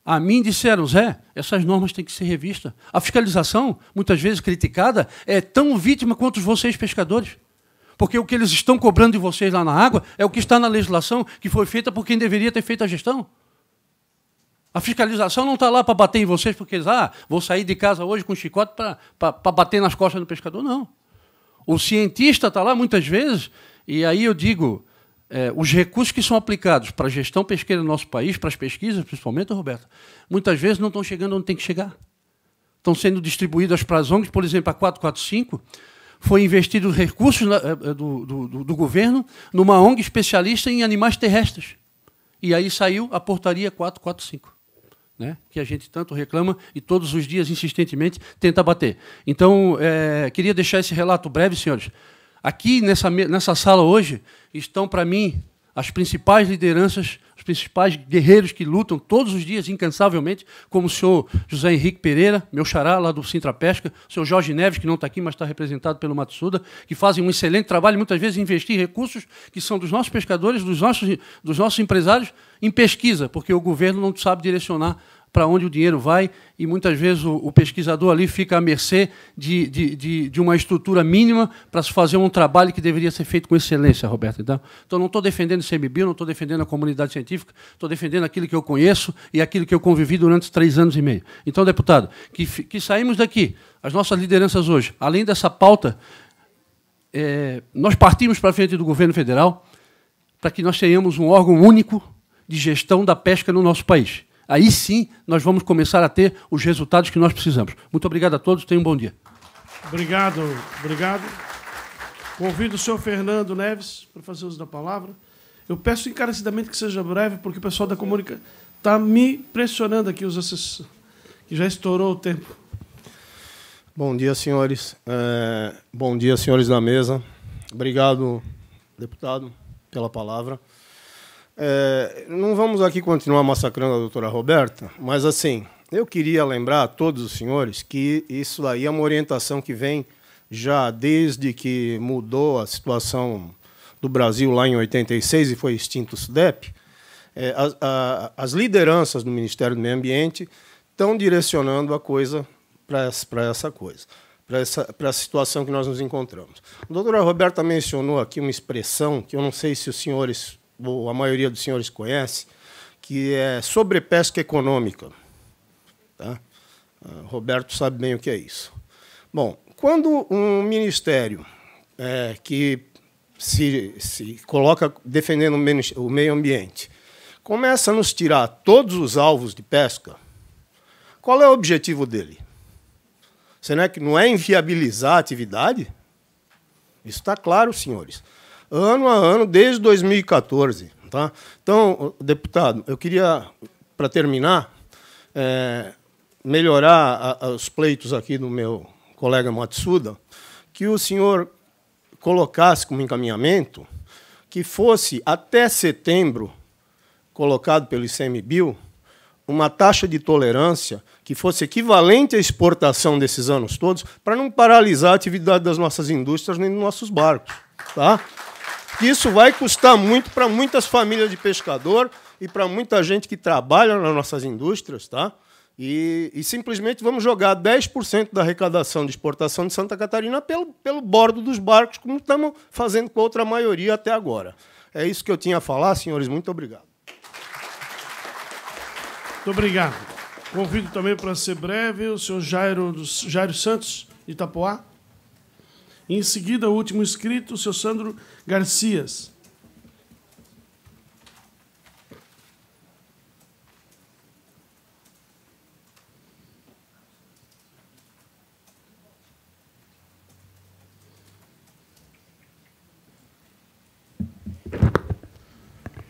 a mim disseram, Zé, essas normas têm que ser revistas. A fiscalização, muitas vezes criticada, é tão vítima quanto vocês, pescadores. Porque o que eles estão cobrando de vocês lá na água é o que está na legislação, que foi feita por quem deveria ter feito a gestão. A fiscalização não está lá para bater em vocês porque eles, ah, vou sair de casa hoje com chicote para bater nas costas do pescador, não. O cientista está lá muitas vezes, e aí eu digo, é, os recursos que são aplicados para a gestão pesqueira no nosso país, para as pesquisas, principalmente, Roberto, muitas vezes não estão chegando onde tem que chegar. Estão sendo distribuídos para as ONGs, por exemplo, a 445, foi investido recursos eh, eh, do, do, do governo numa ONG especialista em animais terrestres. E aí saiu a portaria 445. Né, que a gente tanto reclama e todos os dias insistentemente tenta bater. Então, é, queria deixar esse relato breve, senhores. Aqui nessa, nessa sala hoje estão para mim as principais lideranças, os principais guerreiros que lutam todos os dias incansavelmente, como o senhor José Henrique Pereira, meu xará lá do Sintra Pesca, o senhor Jorge Neves, que não está aqui, mas está representado pelo Matsuda, que fazem um excelente trabalho, muitas vezes investir recursos que são dos nossos pescadores, dos nossos, dos nossos empresários, em pesquisa, porque o governo não sabe direcionar para onde o dinheiro vai, e muitas vezes o, o pesquisador ali fica à mercê de, de, de, de uma estrutura mínima para se fazer um trabalho que deveria ser feito com excelência, Roberto. Então, então não estou defendendo o CMBio, não estou defendendo a comunidade científica, estou defendendo aquilo que eu conheço e aquilo que eu convivi durante três anos e meio. Então, deputado, que, que saímos daqui, as nossas lideranças hoje, além dessa pauta, é, nós partimos para frente do governo federal para que nós tenhamos um órgão único de gestão da pesca no nosso país. Aí sim nós vamos começar a ter os resultados que nós precisamos. Muito obrigado a todos, tenham um bom dia. Obrigado, obrigado. Convido o senhor Fernando Neves para fazer uso da palavra. Eu peço encarecidamente que seja breve, porque o pessoal da comunica está me pressionando aqui, os assessores, que já estourou o tempo. Bom dia, senhores. É... Bom dia, senhores da mesa. Obrigado, deputado, pela palavra. É, não vamos aqui continuar massacrando a doutora Roberta, mas assim, eu queria lembrar a todos os senhores que isso aí é uma orientação que vem já desde que mudou a situação do Brasil lá em 86 e foi extinto o SUDEP. É, a, a, as lideranças do Ministério do Meio Ambiente estão direcionando a coisa para essa, coisa, para essa, pra essa situação que nós nos encontramos. A doutora Roberta mencionou aqui uma expressão que eu não sei se os senhores ou a maioria dos senhores conhece, que é sobrepesca econômica. Tá? Ah, Roberto sabe bem o que é isso. Bom, quando um ministério é, que se, se coloca defendendo o meio ambiente começa a nos tirar todos os alvos de pesca, qual é o objetivo dele? Será que não é inviabilizar a atividade? Isso está claro, senhores ano a ano, desde 2014. Tá? Então, deputado, eu queria, para terminar, é, melhorar a, os pleitos aqui do meu colega Matsuda, que o senhor colocasse como encaminhamento que fosse até setembro colocado pelo ICMBio uma taxa de tolerância que fosse equivalente à exportação desses anos todos, para não paralisar a atividade das nossas indústrias nem dos nossos barcos, tá? que isso vai custar muito para muitas famílias de pescador e para muita gente que trabalha nas nossas indústrias, tá? E, e simplesmente vamos jogar 10% da arrecadação de exportação de Santa Catarina pelo, pelo bordo dos barcos, como estamos fazendo com a outra maioria até agora. É isso que eu tinha a falar, senhores. Muito obrigado. Muito obrigado. Convido também para ser breve o senhor Jairo, Jairo Santos, de Itapoá. Em seguida, o último inscrito, o seu Sandro Garcias.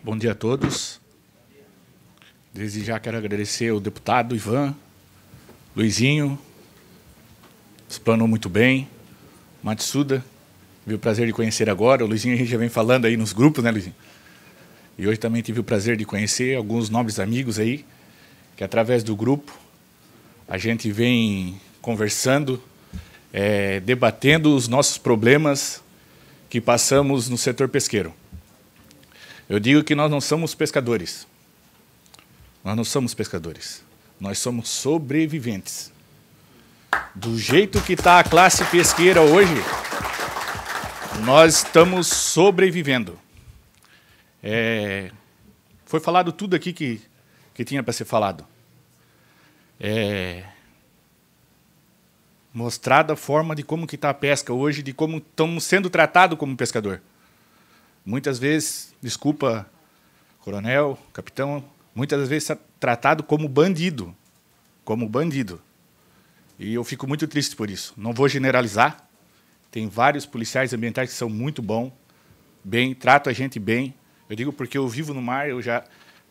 Bom dia a todos. Desde já quero agradecer ao deputado Ivan, Luizinho, explanou muito bem. Matsuda, tive o prazer de conhecer agora. O Luizinho a gente já vem falando aí nos grupos, né, Luizinho? E hoje também tive o prazer de conhecer alguns nobres amigos aí, que através do grupo a gente vem conversando, é, debatendo os nossos problemas que passamos no setor pesqueiro. Eu digo que nós não somos pescadores. Nós não somos pescadores. Nós somos sobreviventes. Do jeito que está a classe pesqueira hoje, nós estamos sobrevivendo. É, foi falado tudo aqui que, que tinha para ser falado. É, mostrada a forma de como que está a pesca hoje, de como estamos sendo tratados como pescador. Muitas vezes, desculpa, coronel, capitão, muitas vezes é tratado como bandido, como bandido. E eu fico muito triste por isso. Não vou generalizar. Tem vários policiais ambientais que são muito bons, bem, tratam a gente bem. Eu digo porque eu vivo no mar, eu já,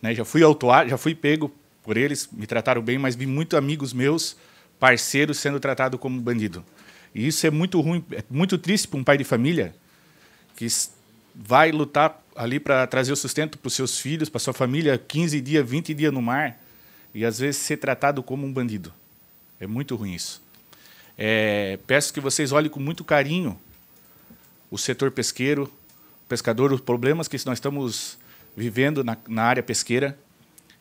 né, já fui autuado, já fui pego por eles, me trataram bem, mas vi muitos amigos meus, parceiros, sendo tratados como bandido. E isso é muito ruim, é muito triste para um pai de família que vai lutar ali para trazer o sustento para os seus filhos, para sua família, 15 dias, 20 dias no mar, e às vezes ser tratado como um bandido. É muito ruim isso. É, peço que vocês olhem com muito carinho o setor pesqueiro, o pescador, os problemas que nós estamos vivendo na, na área pesqueira.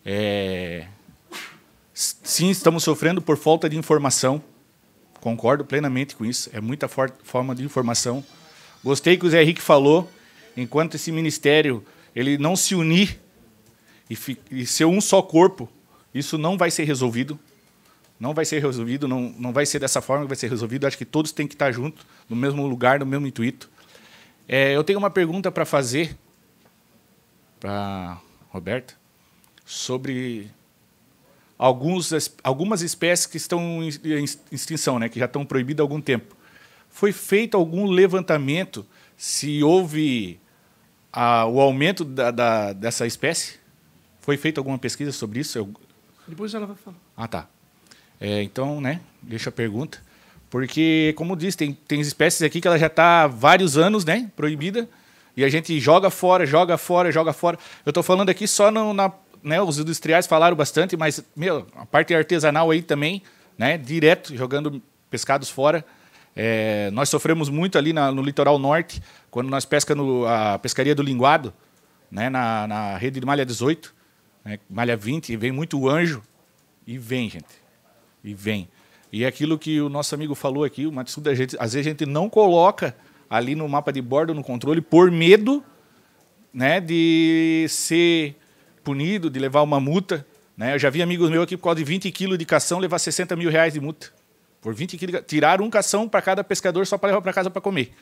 É, sim, estamos sofrendo por falta de informação. Concordo plenamente com isso. É muita forma de informação. Gostei que o Zé Henrique falou. Enquanto esse ministério ele não se unir e, e ser um só corpo, isso não vai ser resolvido. Não vai ser resolvido, não, não vai ser dessa forma que vai ser resolvido. Acho que todos têm que estar juntos, no mesmo lugar, no mesmo intuito. É, eu tenho uma pergunta para fazer para Roberta sobre alguns, algumas espécies que estão em extinção, né, que já estão proibidas há algum tempo. Foi feito algum levantamento se houve a, o aumento da, da, dessa espécie? Foi feita alguma pesquisa sobre isso? Eu... Depois ela vai falar. Ah, tá. É, então, né, deixa a pergunta. Porque, como diz, tem, tem espécies aqui que ela já está há vários anos né, proibida. E a gente joga fora, joga fora, joga fora. Eu estou falando aqui só no, na. Né, os industriais falaram bastante, mas, meu, a parte artesanal aí também, né? Direto, jogando pescados fora. É, nós sofremos muito ali na, no litoral norte, quando nós pescamos a pescaria do linguado, né, na, na rede de malha 18, né, malha 20, vem muito anjo e vem, gente e vem. E é aquilo que o nosso amigo falou aqui, o Matsuda, gente, às vezes a gente não coloca ali no mapa de bordo, no controle, por medo né, de ser punido, de levar uma multa. Né? Eu já vi amigos meus aqui por causa de 20 quilos de cação levar 60 mil reais de multa. Por 20 quilos, tirar um cação para cada pescador só para levar para casa para comer.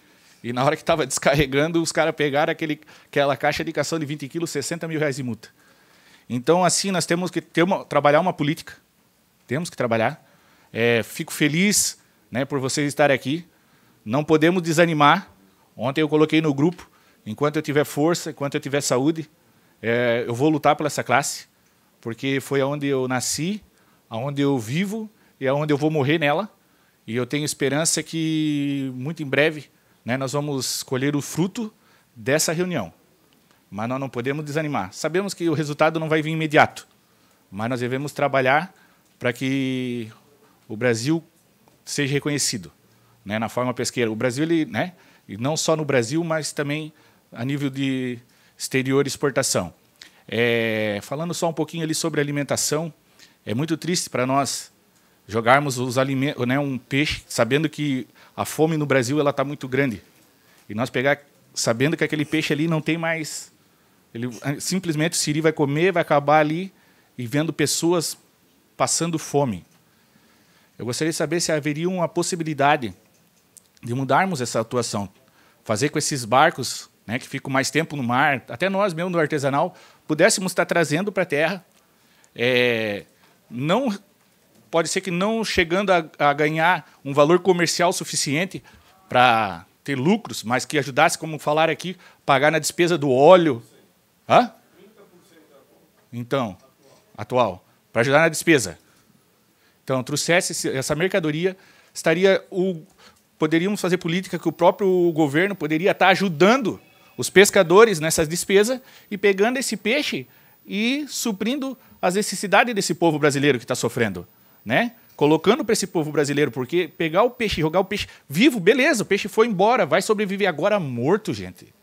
E na hora que estava descarregando, os caras pegaram aquele, aquela caixa de cação de 20 quilos, 60 mil reais de multa. Então, assim, nós temos que ter uma, trabalhar uma política temos que trabalhar. É, fico feliz né, por vocês estarem aqui. Não podemos desanimar. Ontem eu coloquei no grupo, enquanto eu tiver força, enquanto eu tiver saúde, é, eu vou lutar por essa classe, porque foi aonde eu nasci, aonde eu vivo e aonde eu vou morrer nela. E eu tenho esperança que muito em breve né, nós vamos colher o fruto dessa reunião. Mas nós não podemos desanimar. Sabemos que o resultado não vai vir imediato, mas nós devemos trabalhar para que o Brasil seja reconhecido né, na forma pesqueira. O Brasil, ele, né, e não só no Brasil, mas também a nível de exterior e exportação. É, falando só um pouquinho ali sobre alimentação, é muito triste para nós jogarmos os alimentos, né, um peixe, sabendo que a fome no Brasil ela está muito grande. E nós pegar, sabendo que aquele peixe ali não tem mais. Ele, simplesmente o Siri vai comer, vai acabar ali e vendo pessoas passando fome. Eu gostaria de saber se haveria uma possibilidade de mudarmos essa atuação, fazer com esses barcos né, que ficam mais tempo no mar, até nós mesmo do artesanal, pudéssemos estar trazendo para a terra, é, não pode ser que não chegando a, a ganhar um valor comercial suficiente para ter lucros, mas que ajudasse, como falaram aqui, pagar na despesa do óleo. Hã? Então, atual para ajudar na despesa. Então, trouxesse essa mercadoria, estaria o, poderíamos fazer política que o próprio governo poderia estar tá ajudando os pescadores nessas despesas e pegando esse peixe e suprindo as necessidades desse povo brasileiro que está sofrendo, né? Colocando para esse povo brasileiro, porque pegar o peixe, jogar o peixe vivo, beleza, o peixe foi embora, vai sobreviver agora morto, gente.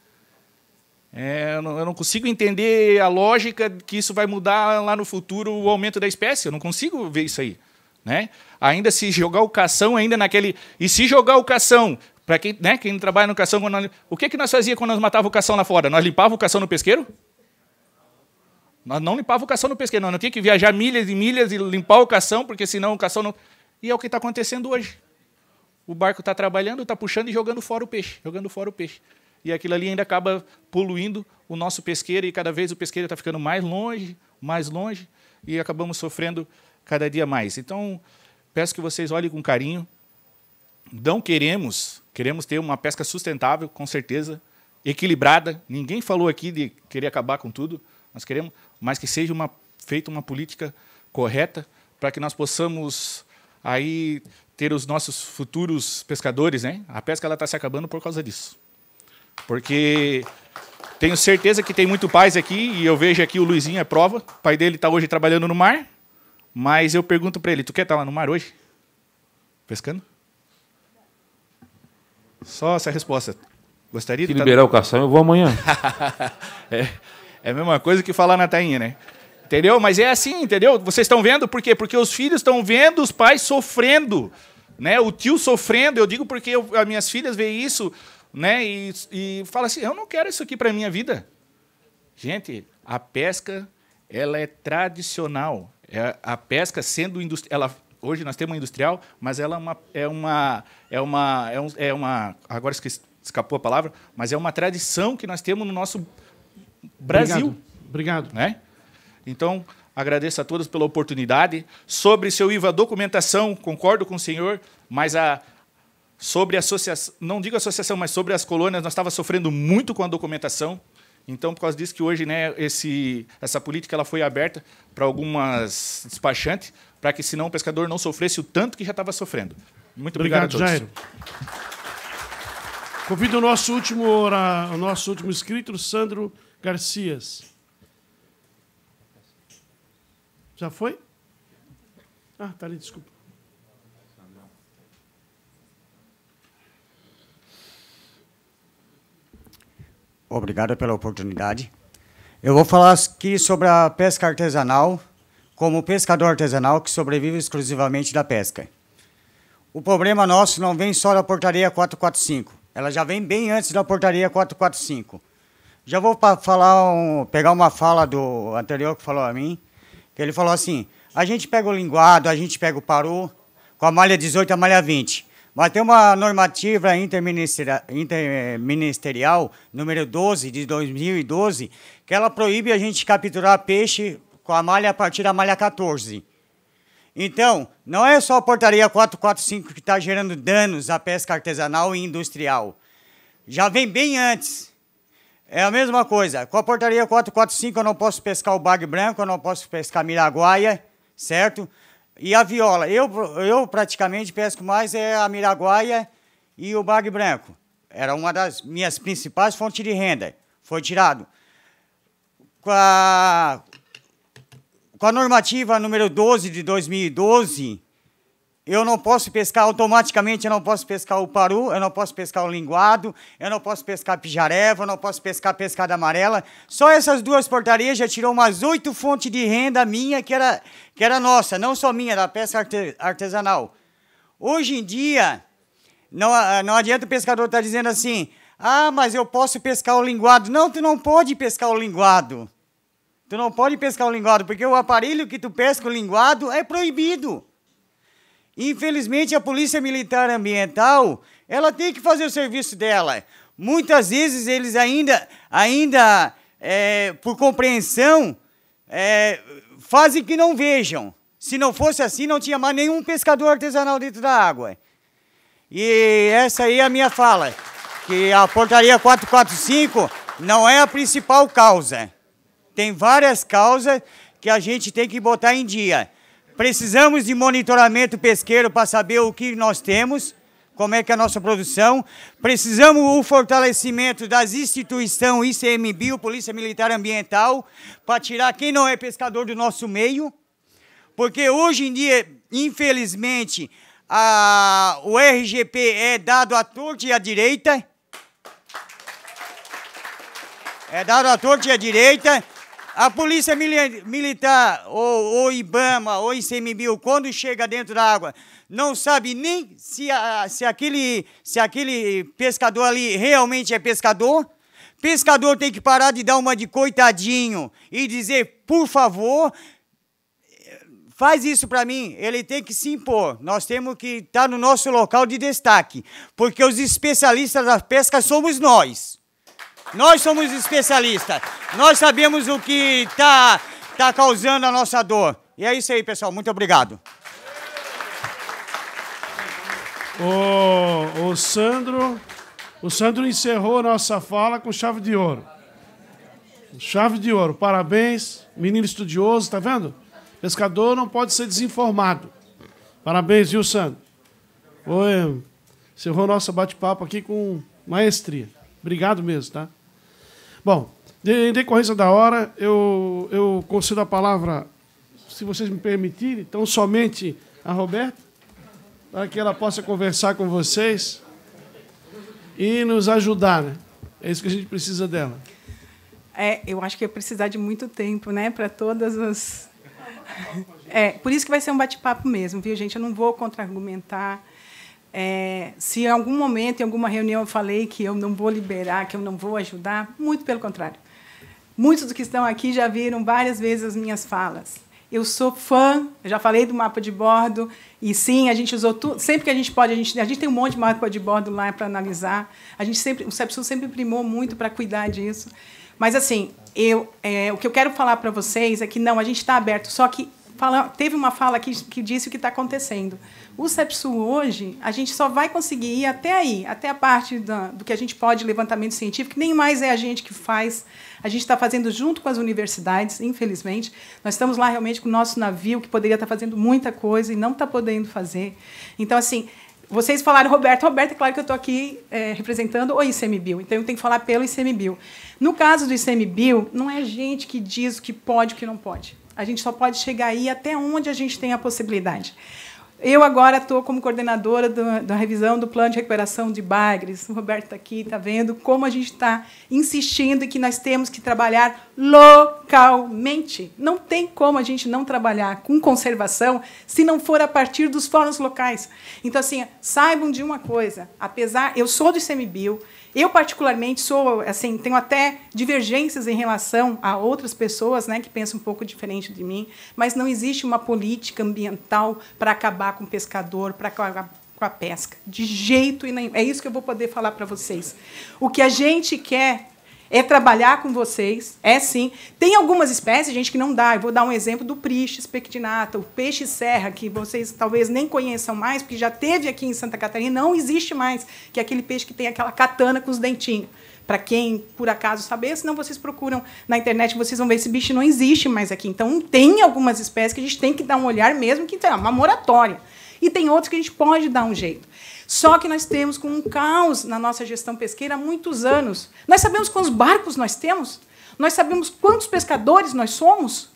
É, eu, não, eu, não, consigo entender a lógica que isso vai mudar lá no futuro o aumento da espécie. Eu não consigo ver isso aí. Né? Ainda se jogar o cação ainda naquele. E se jogar o cação, para quem, né, quem trabalha no cação, nós... o que, que nós fazíamos quando nós matávamos o cação lá fora? Nós limpávamos o cação no pesqueiro? Nós não limpávamos o cação no pesqueiro, nós não tinha que viajar milhas e milhas e limpar o cação, porque senão o cação não. E é o que está acontecendo hoje. O barco está trabalhando, está puxando e jogando fora o peixe, jogando fora o peixe e aquilo ali ainda acaba poluindo o nosso pesqueiro e cada vez o pesqueiro está ficando mais longe, mais longe e acabamos sofrendo cada dia mais. Então, peço que vocês olhem com carinho. Não queremos, queremos ter uma pesca sustentável, com certeza, equilibrada. Ninguém falou aqui de querer acabar com tudo. Nós queremos, mas que seja uma, feita uma política correta para que nós possamos aí ter os nossos futuros pescadores, né? A pesca ela está se acabando por causa disso. Porque tenho certeza que tem muito paz aqui, e eu vejo aqui o Luizinho é prova. O pai dele está hoje trabalhando no mar, mas eu pergunto para ele: tu quer estar tá lá no mar hoje? Pescando? Só essa resposta. Gostaria Se de tá liberar tá... o cação, eu vou amanhã. é, é a mesma coisa que falar na tainha, né? Entendeu? Mas é assim, entendeu? Vocês estão vendo por quê? Porque os filhos estão vendo os pais sofrendo, né? O tio sofrendo. Eu digo porque eu, as minhas filhas veem isso né? E, e fala assim: eu não quero isso aqui para minha vida. Gente, a pesca ela é tradicional. É, a pesca sendo industrial, hoje nós temos uma industrial, mas ela é uma é uma é uma é, um, é uma agora esqueci, escapou a palavra, mas é uma tradição que nós temos no nosso Brasil. Obrigado. Obrigado. Né? Então, agradeço a todos pela oportunidade. Sobre seu IVA documentação, concordo com o senhor, mas a sobre associação, não digo associação, mas sobre as colônias, nós estávamos sofrendo muito com a documentação. Então, por causa disso que hoje, né, esse, essa política ela foi aberta para algumas despachantes, para que senão o pescador não sofresse o tanto que já estava sofrendo. Muito obrigado, obrigado a todos. Jairo. Convido o nosso último ora, o nosso último inscrito, Sandro Garcias. Já foi? Ah, tá ali, desculpa. Obrigado pela oportunidade. Eu vou falar aqui sobre a pesca artesanal, como pescador artesanal que sobrevive exclusivamente da pesca. O problema nosso não vem só da portaria 445, ela já vem bem antes da portaria 445. Já vou falar um, pegar uma fala do anterior que falou a mim, que ele falou assim: a gente pega o linguado, a gente pega o paru, com a malha 18 e a malha 20. Mas tem uma normativa interministerial, interministerial número 12 de 2012 que ela proíbe a gente capturar peixe com a malha a partir da malha 14. Então, não é só a portaria 445 que está gerando danos à pesca artesanal e industrial. Já vem bem antes. É a mesma coisa. Com a portaria 445 eu não posso pescar o bag branco, eu não posso pescar miraguaia, certo? E a viola, eu, eu praticamente pesco mais é a miraguaia e o bague branco. Era uma das minhas principais fontes de renda. Foi tirado. Com a, com a normativa número 12 de 2012, eu não posso pescar automaticamente, eu não posso pescar o paru, eu não posso pescar o linguado, eu não posso pescar pijareva, eu não posso pescar pescada amarela. Só essas duas portarias já tirou umas oito fontes de renda minha que era, que era nossa, não só minha, da pesca artesanal. Hoje em dia, não, ah, não adianta o pescador estar tá dizendo assim, ah, mas eu posso pescar o linguado. Não, tu não pode pescar o linguado. Tu não pode pescar o linguado, porque o aparelho que tu pesca o linguado é proibido. Infelizmente, a Polícia Militar Ambiental, ela tem que fazer o serviço dela. Muitas vezes eles ainda, ainda é, por compreensão, é, fazem que não vejam. Se não fosse assim, não tinha mais nenhum pescador artesanal dentro da água. E essa aí é a minha fala, que a portaria 445 não é a principal causa. Tem várias causas que a gente tem que botar em dia. Precisamos de monitoramento pesqueiro para saber o que nós temos, como é que é a nossa produção. Precisamos o fortalecimento das instituições ICMBio, Polícia Militar Ambiental, para tirar quem não é pescador do nosso meio. Porque hoje em dia, infelizmente, a, o RGP é dado à torta e à direita. É dado à torta e à direita. A polícia militar, ou, ou IBAMA, ou ICMBio, quando chega dentro da água, não sabe nem se, se, aquele, se aquele pescador ali realmente é pescador. Pescador tem que parar de dar uma de coitadinho e dizer, por favor, faz isso para mim. Ele tem que se impor. Nós temos que estar tá no nosso local de destaque, porque os especialistas da pesca somos nós. Nós somos especialistas. Nós sabemos o que está tá causando a nossa dor. E é isso aí, pessoal. Muito obrigado. O, o Sandro, o Sandro encerrou nossa fala com chave de ouro. Chave de ouro. Parabéns, menino estudioso, tá vendo? Pescador não pode ser desinformado. Parabéns, viu, Sandro? Oi, encerrou nosso bate-papo aqui com maestria. Obrigado mesmo, tá? Bom, em decorrência da hora, eu, eu concedo a palavra, se vocês me permitirem, então somente a Roberta, para que ela possa conversar com vocês e nos ajudar. Né? É isso que a gente precisa dela. É, eu acho que ia precisar de muito tempo, né, para todas as. É, por isso que vai ser um bate-papo mesmo, viu, gente? Eu não vou contra-argumentar. É, se em algum momento, em alguma reunião, eu falei que eu não vou liberar, que eu não vou ajudar, muito pelo contrário. Muitos dos que estão aqui já viram várias vezes as minhas falas. Eu sou fã, eu já falei do mapa de bordo, e sim, a gente usou tudo. Sempre que a gente pode, a gente, a gente tem um monte de mapa de bordo lá para analisar. A gente sempre, o CEPSU sempre primou muito para cuidar disso. Mas, assim, eu, é, o que eu quero falar para vocês é que não, a gente está aberto, só que fala, teve uma fala que disse o que está acontecendo. O CEPSU hoje, a gente só vai conseguir ir até aí, até a parte da, do que a gente pode levantamento científico, que nem mais é a gente que faz. A gente está fazendo junto com as universidades, infelizmente. Nós estamos lá realmente com o nosso navio, que poderia estar tá fazendo muita coisa e não está podendo fazer. Então, assim, vocês falaram, Roberto, Roberto, é claro que eu estou aqui é, representando o ICMBio, então eu tenho que falar pelo ICMBio. No caso do ICMBio, não é a gente que diz o que pode e o que não pode. A gente só pode chegar aí até onde a gente tem a possibilidade. Eu agora estou como coordenadora do, da revisão do plano de recuperação de Bagres. O Roberto está aqui, está vendo como a gente está insistindo que nós temos que trabalhar localmente. Não tem como a gente não trabalhar com conservação se não for a partir dos fóruns locais. Então, assim, saibam de uma coisa: apesar, eu sou do ICMBio, eu, particularmente, sou, assim, tenho até divergências em relação a outras pessoas, né, que pensam um pouco diferente de mim, mas não existe uma política ambiental para acabar com o pescador, para acabar com a pesca. De jeito nenhum. É isso que eu vou poder falar para vocês. O que a gente quer é trabalhar com vocês, é sim. Tem algumas espécies, gente, que não dá. Eu vou dar um exemplo do Pristis pectinata, o peixe-serra, que vocês talvez nem conheçam mais, porque já teve aqui em Santa Catarina, não existe mais, que é aquele peixe que tem aquela katana com os dentinhos. Para quem, por acaso, saber, senão vocês procuram na internet, vocês vão ver esse bicho não existe mais aqui. Então, tem algumas espécies que a gente tem que dar um olhar mesmo, que é uma moratória. E tem outros que a gente pode dar um jeito. Só que nós temos com um caos na nossa gestão pesqueira há muitos anos. Nós sabemos quantos barcos nós temos? Nós sabemos quantos pescadores nós somos?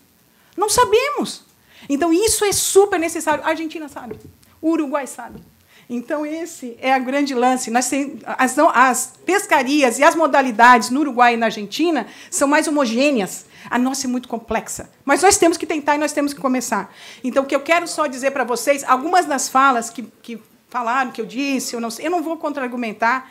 Não sabemos. Então isso é super necessário. A Argentina sabe, o Uruguai sabe. Então esse é o grande lance. Nós tem, as, as pescarias e as modalidades no Uruguai e na Argentina são mais homogêneas. A nossa é muito complexa. Mas nós temos que tentar e nós temos que começar. Então, o que eu quero só dizer para vocês, algumas das falas que, que falaram que eu disse, eu não, eu não vou contra-argumentar.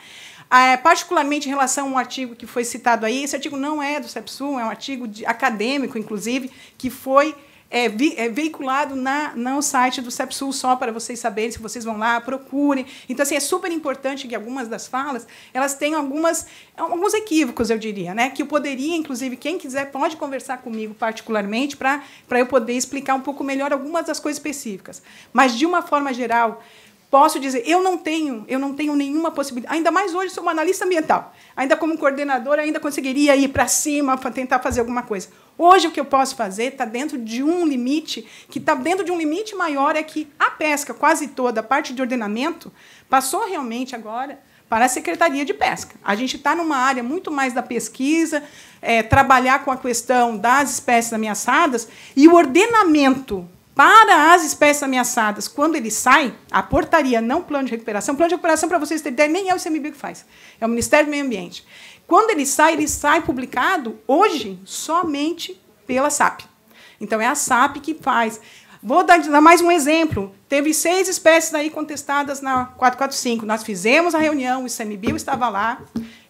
Ah, é, particularmente em relação a um artigo que foi citado aí, esse artigo não é do CEPSUM, é um artigo de, acadêmico, inclusive, que foi é, vi, é, veiculado na, no site do CEPSUL, só para vocês saberem, se vocês vão lá, procurem. Então, assim, é super importante que algumas das falas, elas tenham algumas, alguns equívocos, eu diria, né? Que eu poderia, inclusive, quem quiser pode conversar comigo particularmente para eu poder explicar um pouco melhor algumas das coisas específicas. Mas, de uma forma geral, posso dizer, eu não tenho, eu não tenho nenhuma possibilidade. Ainda mais hoje sou uma analista ambiental. Ainda como coordenadora, ainda conseguiria ir para cima para tentar fazer alguma coisa. Hoje o que eu posso fazer está dentro de um limite, que está dentro de um limite maior é que a pesca, quase toda, a parte de ordenamento, passou realmente agora para a Secretaria de Pesca. A gente está numa área muito mais da pesquisa, é, trabalhar com a questão das espécies ameaçadas e o ordenamento para as espécies ameaçadas, quando ele sai, a portaria, não plano de recuperação, plano de recuperação, para vocês terem ideia, nem é o ICMBio que faz, é o Ministério do Meio Ambiente. Quando ele sai, ele sai publicado, hoje, somente pela SAP. Então, é a SAP que faz. Vou dar, dar mais um exemplo. Teve seis espécies aí contestadas na 445. Nós fizemos a reunião, o ICMBio estava lá,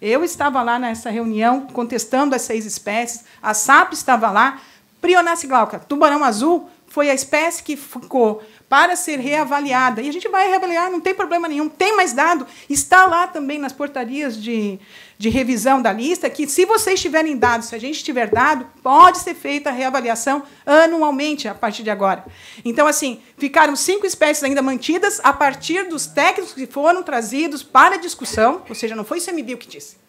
eu estava lá nessa reunião contestando as seis espécies, a SAP estava lá, Prionaciglauca, tubarão azul, foi a espécie que ficou para ser reavaliada. E a gente vai reavaliar, não tem problema nenhum, tem mais dado. Está lá também nas portarias de, de revisão da lista que, se vocês tiverem dado, se a gente tiver dado, pode ser feita a reavaliação anualmente a partir de agora. Então, assim, ficaram cinco espécies ainda mantidas a partir dos técnicos que foram trazidos para discussão, ou seja, não foi o CMBio que disse.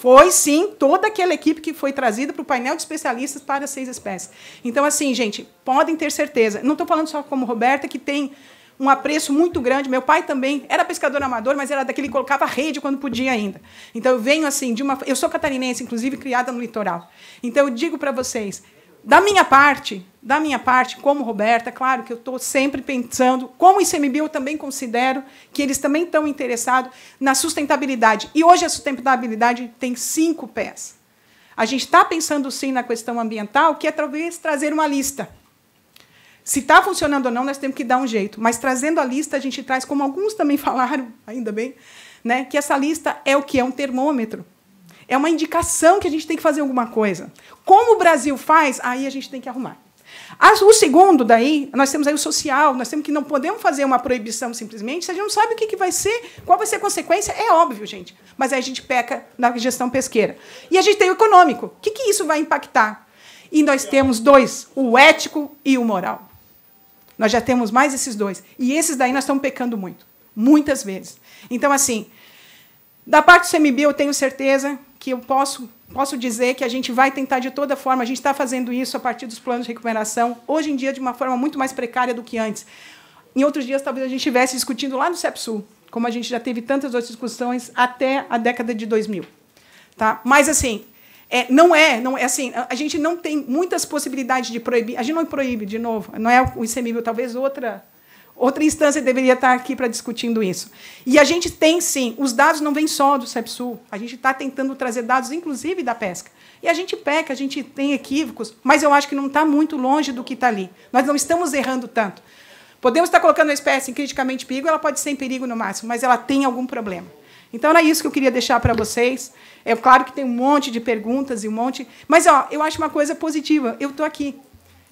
Foi sim toda aquela equipe que foi trazida para o painel de especialistas para as seis espécies. Então, assim, gente, podem ter certeza. Não estou falando só como Roberta, que tem um apreço muito grande. Meu pai também era pescador amador, mas era daquele que colocava rede quando podia ainda. Então eu venho assim de uma, eu sou catarinense, inclusive criada no litoral. Então eu digo para vocês, da minha parte, da minha parte, como Roberta, é claro que eu estou sempre pensando, como o ICMBio eu também considero que eles também estão interessados na sustentabilidade. E hoje a sustentabilidade tem cinco pés. A gente está pensando sim na questão ambiental, que é talvez trazer uma lista. Se está funcionando ou não, nós temos que dar um jeito. Mas trazendo a lista, a gente traz, como alguns também falaram, ainda bem, né, que essa lista é o que? É um termômetro é uma indicação que a gente tem que fazer alguma coisa. Como o Brasil faz, aí a gente tem que arrumar. O segundo, daí, nós temos aí o social, nós temos que não podemos fazer uma proibição simplesmente, se a gente não sabe o que vai ser, qual vai ser a consequência, é óbvio, gente. Mas aí a gente peca na gestão pesqueira. E a gente tem o econômico. O que, que isso vai impactar? E nós temos dois, o ético e o moral. Nós já temos mais esses dois. E esses daí nós estamos pecando muito, muitas vezes. Então, assim, da parte do CMB, eu tenho certeza que eu posso, posso dizer que a gente vai tentar de toda forma, a gente está fazendo isso a partir dos planos de recuperação, hoje em dia de uma forma muito mais precária do que antes. Em outros dias, talvez a gente estivesse discutindo lá no CEPSUL, como a gente já teve tantas outras discussões até a década de 2000. Tá? Mas, assim, é, não é, não é assim, a gente não tem muitas possibilidades de proibir, a gente não proíbe, de novo, não é o ICMBio, talvez outra Outra instância deveria estar aqui para discutindo isso. E a gente tem sim, os dados não vêm só do CEPSUL, a gente está tentando trazer dados, inclusive da pesca. E a gente peca, a gente tem equívocos, mas eu acho que não está muito longe do que está ali. Nós não estamos errando tanto. Podemos estar colocando a espécie em criticamente perigo, ela pode ser em perigo no máximo, mas ela tem algum problema. Então era isso que eu queria deixar para vocês. É claro que tem um monte de perguntas e um monte, mas ó, eu acho uma coisa positiva. Eu estou aqui,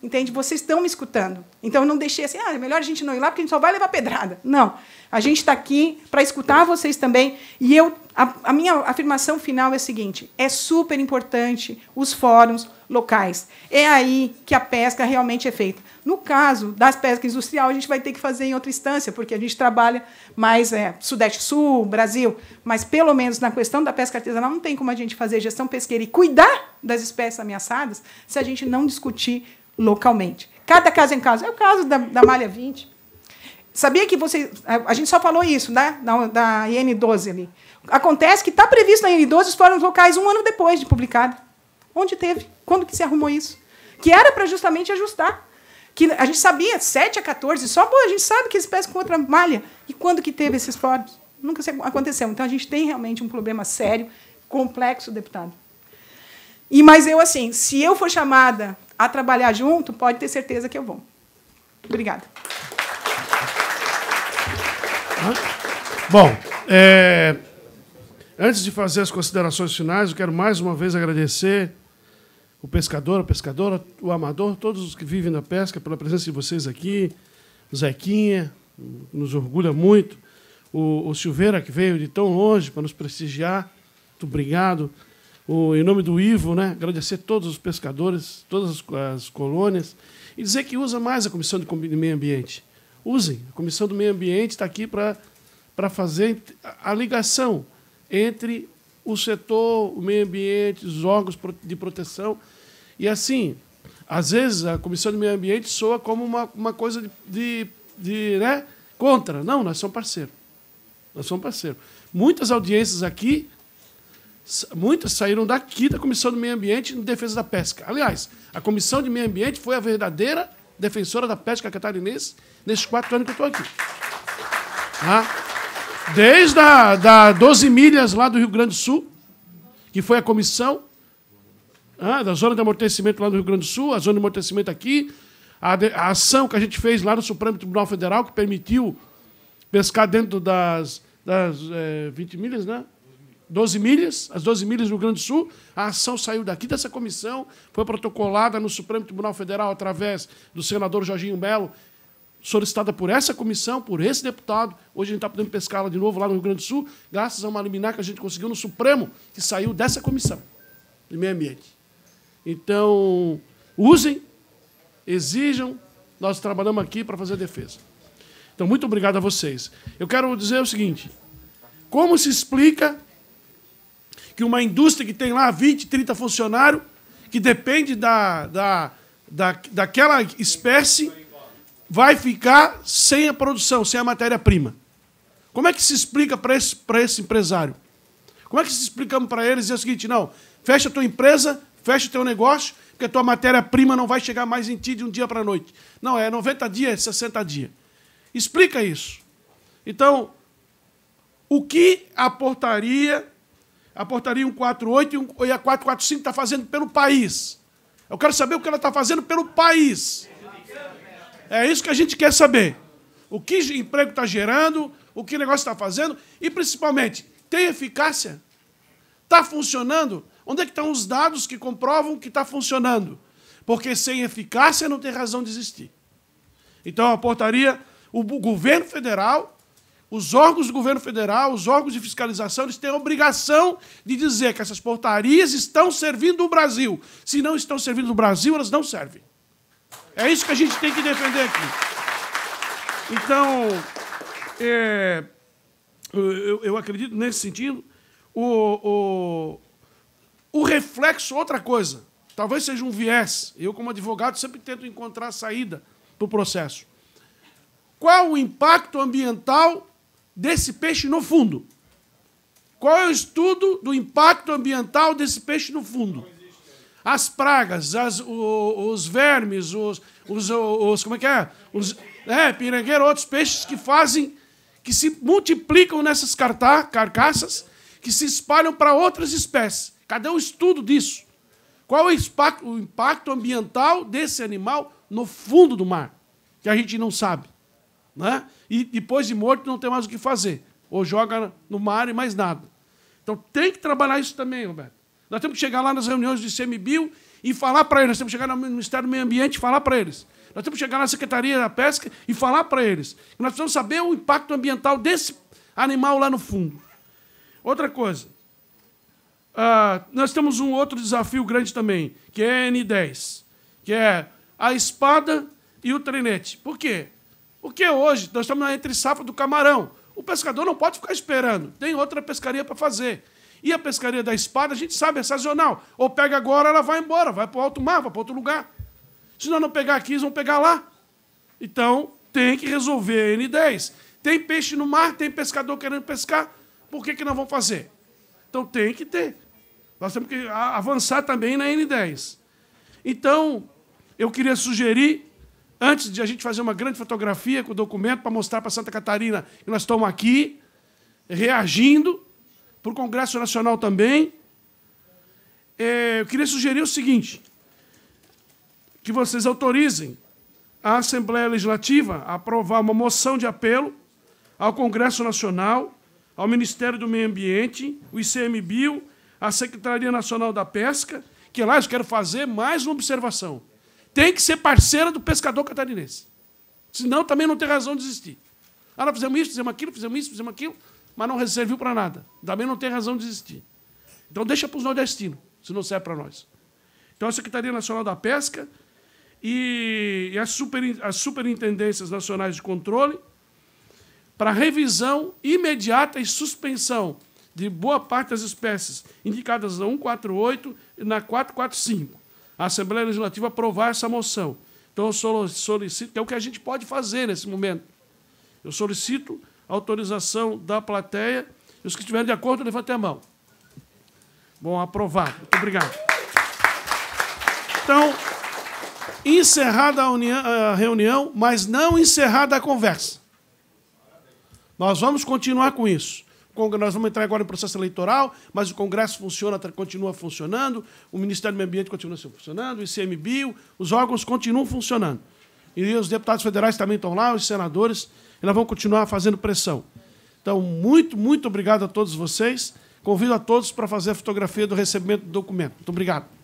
Entende? Vocês estão me escutando. Então eu não deixei assim, ah, é melhor a gente não ir lá porque a gente só vai levar pedrada. Não. A gente está aqui para escutar vocês também. E eu, a, a, minha afirmação final é a seguinte: é super importante os fóruns locais. É aí que a pesca realmente é feita. No caso das pescas industrial, a gente vai ter que fazer em outra instância, porque a gente trabalha mais é, Sudeste Sul, Brasil. Mas pelo menos na questão da pesca artesanal, não tem como a gente fazer gestão pesqueira e cuidar das espécies ameaçadas se a gente não discutir localmente. Cada caso em caso. É o caso da, da malha 20. Sabia que você. A gente só falou isso, né? Da, da IN12 ali. Acontece que está previsto na IN12 os fóruns locais um ano depois de publicada. Onde teve? Quando que se arrumou isso? Que era para justamente ajustar. Que a gente sabia, 7 a 14, só pô, a gente sabe que eles pescam com outra malha. E quando que teve esses fóruns? Nunca aconteceu. Então a gente tem realmente um problema sério, complexo, deputado. E mas eu assim, se eu for chamada a trabalhar junto, pode ter certeza que eu vou. Obrigada. Bom, é, antes de fazer as considerações finais, eu quero mais uma vez agradecer o pescador, a pescadora, o amador, todos os que vivem na pesca, pela presença de vocês aqui. Zequinha, nos orgulha muito. O, o Silveira, que veio de tão longe para nos prestigiar, muito obrigado o, em nome do Ivo, né, agradecer todos os pescadores, todas as, colônias, e dizer que usa mais a Comissão de Meio Ambiente. Usem. A Comissão do Meio Ambiente está aqui para fazer a ligação entre o setor, o meio ambiente, os órgãos de proteção. E assim, às vezes a Comissão do Meio Ambiente soa como uma, uma coisa de, de, de né, contra. Não, nós somos parceiros. Nós somos parceiros. Muitas audiências aqui muitas saíram daqui da Comissão do Meio Ambiente em defesa da pesca. Aliás, a Comissão de Meio Ambiente foi a verdadeira defensora da pesca catarinense nesses quatro anos que eu estou aqui. Tá? Desde a da 12 milhas lá do Rio Grande do Sul, que foi a comissão ah, da zona de amortecimento lá do Rio Grande do Sul, a zona de amortecimento aqui, a, de, a ação que a gente fez lá no Supremo Tribunal Federal, que permitiu pescar dentro das, das é, eh, 20 milhas, né? 12 milhas, as 12 milhas no Rio Grande do Sul, a ação saiu daqui dessa comissão, foi protocolada no Supremo Tribunal Federal através do senador Jorginho Melo, solicitada por essa comissão, por esse deputado. Hoje a gente está podendo pescá-la de novo lá no Rio Grande do Sul, graças a uma liminar que a gente conseguiu no Supremo, que saiu dessa comissão de meio ambiente. Então, usem, exijam, nós trabalhamos aqui para fazer defesa. Então, muito obrigado a vocês. Eu quero dizer o seguinte: como se explica que uma indústria que tem lá 20, 30 funcionários, que depende da, da, da, daquela espécie, vai ficar sem a produção, sem a matéria-prima. Como é que se explica para esse, esse empresário? Como é que se explicamos para eles é o seguinte, não, fecha a tua empresa, fecha o teu negócio, porque a tua matéria-prima não vai chegar mais em ti de um dia para a noite. Não, é 90 dias, é 60 dias. Explica isso. Então, o que a portaria a portaria 148 e a 445 está fazendo pelo país. Eu quero saber o que ela está fazendo pelo país. É isso que a gente quer saber. O que emprego está gerando, o que negócio está fazendo e, principalmente, tem eficácia? Está funcionando? Onde é que estão tá os dados que comprovam que está funcionando? Porque sem eficácia não tem razão de existir. Então, a portaria, o governo federal os órgãos do governo federal, os órgãos de fiscalização, eles têm a obrigação de dizer que essas portarias estão servindo o Brasil. Se não estão servindo o Brasil, elas não servem. É isso que a gente tem que defender aqui. Então, é, eu, eu, acredito nesse sentido. O, o, o reflexo, outra coisa, talvez seja um viés. Eu, como advogado, sempre tento encontrar a saída do processo. Qual o impacto ambiental desse peixe no fundo. Qual é o estudo do impacto ambiental desse peixe no fundo? As pragas, as, o, os vermes, os, os, os, Como é que é? Os, é, pirangueiro, outros peixes que fazem. que se multiplicam nessas carta, carcaças, que se espalham para outras espécies. Cadê o estudo disso? Qual é o impacto, o impacto ambiental desse animal no fundo do mar? Que a gente não sabe. Né? E depois de morto não tem mais o que fazer. Ou joga no mar e mais nada. Então tem que trabalhar isso também, Roberto. Nós temos que chegar lá nas reuniões de CMBio e falar para eles. Nós temos que chegar no Ministério do Meio Ambiente e falar para eles. Nós temos que chegar na Secretaria da Pesca e falar para eles. Nós precisamos saber o impacto ambiental desse animal lá no fundo. Outra coisa. Uh, nós temos um outro desafio grande também, que é N10, que é a espada e o trinete. Por quê? Porque hoje nós estamos na entre safra do camarão. O pescador não pode ficar esperando. Tem outra pescaria para fazer. E a pescaria da espada, a gente sabe, é sazonal. Ou pega agora, ela vai embora, vai para o alto mar, vai para outro lugar. Se nós não pegar aqui, eles vão pegar lá. Então, tem que resolver a N10. Tem peixe no mar, tem pescador querendo pescar. Por que, que não vão fazer? Então, tem que ter. Nós temos que avançar também na N10. Então, eu queria sugerir antes de a gente fazer uma grande fotografia com o documento para mostrar para Santa Catarina que nós estamos aqui, reagindo, para o Congresso Nacional também. É, eu queria sugerir o seguinte: que vocês autorizem a Assembleia Legislativa a aprovar uma moção de apelo ao Congresso Nacional, ao Ministério do Meio Ambiente, o ICMBio, à Secretaria Nacional da Pesca, que lá eu quero fazer mais uma observação tem que ser parceira do pescador catarinense. Senão também não tem razão de existir. Ah, nós fizemos isso, fizemos aquilo, fizemos isso, fizemos aquilo, mas não serviu para nada. Também não tem razão de existir. Então deixa para os nordestinos, se não serve para nós. Então a Secretaria Nacional da Pesca e as, super, as Superintendências Nacionais de Controle para revisão imediata e suspensão de boa parte das espécies indicadas na 148 e na 445 a Assembleia Legislativa aprovar essa moção. Então, eu solicito, que é o que a gente pode fazer nesse momento. Eu solicito autorização da plateia. E os que estiverem de acordo, levantem a mão. Bom, aprovado. Muito obrigado. Então, encerrada a, união, a reunião, mas não encerrada a conversa. Nós vamos continuar com isso nós vamos entrar agora em processo eleitoral, mas o Congresso funciona, continua funcionando, o Ministério do Meio Ambiente continua funcionando, o ICMBio, os órgãos continuam funcionando. E os deputados federais também estão lá, os senadores, e nós vamos continuar fazendo pressão. Então, muito, muito obrigado a todos vocês. Convido a todos para fazer a fotografia do recebimento do documento. Muito obrigado.